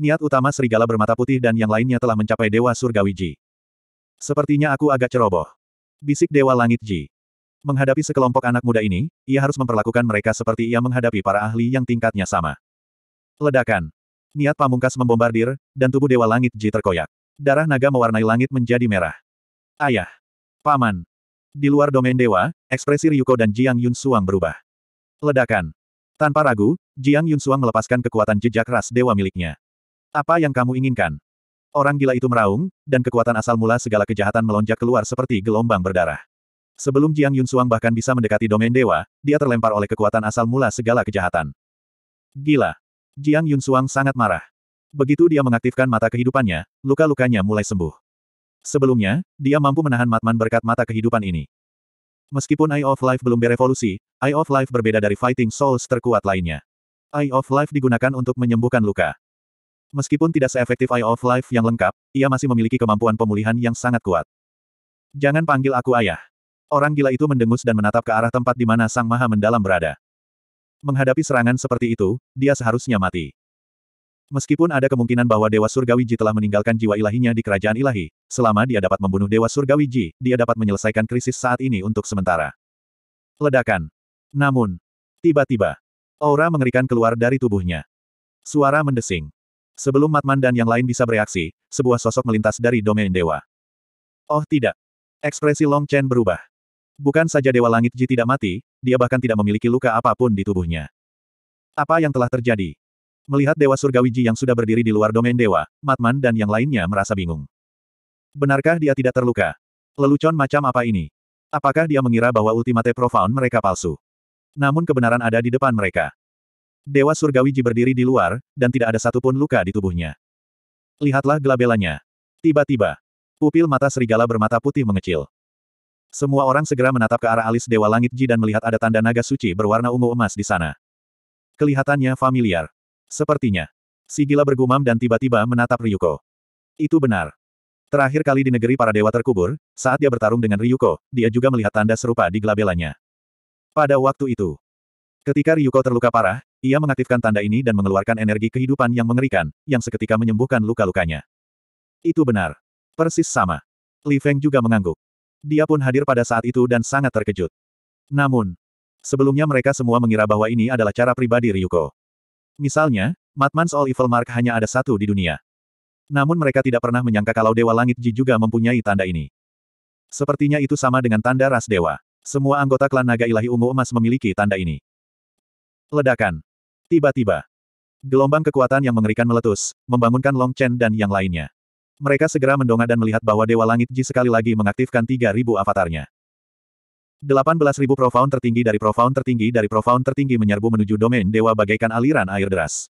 Niat utama Serigala Bermata Putih dan yang lainnya telah mencapai Dewa Surgawi Ji. Sepertinya aku agak ceroboh. Bisik Dewa Langit Ji. Menghadapi sekelompok anak muda ini, ia harus memperlakukan mereka seperti ia menghadapi para ahli yang tingkatnya sama. Ledakan. Niat pamungkas membombardir, dan tubuh Dewa Langit Ji terkoyak. Darah naga mewarnai langit menjadi merah. Ayah. Paman. Di luar domain dewa, ekspresi Ryuko dan Jiang Yun Suang berubah. Ledakan. Tanpa ragu, Jiang Yun Suang melepaskan kekuatan jejak ras dewa miliknya. Apa yang kamu inginkan? Orang gila itu meraung, dan kekuatan asal mula segala kejahatan melonjak keluar seperti gelombang berdarah. Sebelum Jiang Yunsuang bahkan bisa mendekati domain dewa, dia terlempar oleh kekuatan asal mula segala kejahatan. Gila! Jiang Yunsuang sangat marah. Begitu dia mengaktifkan mata kehidupannya, luka-lukanya mulai sembuh. Sebelumnya, dia mampu menahan Matman berkat mata kehidupan ini. Meskipun Eye of Life belum berevolusi, Eye of Life berbeda dari Fighting Souls terkuat lainnya. Eye of Life digunakan untuk menyembuhkan luka. Meskipun tidak seefektif Eye of Life yang lengkap, ia masih memiliki kemampuan pemulihan yang sangat kuat. Jangan panggil aku ayah. Orang gila itu mendengus dan menatap ke arah tempat di mana Sang Maha Mendalam berada. Menghadapi serangan seperti itu, dia seharusnya mati. Meskipun ada kemungkinan bahwa Dewa Surgawi Ji telah meninggalkan jiwa ilahinya di kerajaan ilahi, selama dia dapat membunuh Dewa Surgawi Ji, dia dapat menyelesaikan krisis saat ini untuk sementara. Ledakan. Namun, tiba-tiba, aura mengerikan keluar dari tubuhnya. Suara mendesing. Sebelum Matman dan yang lain bisa bereaksi, sebuah sosok melintas dari domain dewa. Oh tidak. Ekspresi Long Chen berubah. Bukan saja Dewa Langit Ji tidak mati, dia bahkan tidak memiliki luka apapun di tubuhnya. Apa yang telah terjadi? Melihat Dewa Surgawi Ji yang sudah berdiri di luar domain dewa, Matman dan yang lainnya merasa bingung. Benarkah dia tidak terluka? Lelucon macam apa ini? Apakah dia mengira bahwa ultimate profound mereka palsu? Namun kebenaran ada di depan mereka. Dewa Surgawi Ji berdiri di luar, dan tidak ada satupun luka di tubuhnya. Lihatlah gelabelanya. Tiba-tiba, pupil mata serigala bermata putih mengecil. Semua orang segera menatap ke arah alis Dewa Langit Ji dan melihat ada tanda naga suci berwarna ungu emas di sana. Kelihatannya familiar. Sepertinya. Si gila bergumam dan tiba-tiba menatap Ryuko. Itu benar. Terakhir kali di negeri para dewa terkubur, saat dia bertarung dengan Ryuko, dia juga melihat tanda serupa di gelabelanya. Pada waktu itu, Ketika Ryuko terluka parah, ia mengaktifkan tanda ini dan mengeluarkan energi kehidupan yang mengerikan, yang seketika menyembuhkan luka-lukanya. Itu benar. Persis sama. Li Feng juga mengangguk. Dia pun hadir pada saat itu dan sangat terkejut. Namun, sebelumnya mereka semua mengira bahwa ini adalah cara pribadi Ryuko. Misalnya, Matman's All Evil Mark hanya ada satu di dunia. Namun mereka tidak pernah menyangka kalau Dewa Langit Ji juga mempunyai tanda ini. Sepertinya itu sama dengan tanda ras dewa. Semua anggota klan naga ilahi ungu emas memiliki tanda ini. Ledakan. Tiba-tiba, gelombang kekuatan yang mengerikan meletus, membangunkan Long Chen dan yang lainnya. Mereka segera mendongak dan melihat bahwa Dewa Langit Ji sekali lagi mengaktifkan 3.000 avatarnya. 18.000 profound tertinggi dari profound tertinggi dari profound tertinggi menyerbu menuju domain dewa bagaikan aliran air deras.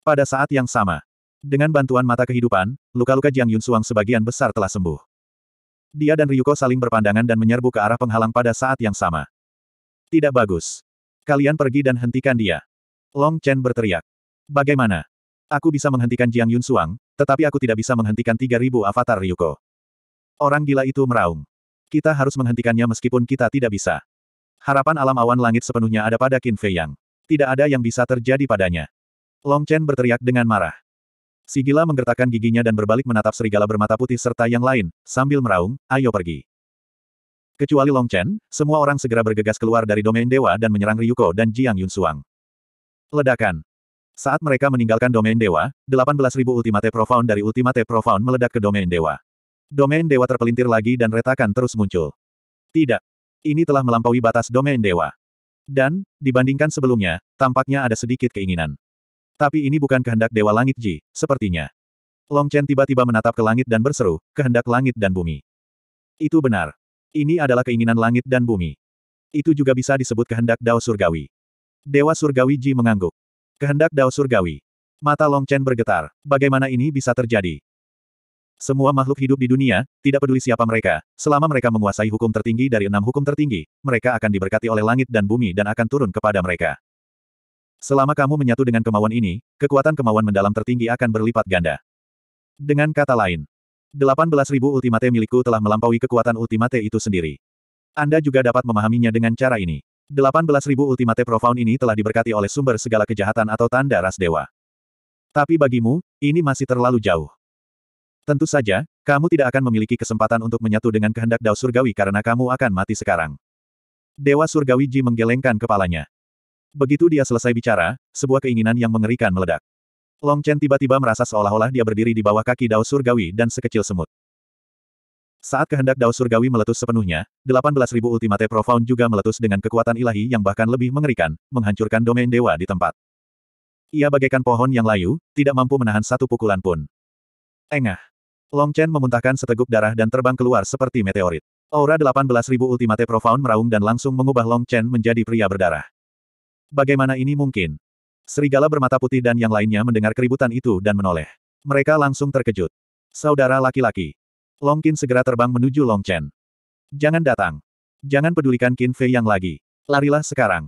Pada saat yang sama, dengan bantuan mata kehidupan, luka-luka Jiang Yun Yunsuang sebagian besar telah sembuh. Dia dan Ryuko saling berpandangan dan menyerbu ke arah penghalang pada saat yang sama. Tidak bagus. Kalian pergi dan hentikan dia. Long Chen berteriak. Bagaimana? Aku bisa menghentikan Jiang Yun Suang, tetapi aku tidak bisa menghentikan 3000 avatar Ryuko. Orang gila itu meraung. Kita harus menghentikannya meskipun kita tidak bisa. Harapan alam awan langit sepenuhnya ada pada Qin Fei Yang. Tidak ada yang bisa terjadi padanya. Long Chen berteriak dengan marah. Si gila menggertakkan giginya dan berbalik menatap serigala bermata putih serta yang lain, sambil meraung, ayo pergi. Kecuali Long Chen, semua orang segera bergegas keluar dari domain dewa dan menyerang Ryuko dan Jiang Yun Suang. Ledakan. Saat mereka meninggalkan domain dewa, 18.000 ultimate profound dari ultimate profound meledak ke domain dewa. Domain dewa terpelintir lagi dan retakan terus muncul. Tidak. Ini telah melampaui batas domain dewa. Dan, dibandingkan sebelumnya, tampaknya ada sedikit keinginan. Tapi ini bukan kehendak dewa langit Ji, sepertinya. Long Chen tiba-tiba menatap ke langit dan berseru, kehendak langit dan bumi. Itu benar. Ini adalah keinginan langit dan bumi. Itu juga bisa disebut kehendak Dao Surgawi. Dewa Surgawi Ji mengangguk. Kehendak Dao Surgawi. Mata Long Chen bergetar. Bagaimana ini bisa terjadi? Semua makhluk hidup di dunia, tidak peduli siapa mereka, selama mereka menguasai hukum tertinggi dari enam hukum tertinggi, mereka akan diberkati oleh langit dan bumi dan akan turun kepada mereka. Selama kamu menyatu dengan kemauan ini, kekuatan kemauan mendalam tertinggi akan berlipat ganda. Dengan kata lain, 18.000 ultimate milikku telah melampaui kekuatan ultimate itu sendiri. Anda juga dapat memahaminya dengan cara ini. 18.000 Ultimate Profound ini telah diberkati oleh sumber segala kejahatan atau tanda ras dewa. Tapi bagimu, ini masih terlalu jauh. Tentu saja, kamu tidak akan memiliki kesempatan untuk menyatu dengan kehendak Dao Surgawi karena kamu akan mati sekarang. Dewa Surgawi Ji menggelengkan kepalanya. Begitu dia selesai bicara, sebuah keinginan yang mengerikan meledak. Long Chen tiba-tiba merasa seolah-olah dia berdiri di bawah kaki Dao Surgawi dan sekecil semut. Saat kehendak Dao Surgawi meletus sepenuhnya, 18.000 Ultimate Profound juga meletus dengan kekuatan ilahi yang bahkan lebih mengerikan, menghancurkan domain dewa di tempat. Ia bagaikan pohon yang layu, tidak mampu menahan satu pukulan pun. Engah. Long Chen memuntahkan seteguk darah dan terbang keluar seperti meteorit. Aura 18.000 Ultimate Profound meraung dan langsung mengubah Long Chen menjadi pria berdarah. Bagaimana ini mungkin? Serigala bermata putih dan yang lainnya mendengar keributan itu dan menoleh. Mereka langsung terkejut. Saudara laki-laki, Long Qin segera terbang menuju Long Chen. Jangan datang. Jangan pedulikan Qin Fei yang lagi. Larilah sekarang.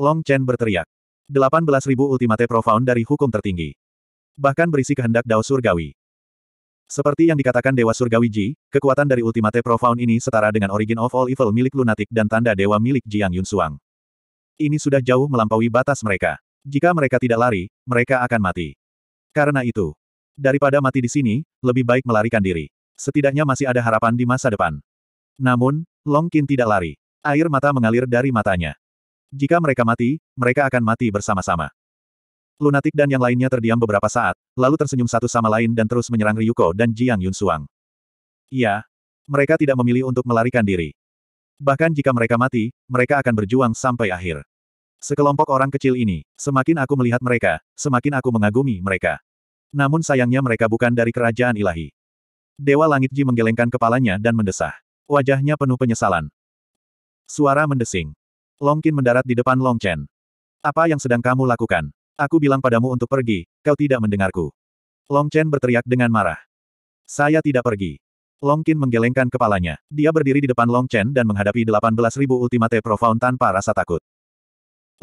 Long Chen berteriak. 18.000 ultimate profound dari hukum tertinggi. Bahkan berisi kehendak Dao Surgawi. Seperti yang dikatakan Dewa Surgawi Ji, kekuatan dari Ultimate Profound ini setara dengan Origin of All Evil milik Lunatic dan tanda Dewa milik Jiang Yun Yunsuang. Ini sudah jauh melampaui batas mereka. Jika mereka tidak lari, mereka akan mati. Karena itu, daripada mati di sini, lebih baik melarikan diri. Setidaknya masih ada harapan di masa depan. Namun, Long Qin tidak lari. Air mata mengalir dari matanya. Jika mereka mati, mereka akan mati bersama-sama. Lunatik dan yang lainnya terdiam beberapa saat, lalu tersenyum satu sama lain dan terus menyerang Ryuko dan Jiang Yun Suang. Iya, mereka tidak memilih untuk melarikan diri. Bahkan jika mereka mati, mereka akan berjuang sampai akhir. Sekelompok orang kecil ini, semakin aku melihat mereka, semakin aku mengagumi mereka. Namun sayangnya mereka bukan dari kerajaan ilahi. Dewa Langit Ji menggelengkan kepalanya dan mendesah. Wajahnya penuh penyesalan. Suara mendesing. Longkin mendarat di depan Long Chen. Apa yang sedang kamu lakukan? Aku bilang padamu untuk pergi, kau tidak mendengarku. Long Chen berteriak dengan marah. Saya tidak pergi. Long Qin menggelengkan kepalanya. Dia berdiri di depan Long Chen dan menghadapi 18.000 ultimate profound tanpa rasa takut.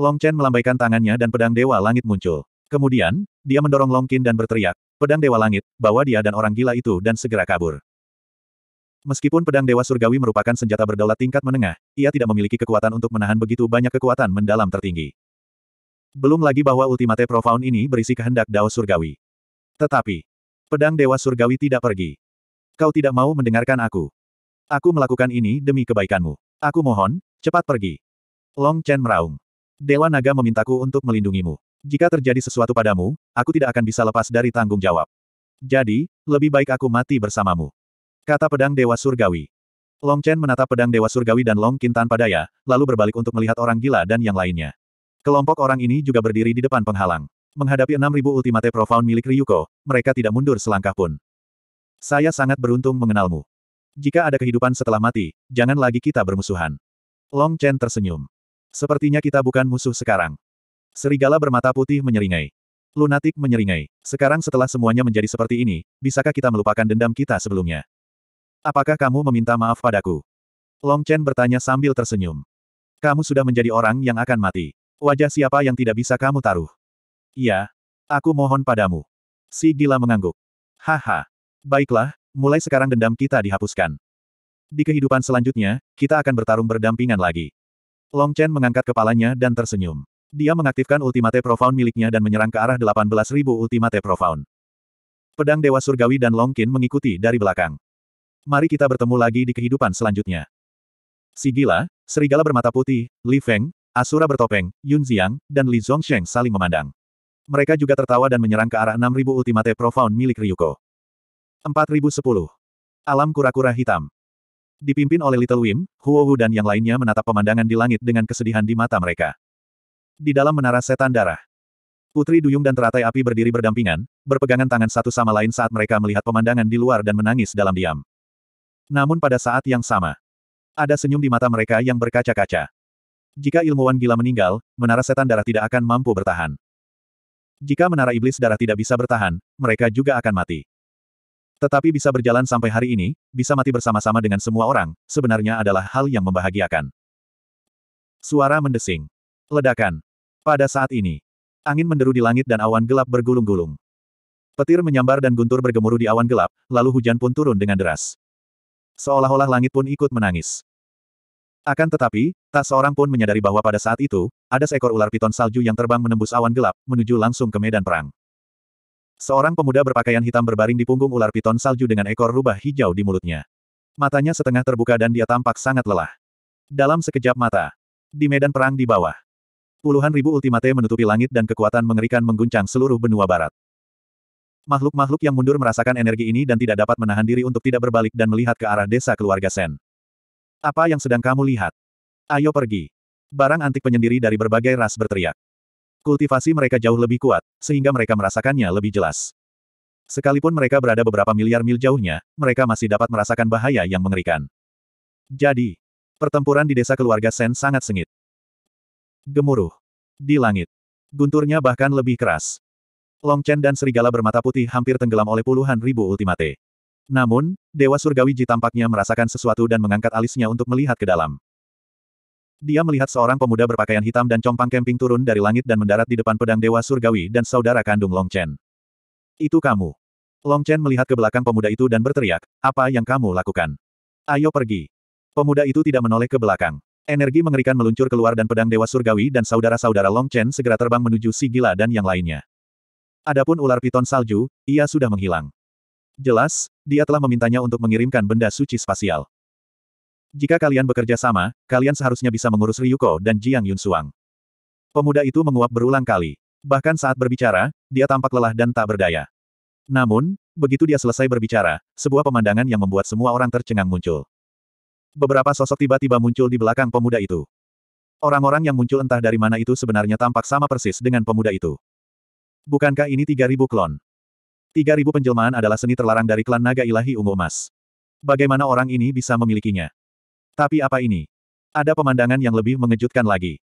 Long Chen melambaikan tangannya dan pedang Dewa Langit muncul. Kemudian, dia mendorong Long Qin dan berteriak, pedang Dewa Langit, bawa dia dan orang gila itu dan segera kabur. Meskipun pedang Dewa Surgawi merupakan senjata berdaulat tingkat menengah, ia tidak memiliki kekuatan untuk menahan begitu banyak kekuatan mendalam tertinggi. Belum lagi bahwa Ultimate Profound ini berisi kehendak Dao Surgawi. Tetapi, pedang Dewa Surgawi tidak pergi. Kau tidak mau mendengarkan aku. Aku melakukan ini demi kebaikanmu. Aku mohon, cepat pergi. Long Chen meraung. Dewa Naga memintaku untuk melindungimu. Jika terjadi sesuatu padamu, aku tidak akan bisa lepas dari tanggung jawab. Jadi, lebih baik aku mati bersamamu. Kata pedang Dewa Surgawi. Long Chen menatap pedang Dewa Surgawi dan Long Qin tanpa daya, lalu berbalik untuk melihat orang gila dan yang lainnya. Kelompok orang ini juga berdiri di depan penghalang. Menghadapi 6.000 ultimate profound milik Ryuko, mereka tidak mundur selangkah pun. Saya sangat beruntung mengenalmu. Jika ada kehidupan setelah mati, jangan lagi kita bermusuhan. Long Chen tersenyum. Sepertinya kita bukan musuh sekarang. Serigala bermata putih menyeringai. Lunatik menyeringai. Sekarang setelah semuanya menjadi seperti ini, bisakah kita melupakan dendam kita sebelumnya? Apakah kamu meminta maaf padaku? Long Chen bertanya sambil tersenyum. Kamu sudah menjadi orang yang akan mati. Wajah siapa yang tidak bisa kamu taruh? Iya. Aku mohon padamu. Si gila mengangguk. Haha. Baiklah, mulai sekarang dendam kita dihapuskan. Di kehidupan selanjutnya, kita akan bertarung berdampingan lagi. Long Chen mengangkat kepalanya dan tersenyum. Dia mengaktifkan Ultimate Profound miliknya dan menyerang ke arah 18.000 Ultimate Profound. Pedang Dewa Surgawi dan Longkin mengikuti dari belakang. Mari kita bertemu lagi di kehidupan selanjutnya. Sigila, serigala bermata putih, Li Feng, Asura bertopeng, Yun Ziang, dan Li Zongsheng saling memandang. Mereka juga tertawa dan menyerang ke arah 6.000 Ultimate Profound milik Ryuko. 4010. Alam kura-kura hitam. Dipimpin oleh Little Wim, Huo Hu dan yang lainnya menatap pemandangan di langit dengan kesedihan di mata mereka. Di dalam menara setan darah. Putri Duyung dan teratai api berdiri berdampingan, berpegangan tangan satu sama lain saat mereka melihat pemandangan di luar dan menangis dalam diam. Namun pada saat yang sama, ada senyum di mata mereka yang berkaca-kaca. Jika ilmuwan gila meninggal, menara setan darah tidak akan mampu bertahan. Jika menara iblis darah tidak bisa bertahan, mereka juga akan mati. Tetapi bisa berjalan sampai hari ini, bisa mati bersama-sama dengan semua orang, sebenarnya adalah hal yang membahagiakan. Suara mendesing. Ledakan. Pada saat ini, angin menderu di langit dan awan gelap bergulung-gulung. Petir menyambar dan guntur bergemuruh di awan gelap, lalu hujan pun turun dengan deras. Seolah-olah langit pun ikut menangis. Akan tetapi, tak seorang pun menyadari bahwa pada saat itu, ada seekor ular piton salju yang terbang menembus awan gelap, menuju langsung ke medan perang. Seorang pemuda berpakaian hitam berbaring di punggung ular piton salju dengan ekor rubah hijau di mulutnya. Matanya setengah terbuka dan dia tampak sangat lelah. Dalam sekejap mata, di medan perang di bawah, Puluhan ribu ultimate menutupi langit dan kekuatan mengerikan mengguncang seluruh benua barat. Makhluk-makhluk yang mundur merasakan energi ini dan tidak dapat menahan diri untuk tidak berbalik dan melihat ke arah desa keluarga Sen. Apa yang sedang kamu lihat? Ayo pergi. Barang antik penyendiri dari berbagai ras berteriak. Kultivasi mereka jauh lebih kuat, sehingga mereka merasakannya lebih jelas. Sekalipun mereka berada beberapa miliar mil jauhnya, mereka masih dapat merasakan bahaya yang mengerikan. Jadi, pertempuran di desa keluarga Sen sangat sengit. Gemuruh. Di langit. Gunturnya bahkan lebih keras. Long Chen dan serigala bermata putih hampir tenggelam oleh puluhan ribu ultimate. Namun, Dewa Surgawi Ji tampaknya merasakan sesuatu dan mengangkat alisnya untuk melihat ke dalam. Dia melihat seorang pemuda berpakaian hitam dan compang kemping turun dari langit dan mendarat di depan pedang Dewa Surgawi dan saudara kandung Long Chen. Itu kamu. Long Chen melihat ke belakang pemuda itu dan berteriak, apa yang kamu lakukan? Ayo pergi. Pemuda itu tidak menoleh ke belakang. Energi mengerikan meluncur keluar dan pedang Dewa Surgawi dan saudara-saudara Long Chen segera terbang menuju si gila dan yang lainnya. Adapun ular piton salju, ia sudah menghilang. Jelas, dia telah memintanya untuk mengirimkan benda suci spasial. Jika kalian bekerja sama, kalian seharusnya bisa mengurus Ryuko dan Jiang Yun Suang. Pemuda itu menguap berulang kali. Bahkan saat berbicara, dia tampak lelah dan tak berdaya. Namun, begitu dia selesai berbicara, sebuah pemandangan yang membuat semua orang tercengang muncul. Beberapa sosok tiba-tiba muncul di belakang pemuda itu. Orang-orang yang muncul entah dari mana itu sebenarnya tampak sama persis dengan pemuda itu. Bukankah ini 3000 klon? 3000 penjelmaan adalah seni terlarang dari klan naga ilahi ungu emas. Bagaimana orang ini bisa memilikinya? Tapi apa ini? Ada pemandangan yang lebih mengejutkan lagi.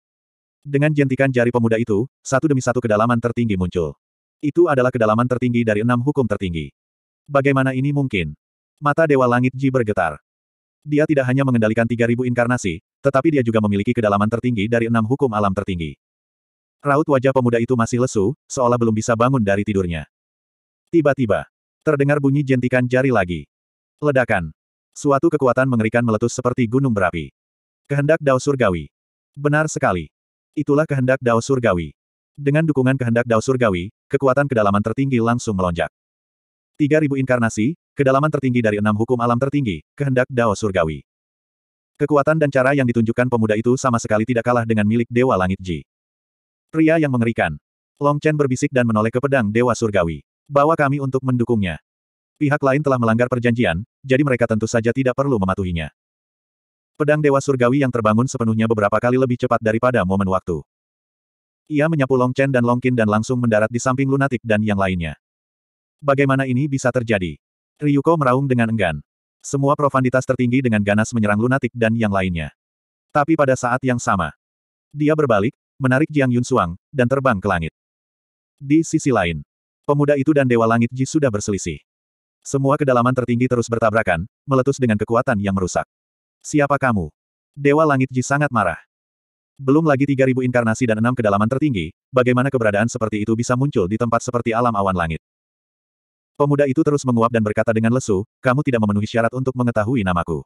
Dengan jentikan jari pemuda itu, satu demi satu kedalaman tertinggi muncul. Itu adalah kedalaman tertinggi dari enam hukum tertinggi. Bagaimana ini mungkin? Mata Dewa Langit Ji bergetar. Dia tidak hanya mengendalikan 3.000 inkarnasi, tetapi dia juga memiliki kedalaman tertinggi dari enam hukum alam tertinggi. Raut wajah pemuda itu masih lesu, seolah belum bisa bangun dari tidurnya. Tiba-tiba, terdengar bunyi jentikan jari lagi. Ledakan. Suatu kekuatan mengerikan meletus seperti gunung berapi. Kehendak Dao Surgawi. Benar sekali. Itulah kehendak Dao Surgawi. Dengan dukungan kehendak Dao Surgawi, kekuatan kedalaman tertinggi langsung melonjak. 3.000 inkarnasi, kedalaman tertinggi dari enam hukum alam tertinggi, kehendak Dao Surgawi. Kekuatan dan cara yang ditunjukkan pemuda itu sama sekali tidak kalah dengan milik Dewa Langit Ji. Pria yang mengerikan. Long Chen berbisik dan menoleh ke pedang Dewa Surgawi. Bawa kami untuk mendukungnya. Pihak lain telah melanggar perjanjian, jadi mereka tentu saja tidak perlu mematuhinya. Pedang Dewa Surgawi yang terbangun sepenuhnya beberapa kali lebih cepat daripada momen waktu. Ia menyapu Long Chen dan Long Qin dan langsung mendarat di samping lunatik dan yang lainnya. Bagaimana ini bisa terjadi? Ryuko meraung dengan enggan. Semua profanditas tertinggi dengan ganas menyerang lunatik dan yang lainnya. Tapi pada saat yang sama, dia berbalik, menarik Jiang Yun Suang, dan terbang ke langit. Di sisi lain, pemuda itu dan Dewa Langit Ji sudah berselisih. Semua kedalaman tertinggi terus bertabrakan, meletus dengan kekuatan yang merusak. Siapa kamu? Dewa Langit Ji sangat marah. Belum lagi 3000 inkarnasi dan enam kedalaman tertinggi, bagaimana keberadaan seperti itu bisa muncul di tempat seperti alam awan langit. Pemuda itu terus menguap dan berkata dengan lesu, kamu tidak memenuhi syarat untuk mengetahui namaku.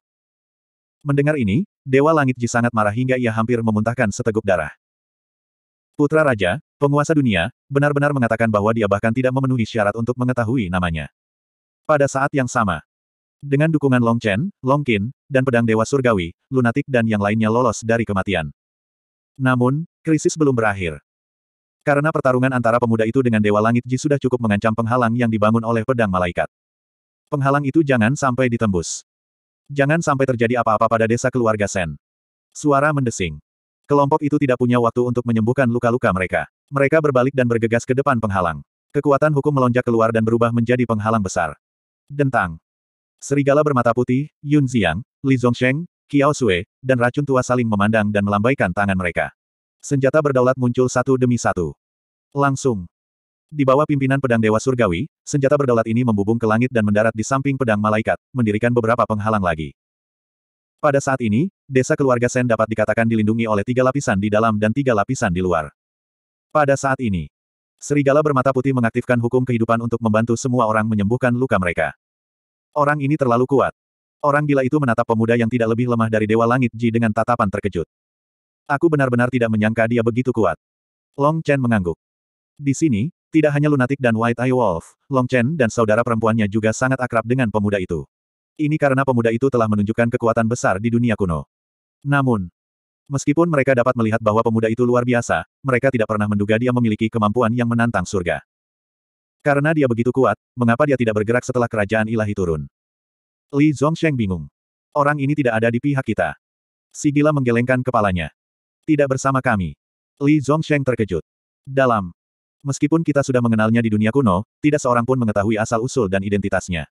Mendengar ini, Dewa Langit Ji sangat marah hingga ia hampir memuntahkan seteguk darah. Putra Raja, penguasa dunia, benar-benar mengatakan bahwa dia bahkan tidak memenuhi syarat untuk mengetahui namanya. Pada saat yang sama, dengan dukungan Long Chen, Long Qin, dan pedang Dewa Surgawi, Lunatik dan yang lainnya lolos dari kematian. Namun, krisis belum berakhir. Karena pertarungan antara pemuda itu dengan Dewa Langit Ji sudah cukup mengancam penghalang yang dibangun oleh pedang malaikat. Penghalang itu jangan sampai ditembus. Jangan sampai terjadi apa-apa pada desa keluarga Sen. Suara mendesing. Kelompok itu tidak punya waktu untuk menyembuhkan luka-luka mereka. Mereka berbalik dan bergegas ke depan penghalang. Kekuatan hukum melonjak keluar dan berubah menjadi penghalang besar. Dentang. Serigala bermata putih, Yun Ziyang, Li Zhongsheng, Qiao Sui, dan racun tua saling memandang dan melambaikan tangan mereka. Senjata berdaulat muncul satu demi satu. Langsung. Di bawah pimpinan pedang Dewa Surgawi, senjata berdaulat ini membubung ke langit dan mendarat di samping pedang malaikat, mendirikan beberapa penghalang lagi. Pada saat ini, desa keluarga Sen dapat dikatakan dilindungi oleh tiga lapisan di dalam dan tiga lapisan di luar. Pada saat ini, Serigala bermata putih mengaktifkan hukum kehidupan untuk membantu semua orang menyembuhkan luka mereka. Orang ini terlalu kuat. Orang gila itu menatap pemuda yang tidak lebih lemah dari Dewa Langit Ji dengan tatapan terkejut. Aku benar-benar tidak menyangka dia begitu kuat. Long Chen mengangguk. Di sini, tidak hanya lunatik dan White Eye Wolf, Long Chen dan saudara perempuannya juga sangat akrab dengan pemuda itu. Ini karena pemuda itu telah menunjukkan kekuatan besar di dunia kuno. Namun, meskipun mereka dapat melihat bahwa pemuda itu luar biasa, mereka tidak pernah menduga dia memiliki kemampuan yang menantang surga. Karena dia begitu kuat, mengapa dia tidak bergerak setelah kerajaan ilahi turun? Li Zongsheng bingung. Orang ini tidak ada di pihak kita. Si gila menggelengkan kepalanya. Tidak bersama kami. Li Zongsheng terkejut. Dalam. Meskipun kita sudah mengenalnya di dunia kuno, tidak seorang pun mengetahui asal-usul dan identitasnya.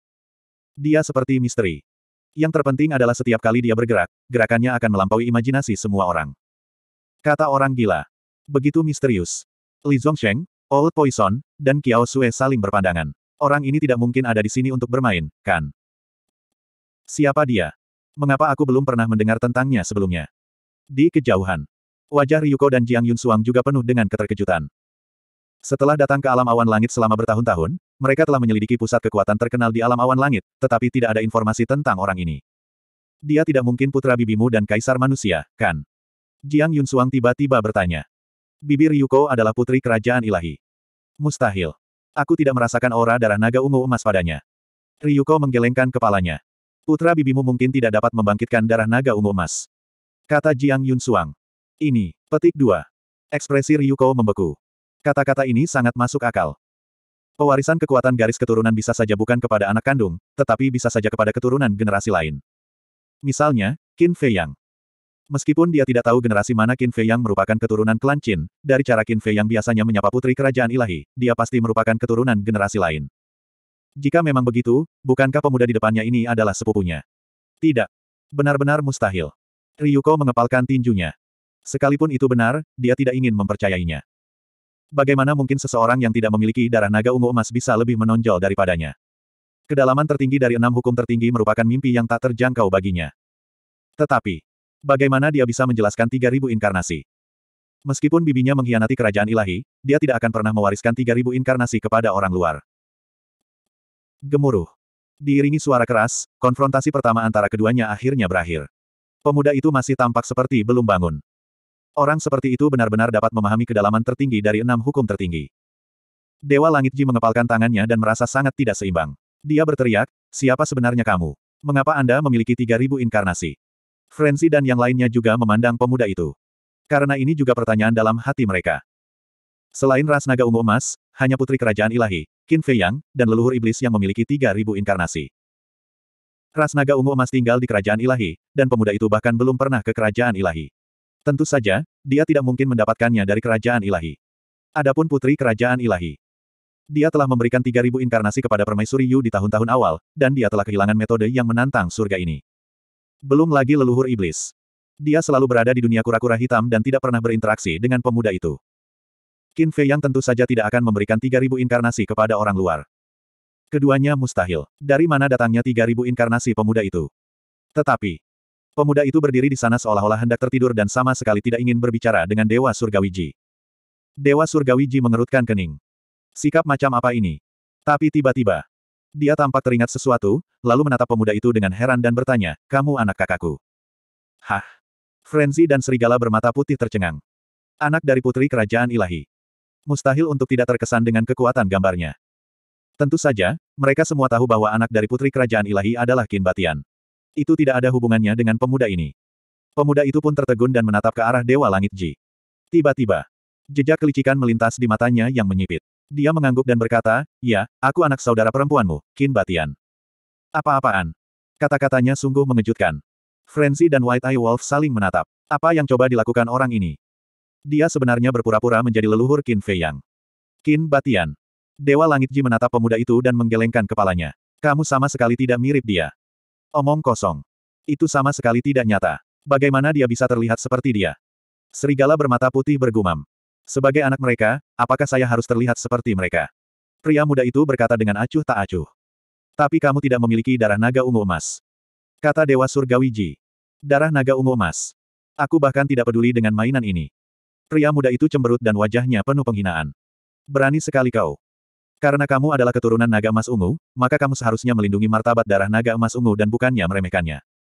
Dia seperti misteri. Yang terpenting adalah setiap kali dia bergerak, gerakannya akan melampaui imajinasi semua orang. Kata orang gila. Begitu misterius. Li Zongsheng, Old Poison, dan Kiao Sue saling berpandangan. Orang ini tidak mungkin ada di sini untuk bermain, kan? Siapa dia? Mengapa aku belum pernah mendengar tentangnya sebelumnya? Di kejauhan, Wajah Ryuko dan Jiang Yun Yunsuang juga penuh dengan keterkejutan. Setelah datang ke alam awan langit selama bertahun-tahun, mereka telah menyelidiki pusat kekuatan terkenal di alam awan langit, tetapi tidak ada informasi tentang orang ini. Dia tidak mungkin putra bibimu dan kaisar manusia, kan? Jiang Yun Yunsuang tiba-tiba bertanya. Bibi Ryuko adalah putri kerajaan ilahi. Mustahil. Aku tidak merasakan aura darah naga ungu emas padanya. Ryuko menggelengkan kepalanya. Putra bibimu mungkin tidak dapat membangkitkan darah naga ungu emas. Kata Jiang Yun Yunsuang. Ini, petik 2. Ekspresi Ryuko membeku. Kata-kata ini sangat masuk akal. Pewarisan kekuatan garis keturunan bisa saja bukan kepada anak kandung, tetapi bisa saja kepada keturunan generasi lain. Misalnya, Qin Yang. Meskipun dia tidak tahu generasi mana Qin Yang merupakan keturunan klan Qin, dari cara Qin Yang biasanya menyapa putri kerajaan ilahi, dia pasti merupakan keturunan generasi lain. Jika memang begitu, bukankah pemuda di depannya ini adalah sepupunya? Tidak. Benar-benar mustahil. Ryuko mengepalkan tinjunya. Sekalipun itu benar, dia tidak ingin mempercayainya. Bagaimana mungkin seseorang yang tidak memiliki darah naga ungu emas bisa lebih menonjol daripadanya? Kedalaman tertinggi dari enam hukum tertinggi merupakan mimpi yang tak terjangkau baginya. Tetapi, bagaimana dia bisa menjelaskan 3.000 inkarnasi? Meskipun bibinya mengkhianati kerajaan ilahi, dia tidak akan pernah mewariskan 3.000 inkarnasi kepada orang luar. Gemuruh. Diiringi suara keras, konfrontasi pertama antara keduanya akhirnya berakhir. Pemuda itu masih tampak seperti belum bangun. Orang seperti itu benar-benar dapat memahami kedalaman tertinggi dari enam hukum tertinggi. Dewa Langit Ji mengepalkan tangannya dan merasa sangat tidak seimbang. Dia berteriak, siapa sebenarnya kamu? Mengapa Anda memiliki 3.000 inkarnasi? Frenzy dan yang lainnya juga memandang pemuda itu. Karena ini juga pertanyaan dalam hati mereka. Selain ras naga ungu emas, hanya putri kerajaan ilahi, Qin Fei Yang, dan leluhur iblis yang memiliki 3.000 inkarnasi. Ras naga ungu emas tinggal di kerajaan ilahi, dan pemuda itu bahkan belum pernah ke kerajaan ilahi. Tentu saja, dia tidak mungkin mendapatkannya dari kerajaan ilahi. Adapun putri kerajaan ilahi. Dia telah memberikan 3.000 inkarnasi kepada permaisuri Yu di tahun-tahun awal, dan dia telah kehilangan metode yang menantang surga ini. Belum lagi leluhur iblis. Dia selalu berada di dunia kura-kura hitam dan tidak pernah berinteraksi dengan pemuda itu. Qin Fei yang tentu saja tidak akan memberikan 3.000 inkarnasi kepada orang luar. Keduanya mustahil. Dari mana datangnya 3.000 inkarnasi pemuda itu? Tetapi, Pemuda itu berdiri di sana seolah-olah hendak tertidur dan sama sekali tidak ingin berbicara dengan Dewa Surgawiji. Dewa Surgawiji mengerutkan kening. Sikap macam apa ini? Tapi tiba-tiba, dia tampak teringat sesuatu, lalu menatap pemuda itu dengan heran dan bertanya, kamu anak kakakku. Hah? Frenzy dan serigala bermata putih tercengang. Anak dari putri kerajaan ilahi. Mustahil untuk tidak terkesan dengan kekuatan gambarnya. Tentu saja, mereka semua tahu bahwa anak dari putri kerajaan ilahi adalah Kinbatian. Itu tidak ada hubungannya dengan pemuda ini. Pemuda itu pun tertegun dan menatap ke arah Dewa Langit Ji. Tiba-tiba, jejak kelicikan melintas di matanya yang menyipit. Dia mengangguk dan berkata, Ya, aku anak saudara perempuanmu, Kin Batian. Apa-apaan? Kata-katanya sungguh mengejutkan. Frenzy dan White Eye Wolf saling menatap. Apa yang coba dilakukan orang ini? Dia sebenarnya berpura-pura menjadi leluhur Kin Fei Yang. Qin Batian. Dewa Langit Ji menatap pemuda itu dan menggelengkan kepalanya. Kamu sama sekali tidak mirip dia. Omong kosong. Itu sama sekali tidak nyata. Bagaimana dia bisa terlihat seperti dia? Serigala bermata putih bergumam. Sebagai anak mereka, apakah saya harus terlihat seperti mereka? Pria muda itu berkata dengan acuh tak acuh. Tapi kamu tidak memiliki darah naga ungu emas. Kata Dewa Surgawi Ji. Darah naga ungu emas. Aku bahkan tidak peduli dengan mainan ini. Pria muda itu cemberut dan wajahnya penuh penghinaan. Berani sekali kau. Karena kamu adalah keturunan naga emas ungu, maka kamu seharusnya melindungi martabat darah naga emas ungu dan bukannya meremehkannya.